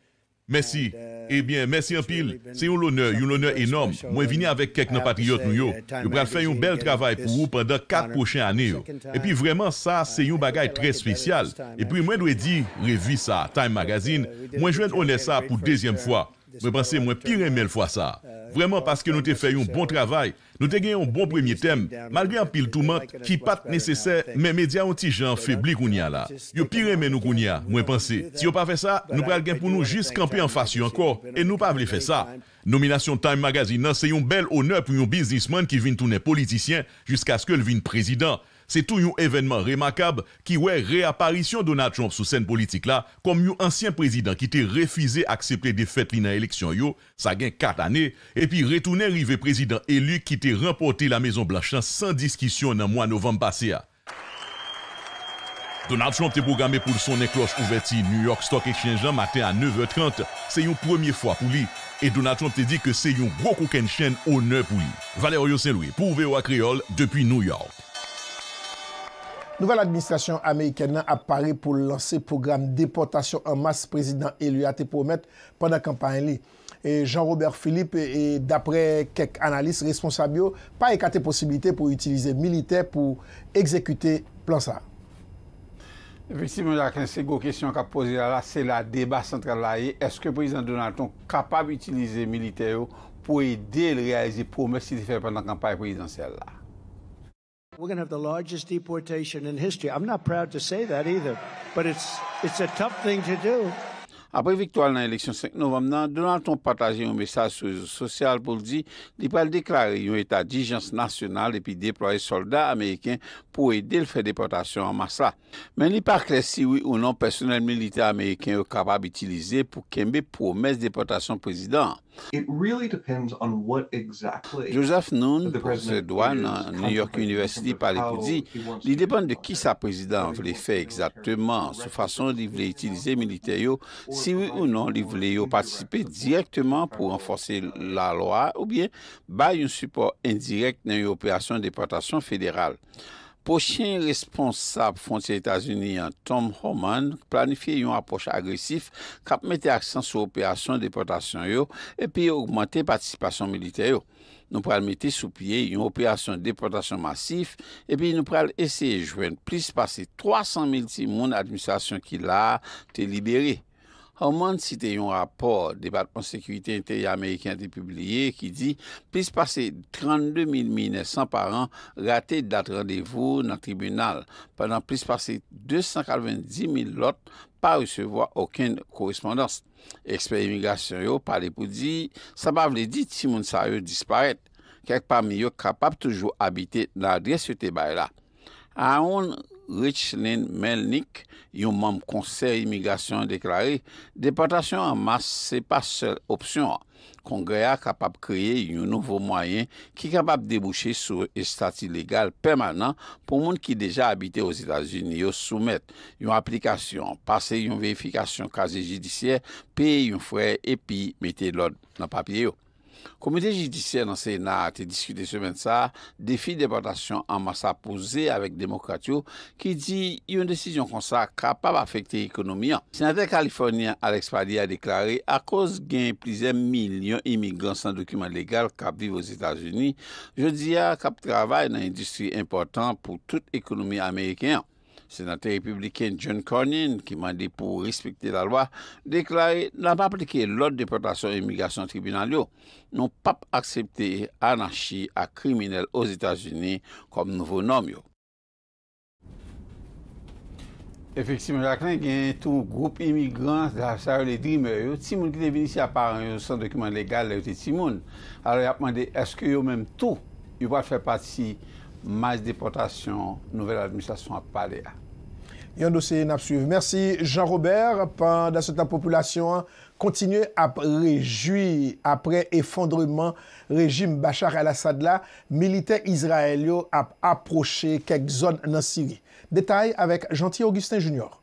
Merci. Uh, eh bien, merci un pile. C'est un honneur, un honneur énorme. Mwen vini avèk kek nan patriote nou yo. Yo pral fè yon bel travay pou yon pèdèr kat pochè anè yo. E pi vreman sa, c'est yon bagay trè spesyal. E pi mwen dwe di, revi sa, Time uh, Magazine, mwen jwen honè sa pou dèzièm fwa. Mwen panse mwen piremè l fwa sa. Vreman paske nou te fè yon bon travay, nou te gè yon bon premiè tem, malbè an pil toumant ki pat nesesè mè media an ti jan febli koun ya la. Yo piremè nou koun ya, mwen panse. Si yo pa fè sa, nou pral gen pou nou jis kampè an fasyo anko, e nou pa vle fè sa. Nomination Time Magazine nan se yon bel onè pou yon biznisman ki vin toune politisyen jiska skè l vin prezidant. Se tou yon evenman remakab ki we reapparisyon Donald Trump sou sen politik la kom yon ansyen prezident ki te refize akseple defet li nan eleksyon yo, sa gen 4 ane, e pi retoune rive prezident elu ki te remporti la mezon blachan san diskisyon nan mwa novem basya. Donald Trump te progame pou sonen klos ouverti New York Stock Exchange an matin an 9.30, se yon premier fwa pou li, e Donald Trump te di ke se yon brokouken chen ou ne pou li. Valerio Senloui, pou vewa kriol, depi New York. Nouvelle administration américaine a paré pour lancer programme déportation en masse président élu a été promettre pendant campagne. Jean-Robert Philippe, et d'après quelques analystes responsables, pas écarté possibilité pour utiliser militaires pour exécuter plan ça. Effectivement, c'est une question qu'a posée là, c'est le débat central Est-ce que le président Donald Trump est capable d'utiliser militaires pour aider à réaliser les promesses qu'il fait pendant la campagne présidentielle We're going to have the largest deportation in history. I'm not proud to say that either, but it's a tough thing to do. Apre victoire nan l'élection 5 novembre nan, donant on partage un message sur les réseaux sociaux pour dire qu'il peut déclarer un état d'urgence nationale et puis déployer soldats américains pour aider le fait de déportation en mars là. Mais n'est pas clair si oui ou non personnel militaire américain est capable d'utiliser pour qu'il y ait une promesse de déportation présidente. Joseph Noon, president of New York University, said that it depends on who his president wants to do it exactly, on the way he wants to use the military, if he wants to participate directly to enforce the law, or by an indirect support in a federal deportation operation. Pochye yon responsab fonte Etasuniyan Tom Homan planifi yon aposhe agresif kap mette aksan sou operasyon deportasyon yo epi augmente patisipasyon militeyo. Nou pral mette sou piye yon operasyon deportasyon masif epi nou pral eseye jwen plis pase 300 mili timoun administasyon ki la te liberi. Ha oumane cite yon rapor, Débat en Sécurité Intérie Américaine di publiye, ki di, plis passe 32.900 par an rate dat radevou nan tribunal, padan plis passe 290.000 lot pa ousevo akèn korespondans. Ekspert imigrasyon yo, pale pou di, sa pa vle di ti moun sa yo disparet, kek pa mi yo kapap toujou habite nan adres yote bay la. Ha oumane, Richland Melnick, yon mounm konser imigrasyon deklari, deportasyon an mas se pa sel opsyon. Kongreya kapap kreye yon nouvo mwayen ki kapap debouche sou estati legal permanent pou moun ki deja habite yo soumet yon aplikasyon. Pase yon verifikasyon kaze jidisyer, pe yon fwe epi mete lod nan papye yo. Komite jidisyen nan Senat te diskute semen sa, defi deportasyon an massa pouze avèk demokratyo ki di yon desisyon kon sa kapap afekte ekonomi an. Senatè Kaliforniyan Alex Fadi a deklaré a koz gen plizè milyon imigran san dokumen legal kap vive ou Etats-Unis, je di ya kap travay nan indisci important pou tout ekonomi Ameriken an. Senate republiken John Cornyn, ki mande pou respekte la lwa, deklari nan pa aplike lot depotasyon emigrasyon tribunal yo. Non pa pa aksepte ananshi a kriminell oz Etats-Unis kom nouvo nom yo. Efektsime, jaklen gen tou mou group emigrans da sa yo le drime yo, ti moun ki devini si aparen yo son dokumen legal le ou te ti moun. Alo yap mande, eske yo menm tou yo pa fe pati si? mas depotasyon nouvel administasyon ap pale a. Yon dosye nap suive. Mersi, Jean-Robert, pandan sotan populasyon, kontinye ap rejoui apre efondreman rejim Bachar el-Assad la, milite Israel yo ap aproche kek zon nan Siri. Detay avek Gentil Augustin Junior.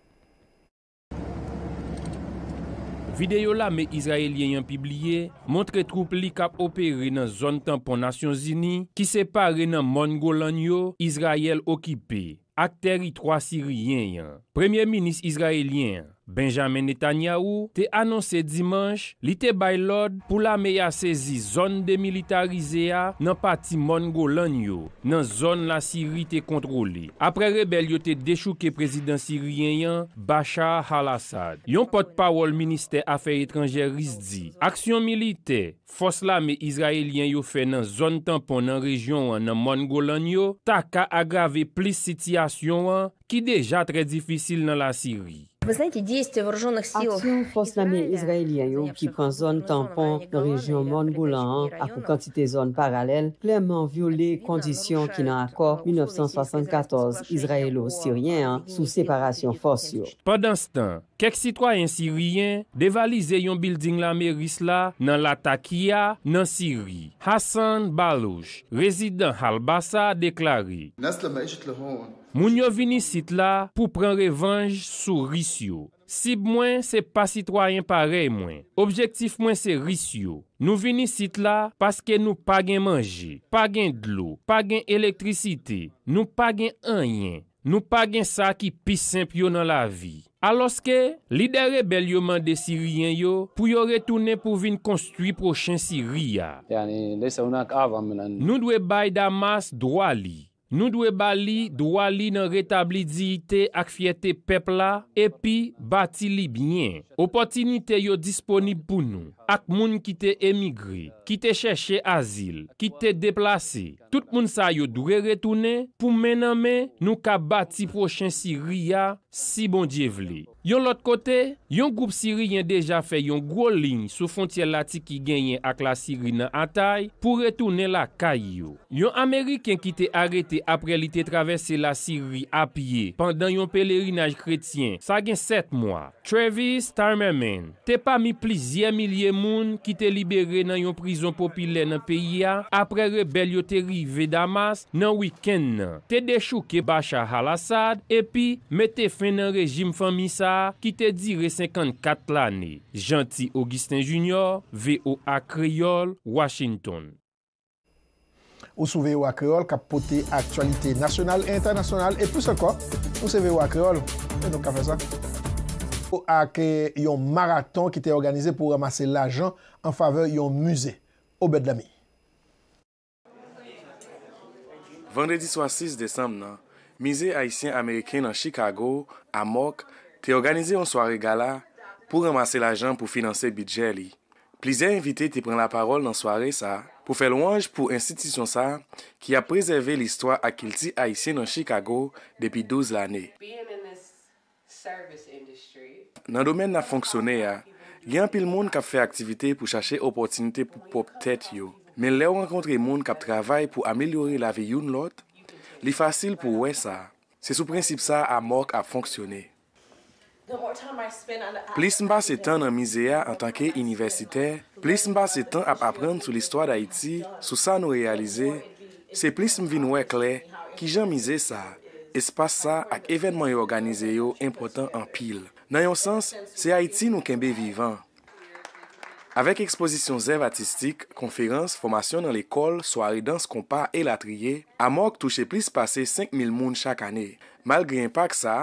Videyo la me Izrael yen yon pibliye, montre troupe li kap operi nan zon tanpon Nasyon Zini ki separe nan mongolanyo Izrael okipe. Akteri 3 siri yen yon. Premier Minis Izrael yen. Benjamin Netanyahu te anonsè dimanche li te baylod pou la me ya sezi zon demilitarize ya nan pati mongolanyo nan zon la siri te kontroli. Apre rebel yo te dechouke prezident siriyen yan, Bashar al-Assad. Yon pot pawol minister afe etranjeris di, aksyon milite, fos la me izrailyen yo fe nan zon tampon nan rejyon an nan mongolanyo, ta ka agrave plis sityasyon an ki deja tre difisil nan la siri. Aksyon foslamen izraelyen yo ki pren zon tampon nan rejyon Mon Goulaan akou kantite zon paralel, pleman vyo le kondisyon ki nan akor 1974 izraelo-syriyen sou separasyon fosyo. Podan stan, kek sitwayen syriyen devalize yon building la meris la nan la Takia nan Syri. Hassan Balouj, rezident Halbasa, deklari. Nas la ma ejit le houn. Moun yo vini sit la pou pran revanj sou risyo. Sib mwen se pa sitwayen pare mwen. Objektif mwen se risyo. Nou vini sit la paske nou pagyen manje, pagyen dlo, pagyen elektrisite, nou pagyen anyen, nou pagyen sa ki pis senp yo nan la vi. Aloske, lidè rebel yo mande siriyen yo pou yo retounen pou vin konstwi prochen siriya. Nou dwe baye damas drwa li. Nou dwe bali, dwa li nan retabli diyite ak fiyete pepla, epi bati li bine. Opotinite yo disponib pou nou, ak moun ki te emigri, ki te cheshe azil, ki te deplase. Tout moun sa yo dwe retune pou mename nou ka bati pou chensi riya. Sibon Djevli. Yon lot kote, yon goup siri yon deja fe yon gwo lin sou fontye lati ki genyen ak la siri nan Antay pou retounen la kay yo. Yon Ameriken ki te arete apre li te travesse la siri apye pandan yon pelerinaj kretien sa gen set mwa. Travis Tarmerman, te pa mi plizye milye moun ki te libere nan yon prizon popile nan peyi ya apre rebelioteri ve damas nan wiken nan. Te dechou ke basha hal asad epi me te fe fè nan rejim famisa ki te dire 54 lanè. Janti Augustin Junior, VOA Kreyol, Washington. O sou VOA Kreyol ka pote aktualite nasyonal e internasyonal e pou se ko, pou se VOA Kreyol, e nou ka fè sa. O a kre yon maraton ki te organize pou ramase la jan an fave yon muse. Obed lami. Vendè di swa 6 desam nan, Mize Aisyen Ameriken nan Chicago a Mok te organize yon soare gala pou ramase l'ajan pou finanse bidjeli. Plize invite te pren la parol nan soare sa pou fe louange pou institisyon sa ki a preseve l'istwa akil ti Aisyen nan Chicago depi 12 l'ane. Nan domen nan fonksyone ya, li an pil moun kap fe aktivite pou chache opotinite pou pop tete yo. Men le ou an kontre moun kap travay pou ameliori la ve yon lote, Li fasil pou wè sa, se sou prinsip sa a mok ap fonksyonè. Plis mba se tan nan mize ya an tanke universite, plis mba se tan ap apren sou l'istwa d'Haïti, sou sa nou realize, se plis mbi nou wè kle, ki jan mize sa, espasa ak evenman yo organize yo impotant an pil. Nan yon sens, se Haïti nou kenbe vivan. Avèk ekspozisyon zèv atistik, konferans, formasyon nan l'ekol, soarye dans, kompa e latriye, Amok touche plis pase 5.000 moun chak anè. Mal gri impak sa,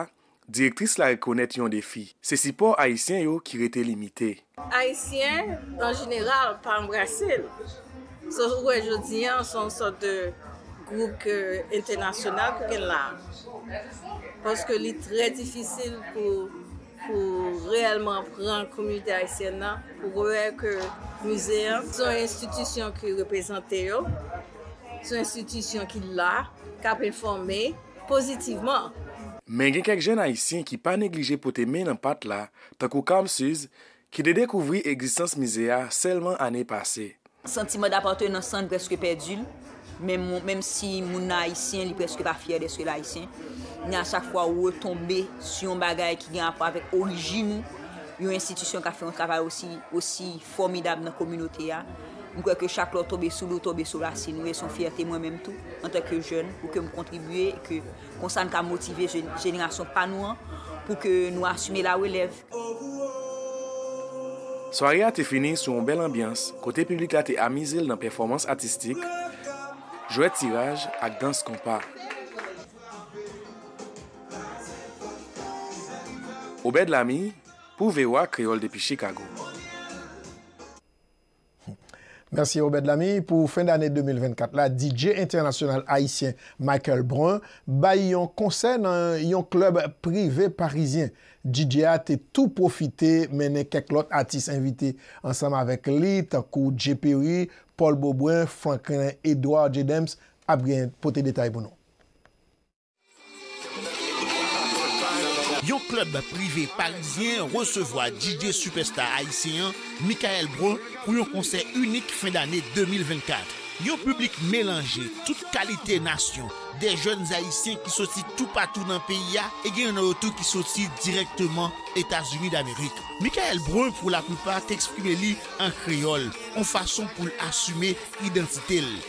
direktris la rekonèt yon defi. Se si pou Aisyen yo ki rete limitè. Aisyen, an jeneral, pan Brasile, se ou ajodiyan son sort de grouk euh, internasyonal kouken la. Poske li tre difisil pou... pou reèlman pran komilite Haitien nan, pou goèk mouzeyan. Son institisyon ki reprezentè yo, son institisyon ki la, ka preformè pozitivman. Men gen kek jen Haitien ki pa neglije pote men an pat la, takou Kam Suze, ki de dekouvri egzistans mouzeyan selman anè pase. Senti man d'apote nan san preske pedul, men si mounan Haitien li preske pa fyer deske l'Haitien. Nè a chak fwa ou wè tombe su yon bagay ki gen apwa vèk origi mou, yon institisyon ka fè yon travay osi formidab nan komunote ya. Mkwe ke chak lò tobe sou, lò tobe sou vlasin. Mwen son fiyate mwen mèm tou, mwen teke joun pou ke m kontribuye konsan kwa motive genyasyon panouan pou ke nou asume la wè lev. Soarye a te fini sou yon bel ambyans, kote publik la te amizil nan performans artistik, jwè tiraj ak dans kompa. Obed Lamy, pou vewa kreol depi Chicago. Mersi Obed Lamy, pou fin d'anè 2024. La DJ internasyonal haisyen Michael Brown ba yon konsen nan yon klub prive parizien. DJ a te tou profite menè keklot atis invite ansam avèk Lit, takou J.P.R.I., Paul Beaubrin, Franklin, Edouard, J.Dems, ap gen pote detay bono. Yon klub privé parizien recevo a DJ Superstar Aisyen, Mikael Brun, pou yon konser unik fin d'anè 2024. Yon publik mélanger, tout kalité nation, de jènes Aisyen ki soti tout patou nan PIA, e gen yon auto ki soti direktman Etats-Unis d'Amérique. Mikael Brun pou la koupa te eksprime li an kriol, an fason pou l'assume identité li.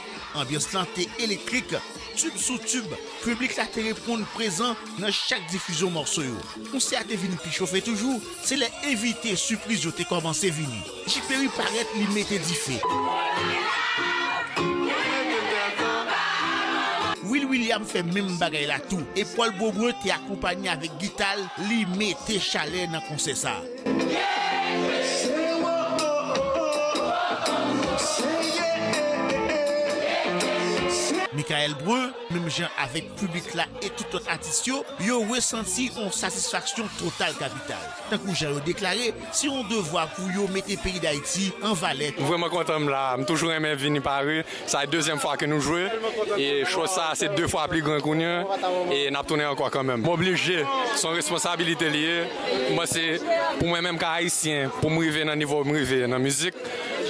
Bien santé électrique tube sous tube, public la te présent dans chaque diffusion morceau On sait à te vini pi chofe toujou, se le surprise de yo te komanse vini. Jiperi paret Will William fait même bagaille là tout. Et Paul Bobreux t'est accompagné avec guitare, limité chalet dans le concert ça. Mikael Brun, mèm jen avèk publik la et toutot atis yo, yo wè senti yon satisfaksyon total kapital. Tan kou jè yon deklarè, si yon devwa kou yo mette peyi d'Haïti, an valè. Vreman kontan mè la, mè toujou remè vini parè, sa yon deuxième fwa ke nou jwè, e chou sa se dè fwa pli gran kounye, e nap tounè an kwa kanmèm. Mè oblijè, son responsabilite liè, mè se pou mè mèm ka Haitien, pou mrivé nan nivou mrivé nan mizik.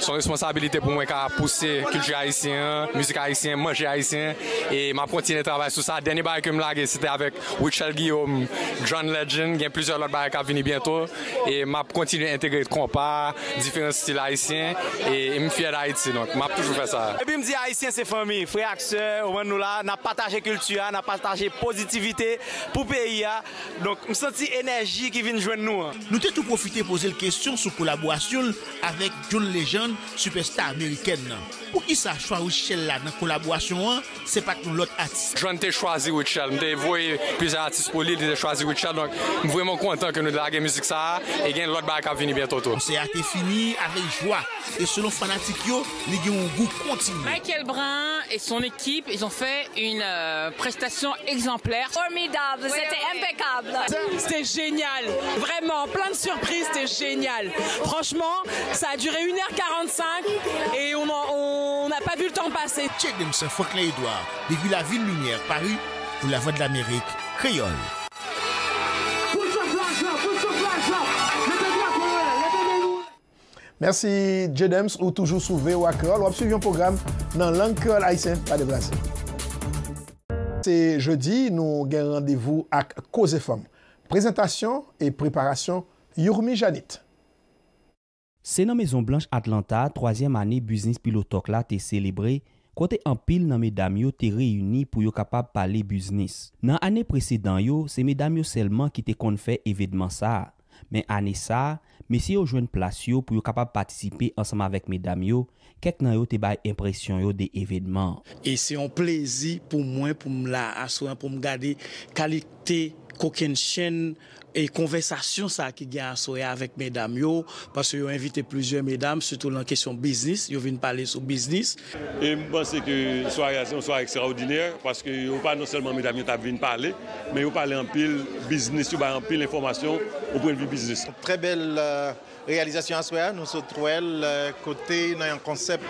Son responsabilité pour moi qu'à pousser culture haïtienne, musique haïtienne, manger haïtien. Et ma continue de travailler sur ça. Dernier bail que me fait, c'était avec Richard Guillaume, John Legend. Il y a plusieurs autres bails qui venir bientôt. Et ma continue d'intégrer compas, différents styles haïtiens. Et je suis fier d'Haïti. Donc, m'a toujours fait ça. Et puis, me dit haïtien, c'est famille. Frère et sœurs, au nous là, n'a partagé culture, n'a partagé positivité pour le pays. Hein. Donc, je me sens énergie qui vient joindre nous. Hein. Nous avons tout profité poser la question sur collaboration avec John Legend Superstar Ameriken nan Pour qui ça Wichelle dans la dans la collaboration hein? se pat pas lot atis. choisi te Je t'ai choisi voye pizan atis choisi li, donc chwazi Wichel, donk m vwèman kontan ke et de la gen mizik musique e ba ka vini qui ou. C'est a fini avec joie et selon fanatik nous avons un yon continu. Michael Brun et son équipe, ils ont fait une euh, prestation exemplaire. Formidable, c'était impeccable. C'était génial, vraiment, plein de surprises, c'était génial. Franchement, ça a duré 1h45 et on... on on n'a pas vu le temps passer. Check Dempsey, Franklin Edouard, depuis la ville lumière, Paris, pour la voix de l'Amérique, créole. Merci, Jedems, ou toujours souvé ou à Creole. On suivi un programme dans langue créole pas déplacé. C'est jeudi, nous avons rendez-vous avec Cause et Présentation et préparation, Yurmi Janit. Se nan Mezon Blanche Atlanta, troasyem ane buznis pilotok la te celebre, kote anpil nan me dam yo te reyuni pou yo kapab pale buznis. Nan ane prese dan yo, se me dam yo selman ki te konfe evedman sa. Men ane sa, men si yo jwen plasyo pou yo kapab patisipe ansama vek me dam yo, ket nan yo te baye impresyon yo de evedman. E se yon plezi pou mwen pou m la aswen pou m gade kalite koken chen sa. et conversation ça qui gagne avec mesdames yo parce qu'ils ont invité plusieurs mesdames surtout dans question business, ils viennent parler sur business. Et je pense que soirée soirée extraordinaire parce que pas non seulement mesdames yo viennent parler mais ils parlent en pile business, ils parlent en pile information au point de vue business. Très belle euh, Realizasyon aswe, nou se troel kote nan yon konsep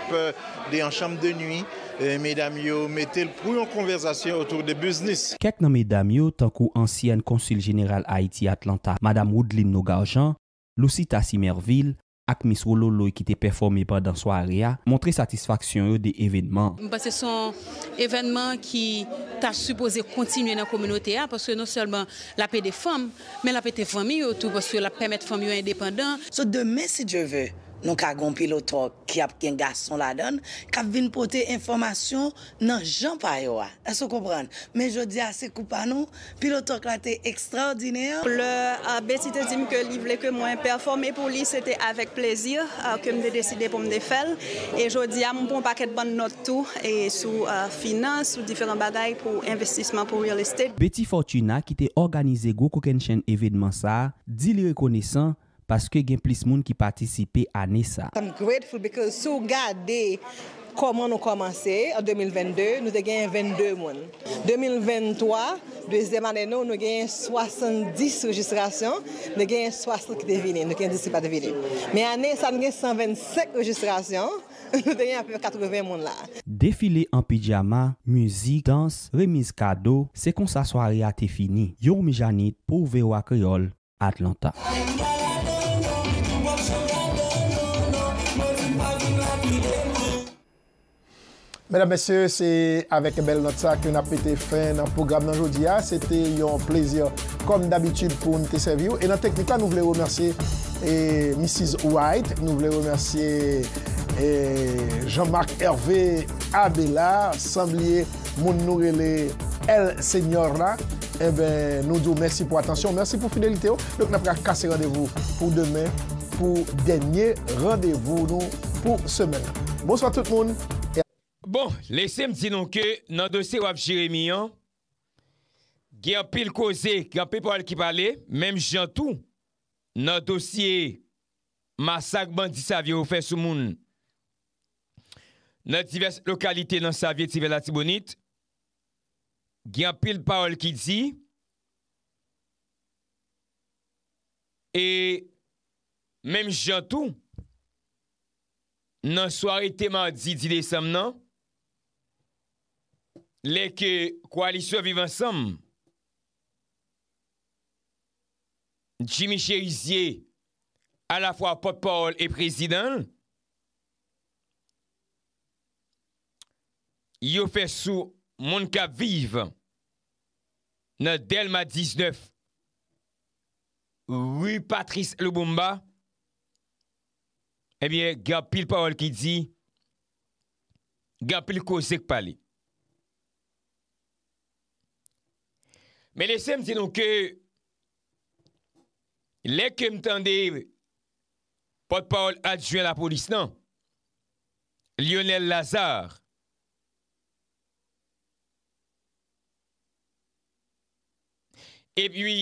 de yon chanm euh, de nwi, medam yo metel prou yon konversasyon otou de beznis. Kek nan medam yo tankou ansyen konsil jeneral Haiti-Atlanta, madame Woodlin Nogaojan, Lusita Simervil, ak Miss Rololo ki te performe badan swa a ria, montre satisfaksyon yo de evenman. Mwen pa se son evenman ki ta suppose kontinuye nan kominote a, paswe non selman la pe de fam, men la pe te fami yo tou paswe la pe met fami yo independant. So demen si dje ve... Nou ka goun piloto ki ap gen gason la don, ka vin pote informasyon nan jan paye wa. Eso koubran? Men jodi a se koupa nou, piloto kwa euh, te ekstraordinèr. Le beti te zim ke li vle ke mwen performe pou li, se te avek plezir ke mwen de deside pou mwen de fel. E jodi a moun pou mwen paket ban notou e sou euh, finan, sou diferan badaj pou investisman pou real estate. Beti Fortuna ki te organize goun kouken chen evèdman sa, di li rekonesan, parce y a qui de à qui ki à ane Je I'm grateful because vous comment comment nous en en 2022, nous avons gagné 22 En 2023, deuxième année, nous, nous avons 70 registrations, nous avons 60 qui devinent, nous avons 10 qui pas deviné. Mais année, ça nous 125 registrations, nous avons un peu 80 monde là. Défilé en pyjama, musique, danse, remise cadeau, c'est comme ça soirée a été finie. Yo Mijanit pour VOA Creole, Atlanta. Mesdames, Messieurs, c'est avec belle note ça nous a pété fin dans programme d'aujourd'hui. Hein. C'était un plaisir, comme d'habitude, pour nous servir. Et dans technique, nous voulons remercier et eh, Mrs. White, nous voulons remercier eh, Jean-Marc Hervé Abela, Samblier, Mounnourele, El Señora. Eh bien, nous disons merci pour l'attention, merci pour la fidélité. Oh. Donc, nous avons casser rendez-vous pour demain, pour dernier rendez-vous nous pour semaine. Bonsoir tout le monde. Bon, lese m di nou ke nan dosye wap Jeremion Gyan pil koze, gyan pil parol ki pale Mem jantou nan dosye Masakman di savye ou fe sou moun Nan divers lokalite nan savye ti vela ti bonit Gyan pil parol ki di E Mem jantou Nan soarete mandi di lesem nan Lè ke koalisyon viv ansam, Jimmy Cherizier, a la fwa potpawol e prezident, yo fè sou moun ka viv nan Delma 19, wou Patrice Louboumba, e eh bie gapil pawol ki di, gapil kou zek pali. Mè lè sèm zè nou kè lè kèm tande pot paol adjouan la polis nan Lionel Lazare E pwi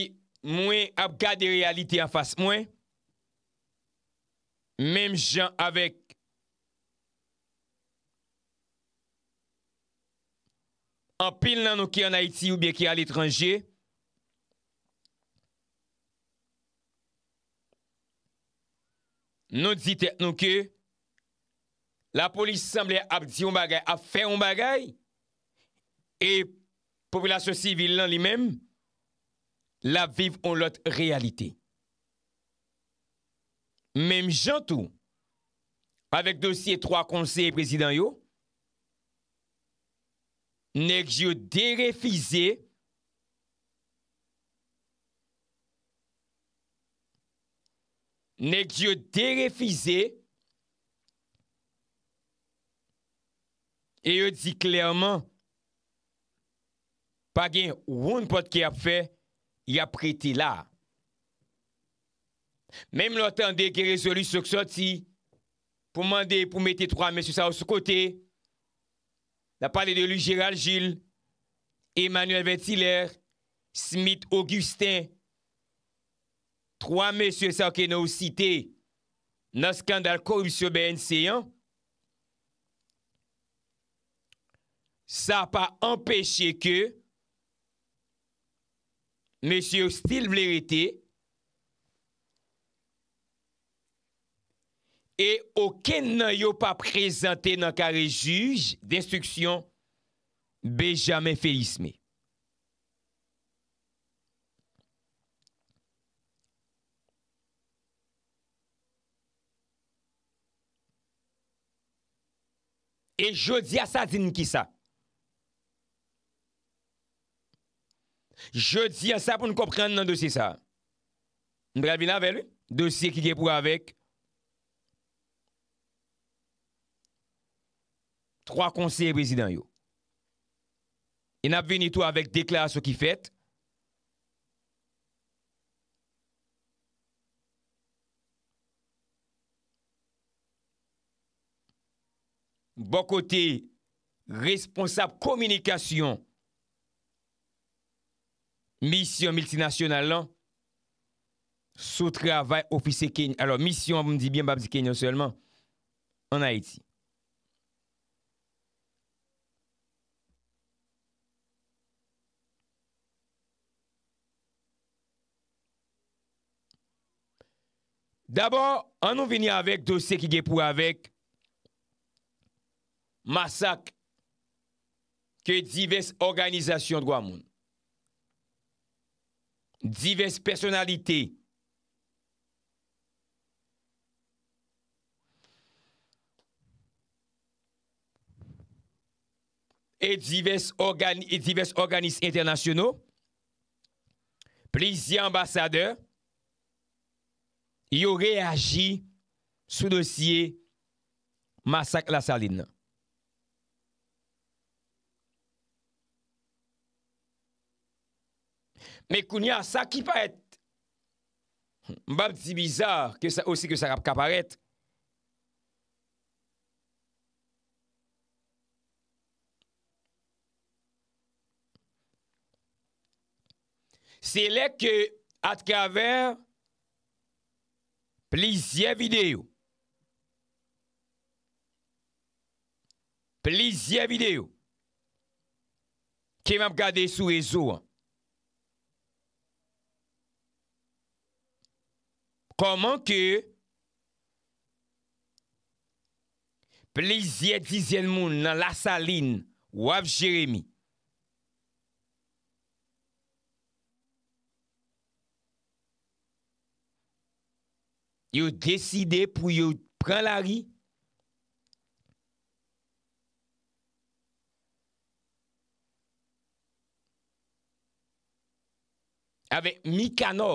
mwen ap gade realite an fas mwen mèm jan avèk apil nan nouke an Haiti ou bieke an l'étranger, nou ditek nouke, la polis semblè ap di yon bagay, ap fe yon bagay, e populasyon sivil nan li men, la viv yon lot realite. Menm jantou, avek dosye 3 konsey prezidanyo, Nèk jyo derefize, Nèk jyo derefize, E yo di klerman, Pag gen woun pot ki ap fe, Y ap rete la. Mèm lò tan de ki rezolu souk soti, Pou mande pou mette 3 men sou sa ou sou kote, Mèm lò tan de ki rezolu souk soti, la pale de lui Gérald Gilles, Emmanuel Ventiler, Smith-Augustin, troa mèsyè sa kè nou site nan skandal korusio BNC1, sa pa empèche ke mèsyè Stilvlerite, mèsyè Stilvlerite, E oken nan yo pa prezante nan kare juj d'instruksyon Benjamin Felisme. E jodi a sa din ki sa. Jodi a sa pou nou komprende nan dosi sa. Mbravina vele, dosi ki ke pou avek Troa konseye brezidanyo. En ap veni tou avek dekla sou ki fet. Bo kote responsab komunikasyon misyon multinasyonal lan sou travay ofise kenyon. Alors misyon, mou mdi bien, mba mdi kenyon selman, an Haiti. D'abord, an nou veni avèk dosè ki gepou avèk masak ke divers organizasyon d'Gwamoun. Divers personalite e divers e organis internasyonou. Prezi ambasadeur yo reagi sou dosye masak la salin. Mekounia sa ki pa et mbap ti bizar osi ke sa kaparet. Se lek ke atkavèr Plizye videyo. Plizye videyo. Ki m ap gade sou rezo an. Koman ke plizye dizen moun nan la salin wav Jeremie. Yow deside pou yow pren la ri. Awe, Mikano.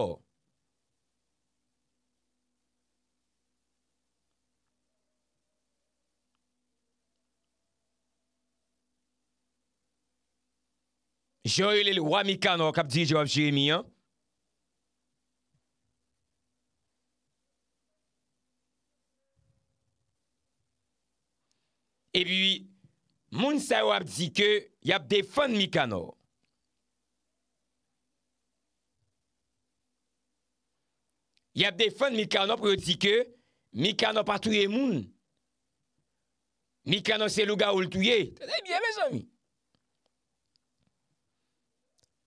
Jow yow le wwa Mikano kap di jow ap jirimi yon. E bi, moun sa yo ap di ke, y ap defan mikano. Y ap defan mikano pou yo di ke, mikano patouye moun. Mikano se lou ga ou l'touye. Te dey biye mè sa mi.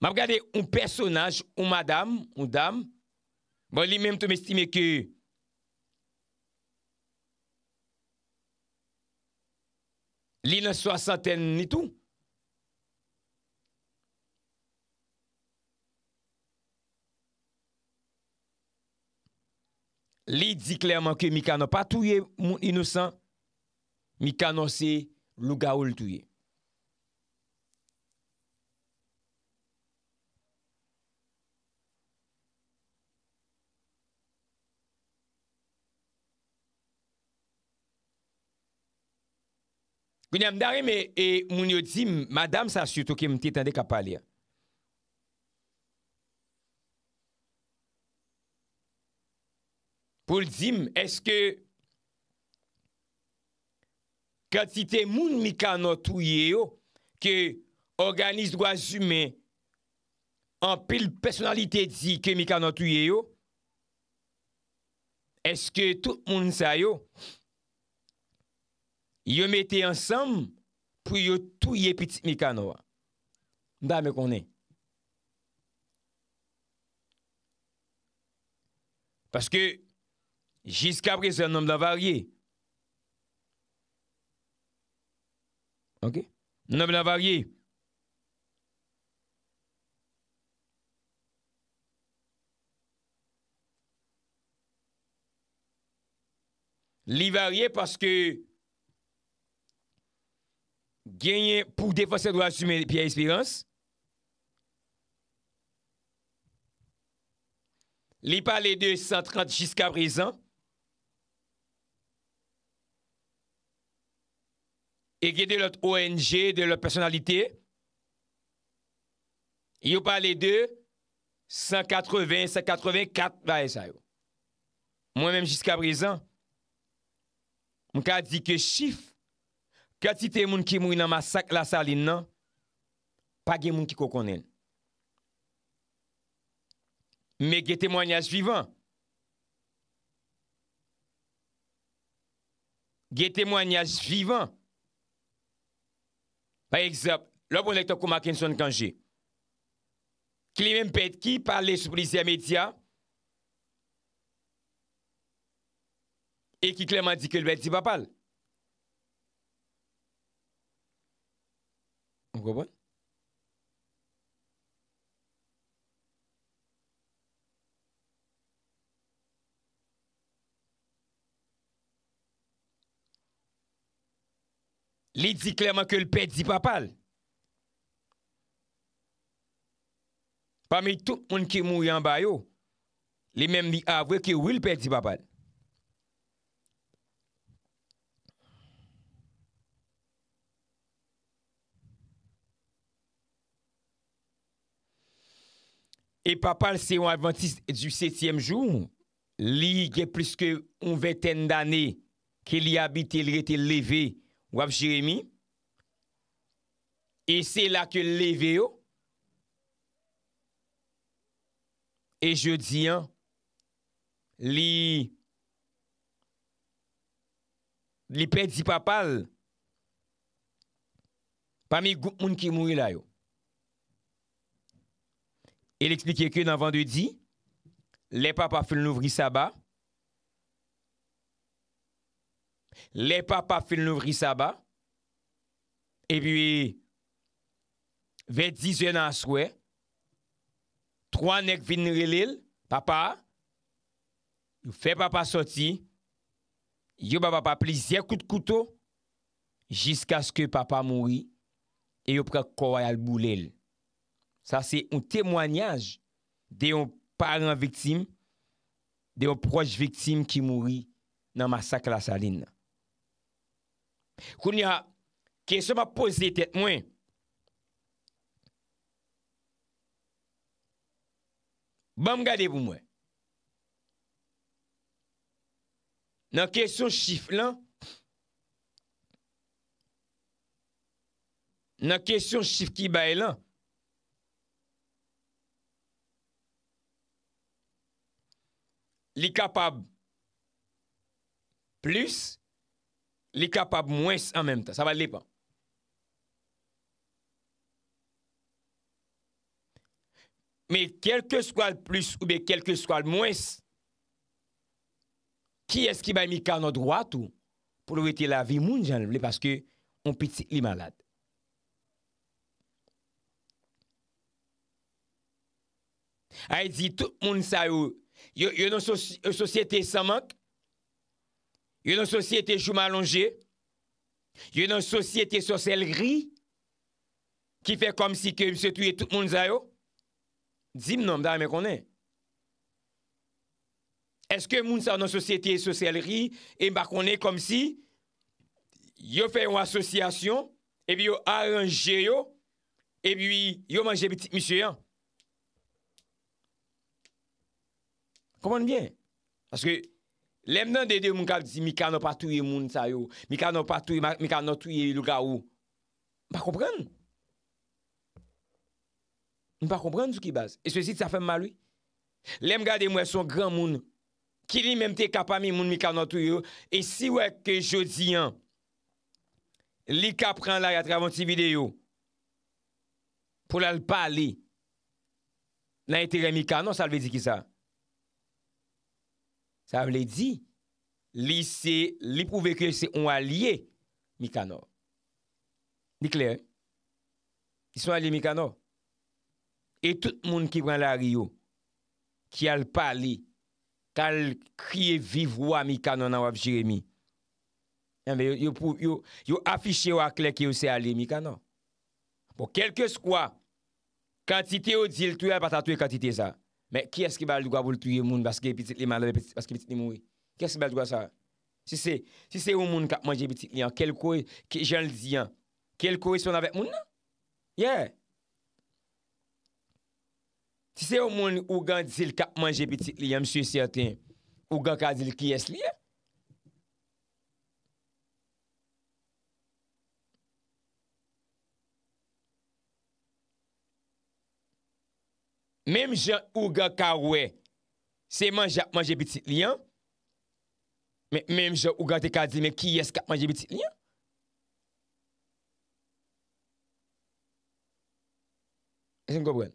Ma ap gade un personaj, un madam, un dam, bon li mèm tou mè stime ke... Li nan swa saten ni tou? Li di klerman ke mi kanon pa touye moun inosan, mi kanon se lou gaoul touye. Gouniam darem e, e moun yo dzim, madame sasyoutou ke mtie tende kapalye. Poul dzim, eske katite moun mikano touye yo ke organiz wazume an pil personalite di ke mikano touye yo, eske tout moun zayo Ils mettaient ensemble pour yo touyer petit Mikano. Nda qu'on Parce que jusqu'à présent, nombre a varié. OK Nombre a varié. Li varié parce que genyen pou defanser do asume piye espirans, li pa le de 130 jiska brizan, e gye de lot ONG, de lot personalite, yo pa le de 180, 184, e mwen menm jiska brizan, mwen ka di ke chif, Kati te moun ki moun nan masak la salin nan, pa gen moun ki koko nen. Me gen temwanyaj vivan. Gen temwanyaj vivan. Pa ekzap, lopo bon nek to kouma ken son kanje. Kli men pet ki, pale sou polisyen medya, e ki kleman di ke lwen di papal. Kli men pet ki, Lè di kleman ke l pè di papal Pamè tout moun ki mou yon bayo Lè mèm li avwe ki wè l pè di papal E papal se yon adventist du setyem joun, li ge pliske yon veten dane ke li abite li rete leve wap Jeremie. E se la ke leve yo. E je di an, li pedi papal pa mi goun moun ki moun la yo. El explikye ke nan van de di, le papa fil nouvri sa ba, le papa fil nouvri sa ba, e bi ve dizen answe, trwa nek vin relil, papa, fe papa soti, yo ba papa plizye kout kouto, jiska sko papa moui, yo prek kwa yal boulel. Sa se yon temwanyaj de yon parent viktim, de yon proj viktim ki mouri nan masak la salin la. Kouni ha, kesyon ma pose de tet mwen, bam gade pou mwen. Nan kesyon chif lan, nan kesyon chif ki bay lan, Li kapab plus, li kapab mwes an menm ta. Sa val li pa. Me kelke skwal plus oube, kelke skwal mwes, ki eski ba mi ka nou dwatu pou lou eti la vi moun jan, le paske on piti li malad. A yi di, tout moun sa yo, Yon yon sosyete samak, yon yon sosyete chouman longe, yon yon sosyete soselri ki fe kom si ke mse tuye tout moun zayo, zim nan mda yon mè konè. Eske moun sa yon sosyete soselri, e mba konè kom si yo fe yon asosyasyon, e bi yo aranje yo, e bi yo manje biti mse yon. Komponmye, aske lem nan dede moun kal di, mi ka nan patouye moun sa yo, mi ka nan patouye, mi ka nan touye luga ou. Mpa kompren? Mpa kompren sou ki bas? E sou si ti sa fèm malou? Lem gade mwen son gran moun, ki li memte kapami moun mi ka nan touye yo, e si wèk ke jodi an, li ka pran la yatra yon ti video, pou lal pale, li nan yateren mi ka, nan salve di ki sa? Sa vle di, li se, li pouve ke se ou a liye mi kanon. Ni kler, ki se ou a liye mi kanon. E tout moun ki pran la riyo, ki al pali, kal kriye vivwa mi kanon nan wap jiremi. Yon pou, yon afishe wak lè ki ou se a liye mi kanon. Bo kelke skwa, kantite ou dil tuye pata tuye kantite sa. Mè ki eski bal douga boul touye moun baske pitik li mande baske pitik li mouye? Kè se bal douga sa? Si se, si se ou moun kap manje pitik li an, kel kouy, jen li di an, kel kouy son avek moun nan? Ye? Si se ou moun ou gan dil kap manje pitik li an, msou yon ten, ou gan ka dil ki es li an? Mem jen ouga ka we, se manje biti liyan, men menm jen ouga te ka di men ki yes ka manje biti liyan. E jen koubwen.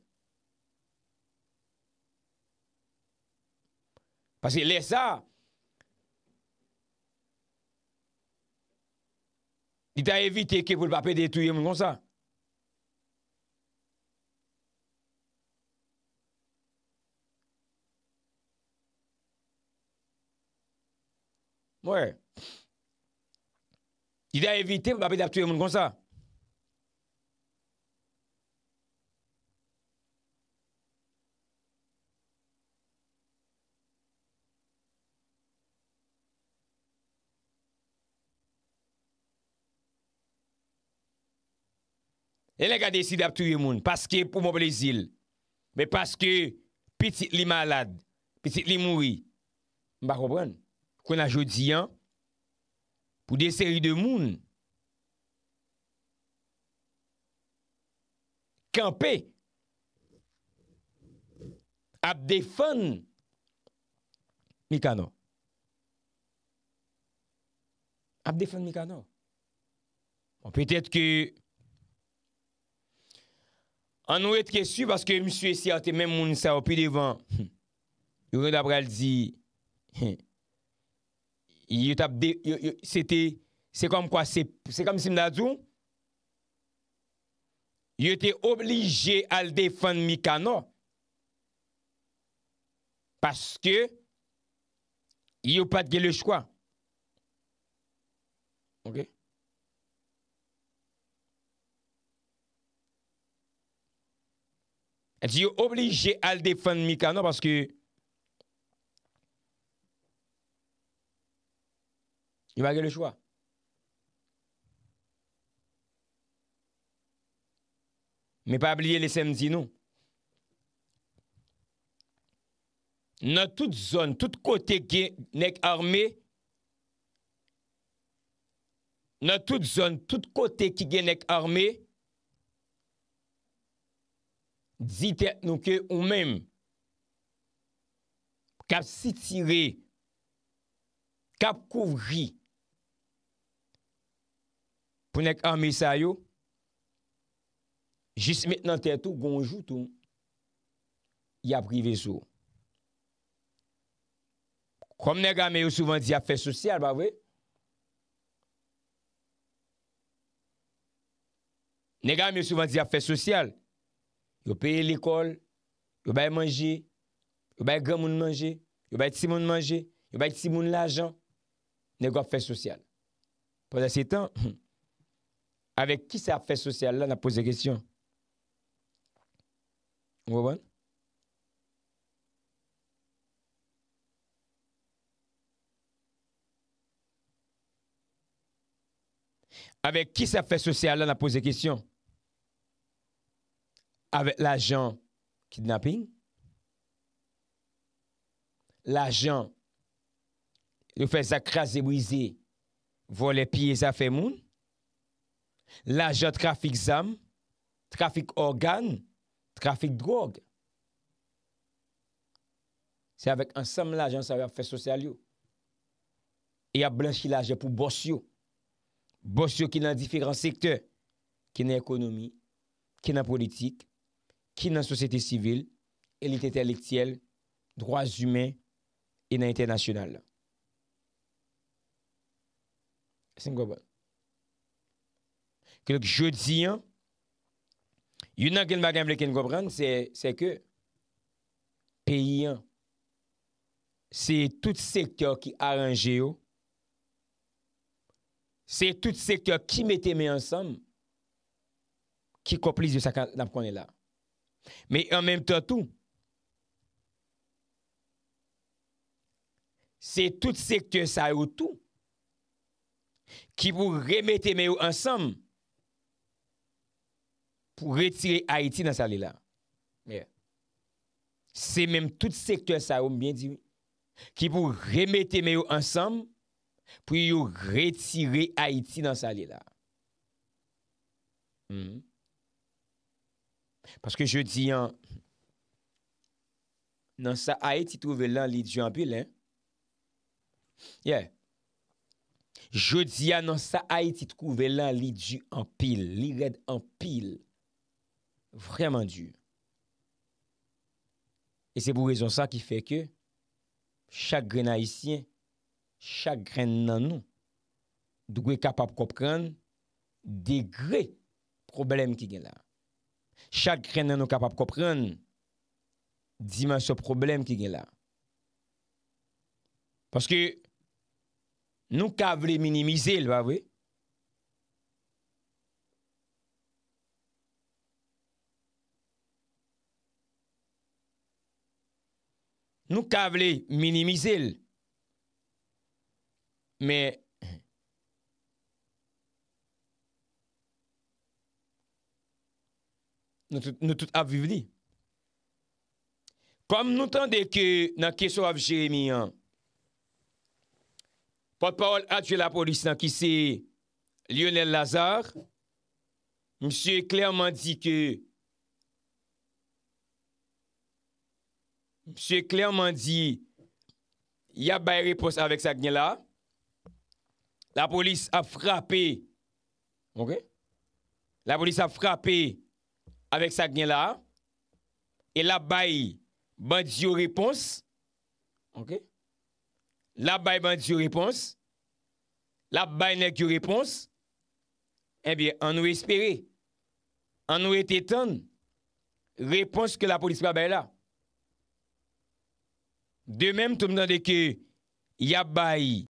Pase lè sa, di ta evite ke pou l pape detuyen moun kon sa. Mwè, jida evite mwen api dap tou yon moun konsa. E lè gade si dap tou yon moun, paske pou mwen belizil, mwen paske pitit li malad, pitit li moui, mwen bako pren. pou kwen a jodi an, pou de seri de moun, kampe, ap defon, mikano. Ap defon mikano. Bon, petet ke, an nou et ke su, paske m sou esi ati men moun sa, ou pi devan, yon re dapre al di, he, c'est comme quoi? C'est comme si m'la djoum, yo t'es obligé a l'défend Mikano parce que yo pat gélèch kwa. Ok? Yo obligé a l'défend Mikano parce que I bagay le chwa. Me pa abliye lesem di nou. Nan tout zon, tout kote genek arme, nan tout zon, tout kote ki genek arme, di ten nou ke ou menm, kap sitive, kap kouvji, pou nek anmisa yo, jis met nan ten tou, gonjou tou, ya prive sou. Krom nega me yo souvan di afe sosyal, ba we? Nega me yo souvan di afe sosyal, yo peye likol, yo bay manje, yo bay gamoun manje, yo bay timoun manje, yo bay timoun lajan, nega afe sosyal. Po zase tan, pou, Avèk ki sa fè sosyal la nan pose kèsyon? Wè wè? Avèk ki sa fè sosyal la nan pose kèsyon? Avèk la jan kidnapping? La jan nou fè zakrasi wizi vò lè piye zafè moun? La je trafik zam, trafik organ, trafik drog. Se avèk ansem la je anse avèk fè sosyal yo. E ap blanchi la je pou bòsyo. Bòsyo ki nan difikran sektè, ki nan ekonomi, ki nan politik, ki nan sosyete sivil, elit entelektiyel, dròs humè, e nan entenasyonal. Seng wè bon. Kèlèk jodi an, yon nan gen bagan bleken gobran, se ke peyi an, se tout sektor ki aranje yo, oh. se tout sektor ki mette me ansam, ki koplis yo sa kanap konen la. pou retire Haiti nan sa li la. Ye. Se menm tout sektor sa oum, ki pou remete me yo ansam, pou yo retire Haiti nan sa li la. Hmm. Paske je di an, nan sa Haiti trouve lan li di an pil, ye. Je di an, nan sa Haiti trouve lan li di an pil, li red an pil. Vreman dure. E se pou rezon sa ki fe ke chak gren nan isyen, chak gren nan nou dougwe kapap kopren degre problem ki gen la. Chak gren nan nou kapap kopren diman se problem ki gen la. Paske nou ka vle minimize lwa wey Nou kavle minimize l. Me, nou tout aviv li. Kom nou tande ke nan keso av Jeremie an, pot paol atje la polis nan ki se Lionel Lazare, msye klerman di ke Mse klèrman di, ya bay repons avèk sa gnen la, la polis a frappè, la polis a frappè avèk sa gnen la, e la bay bandi yo repons, la bay bandi yo repons, la bay nèk yo repons, en eh bi an nou espere, an nou et etan, repons ke la polis pa bay la, De menm toum nan deke yabayi.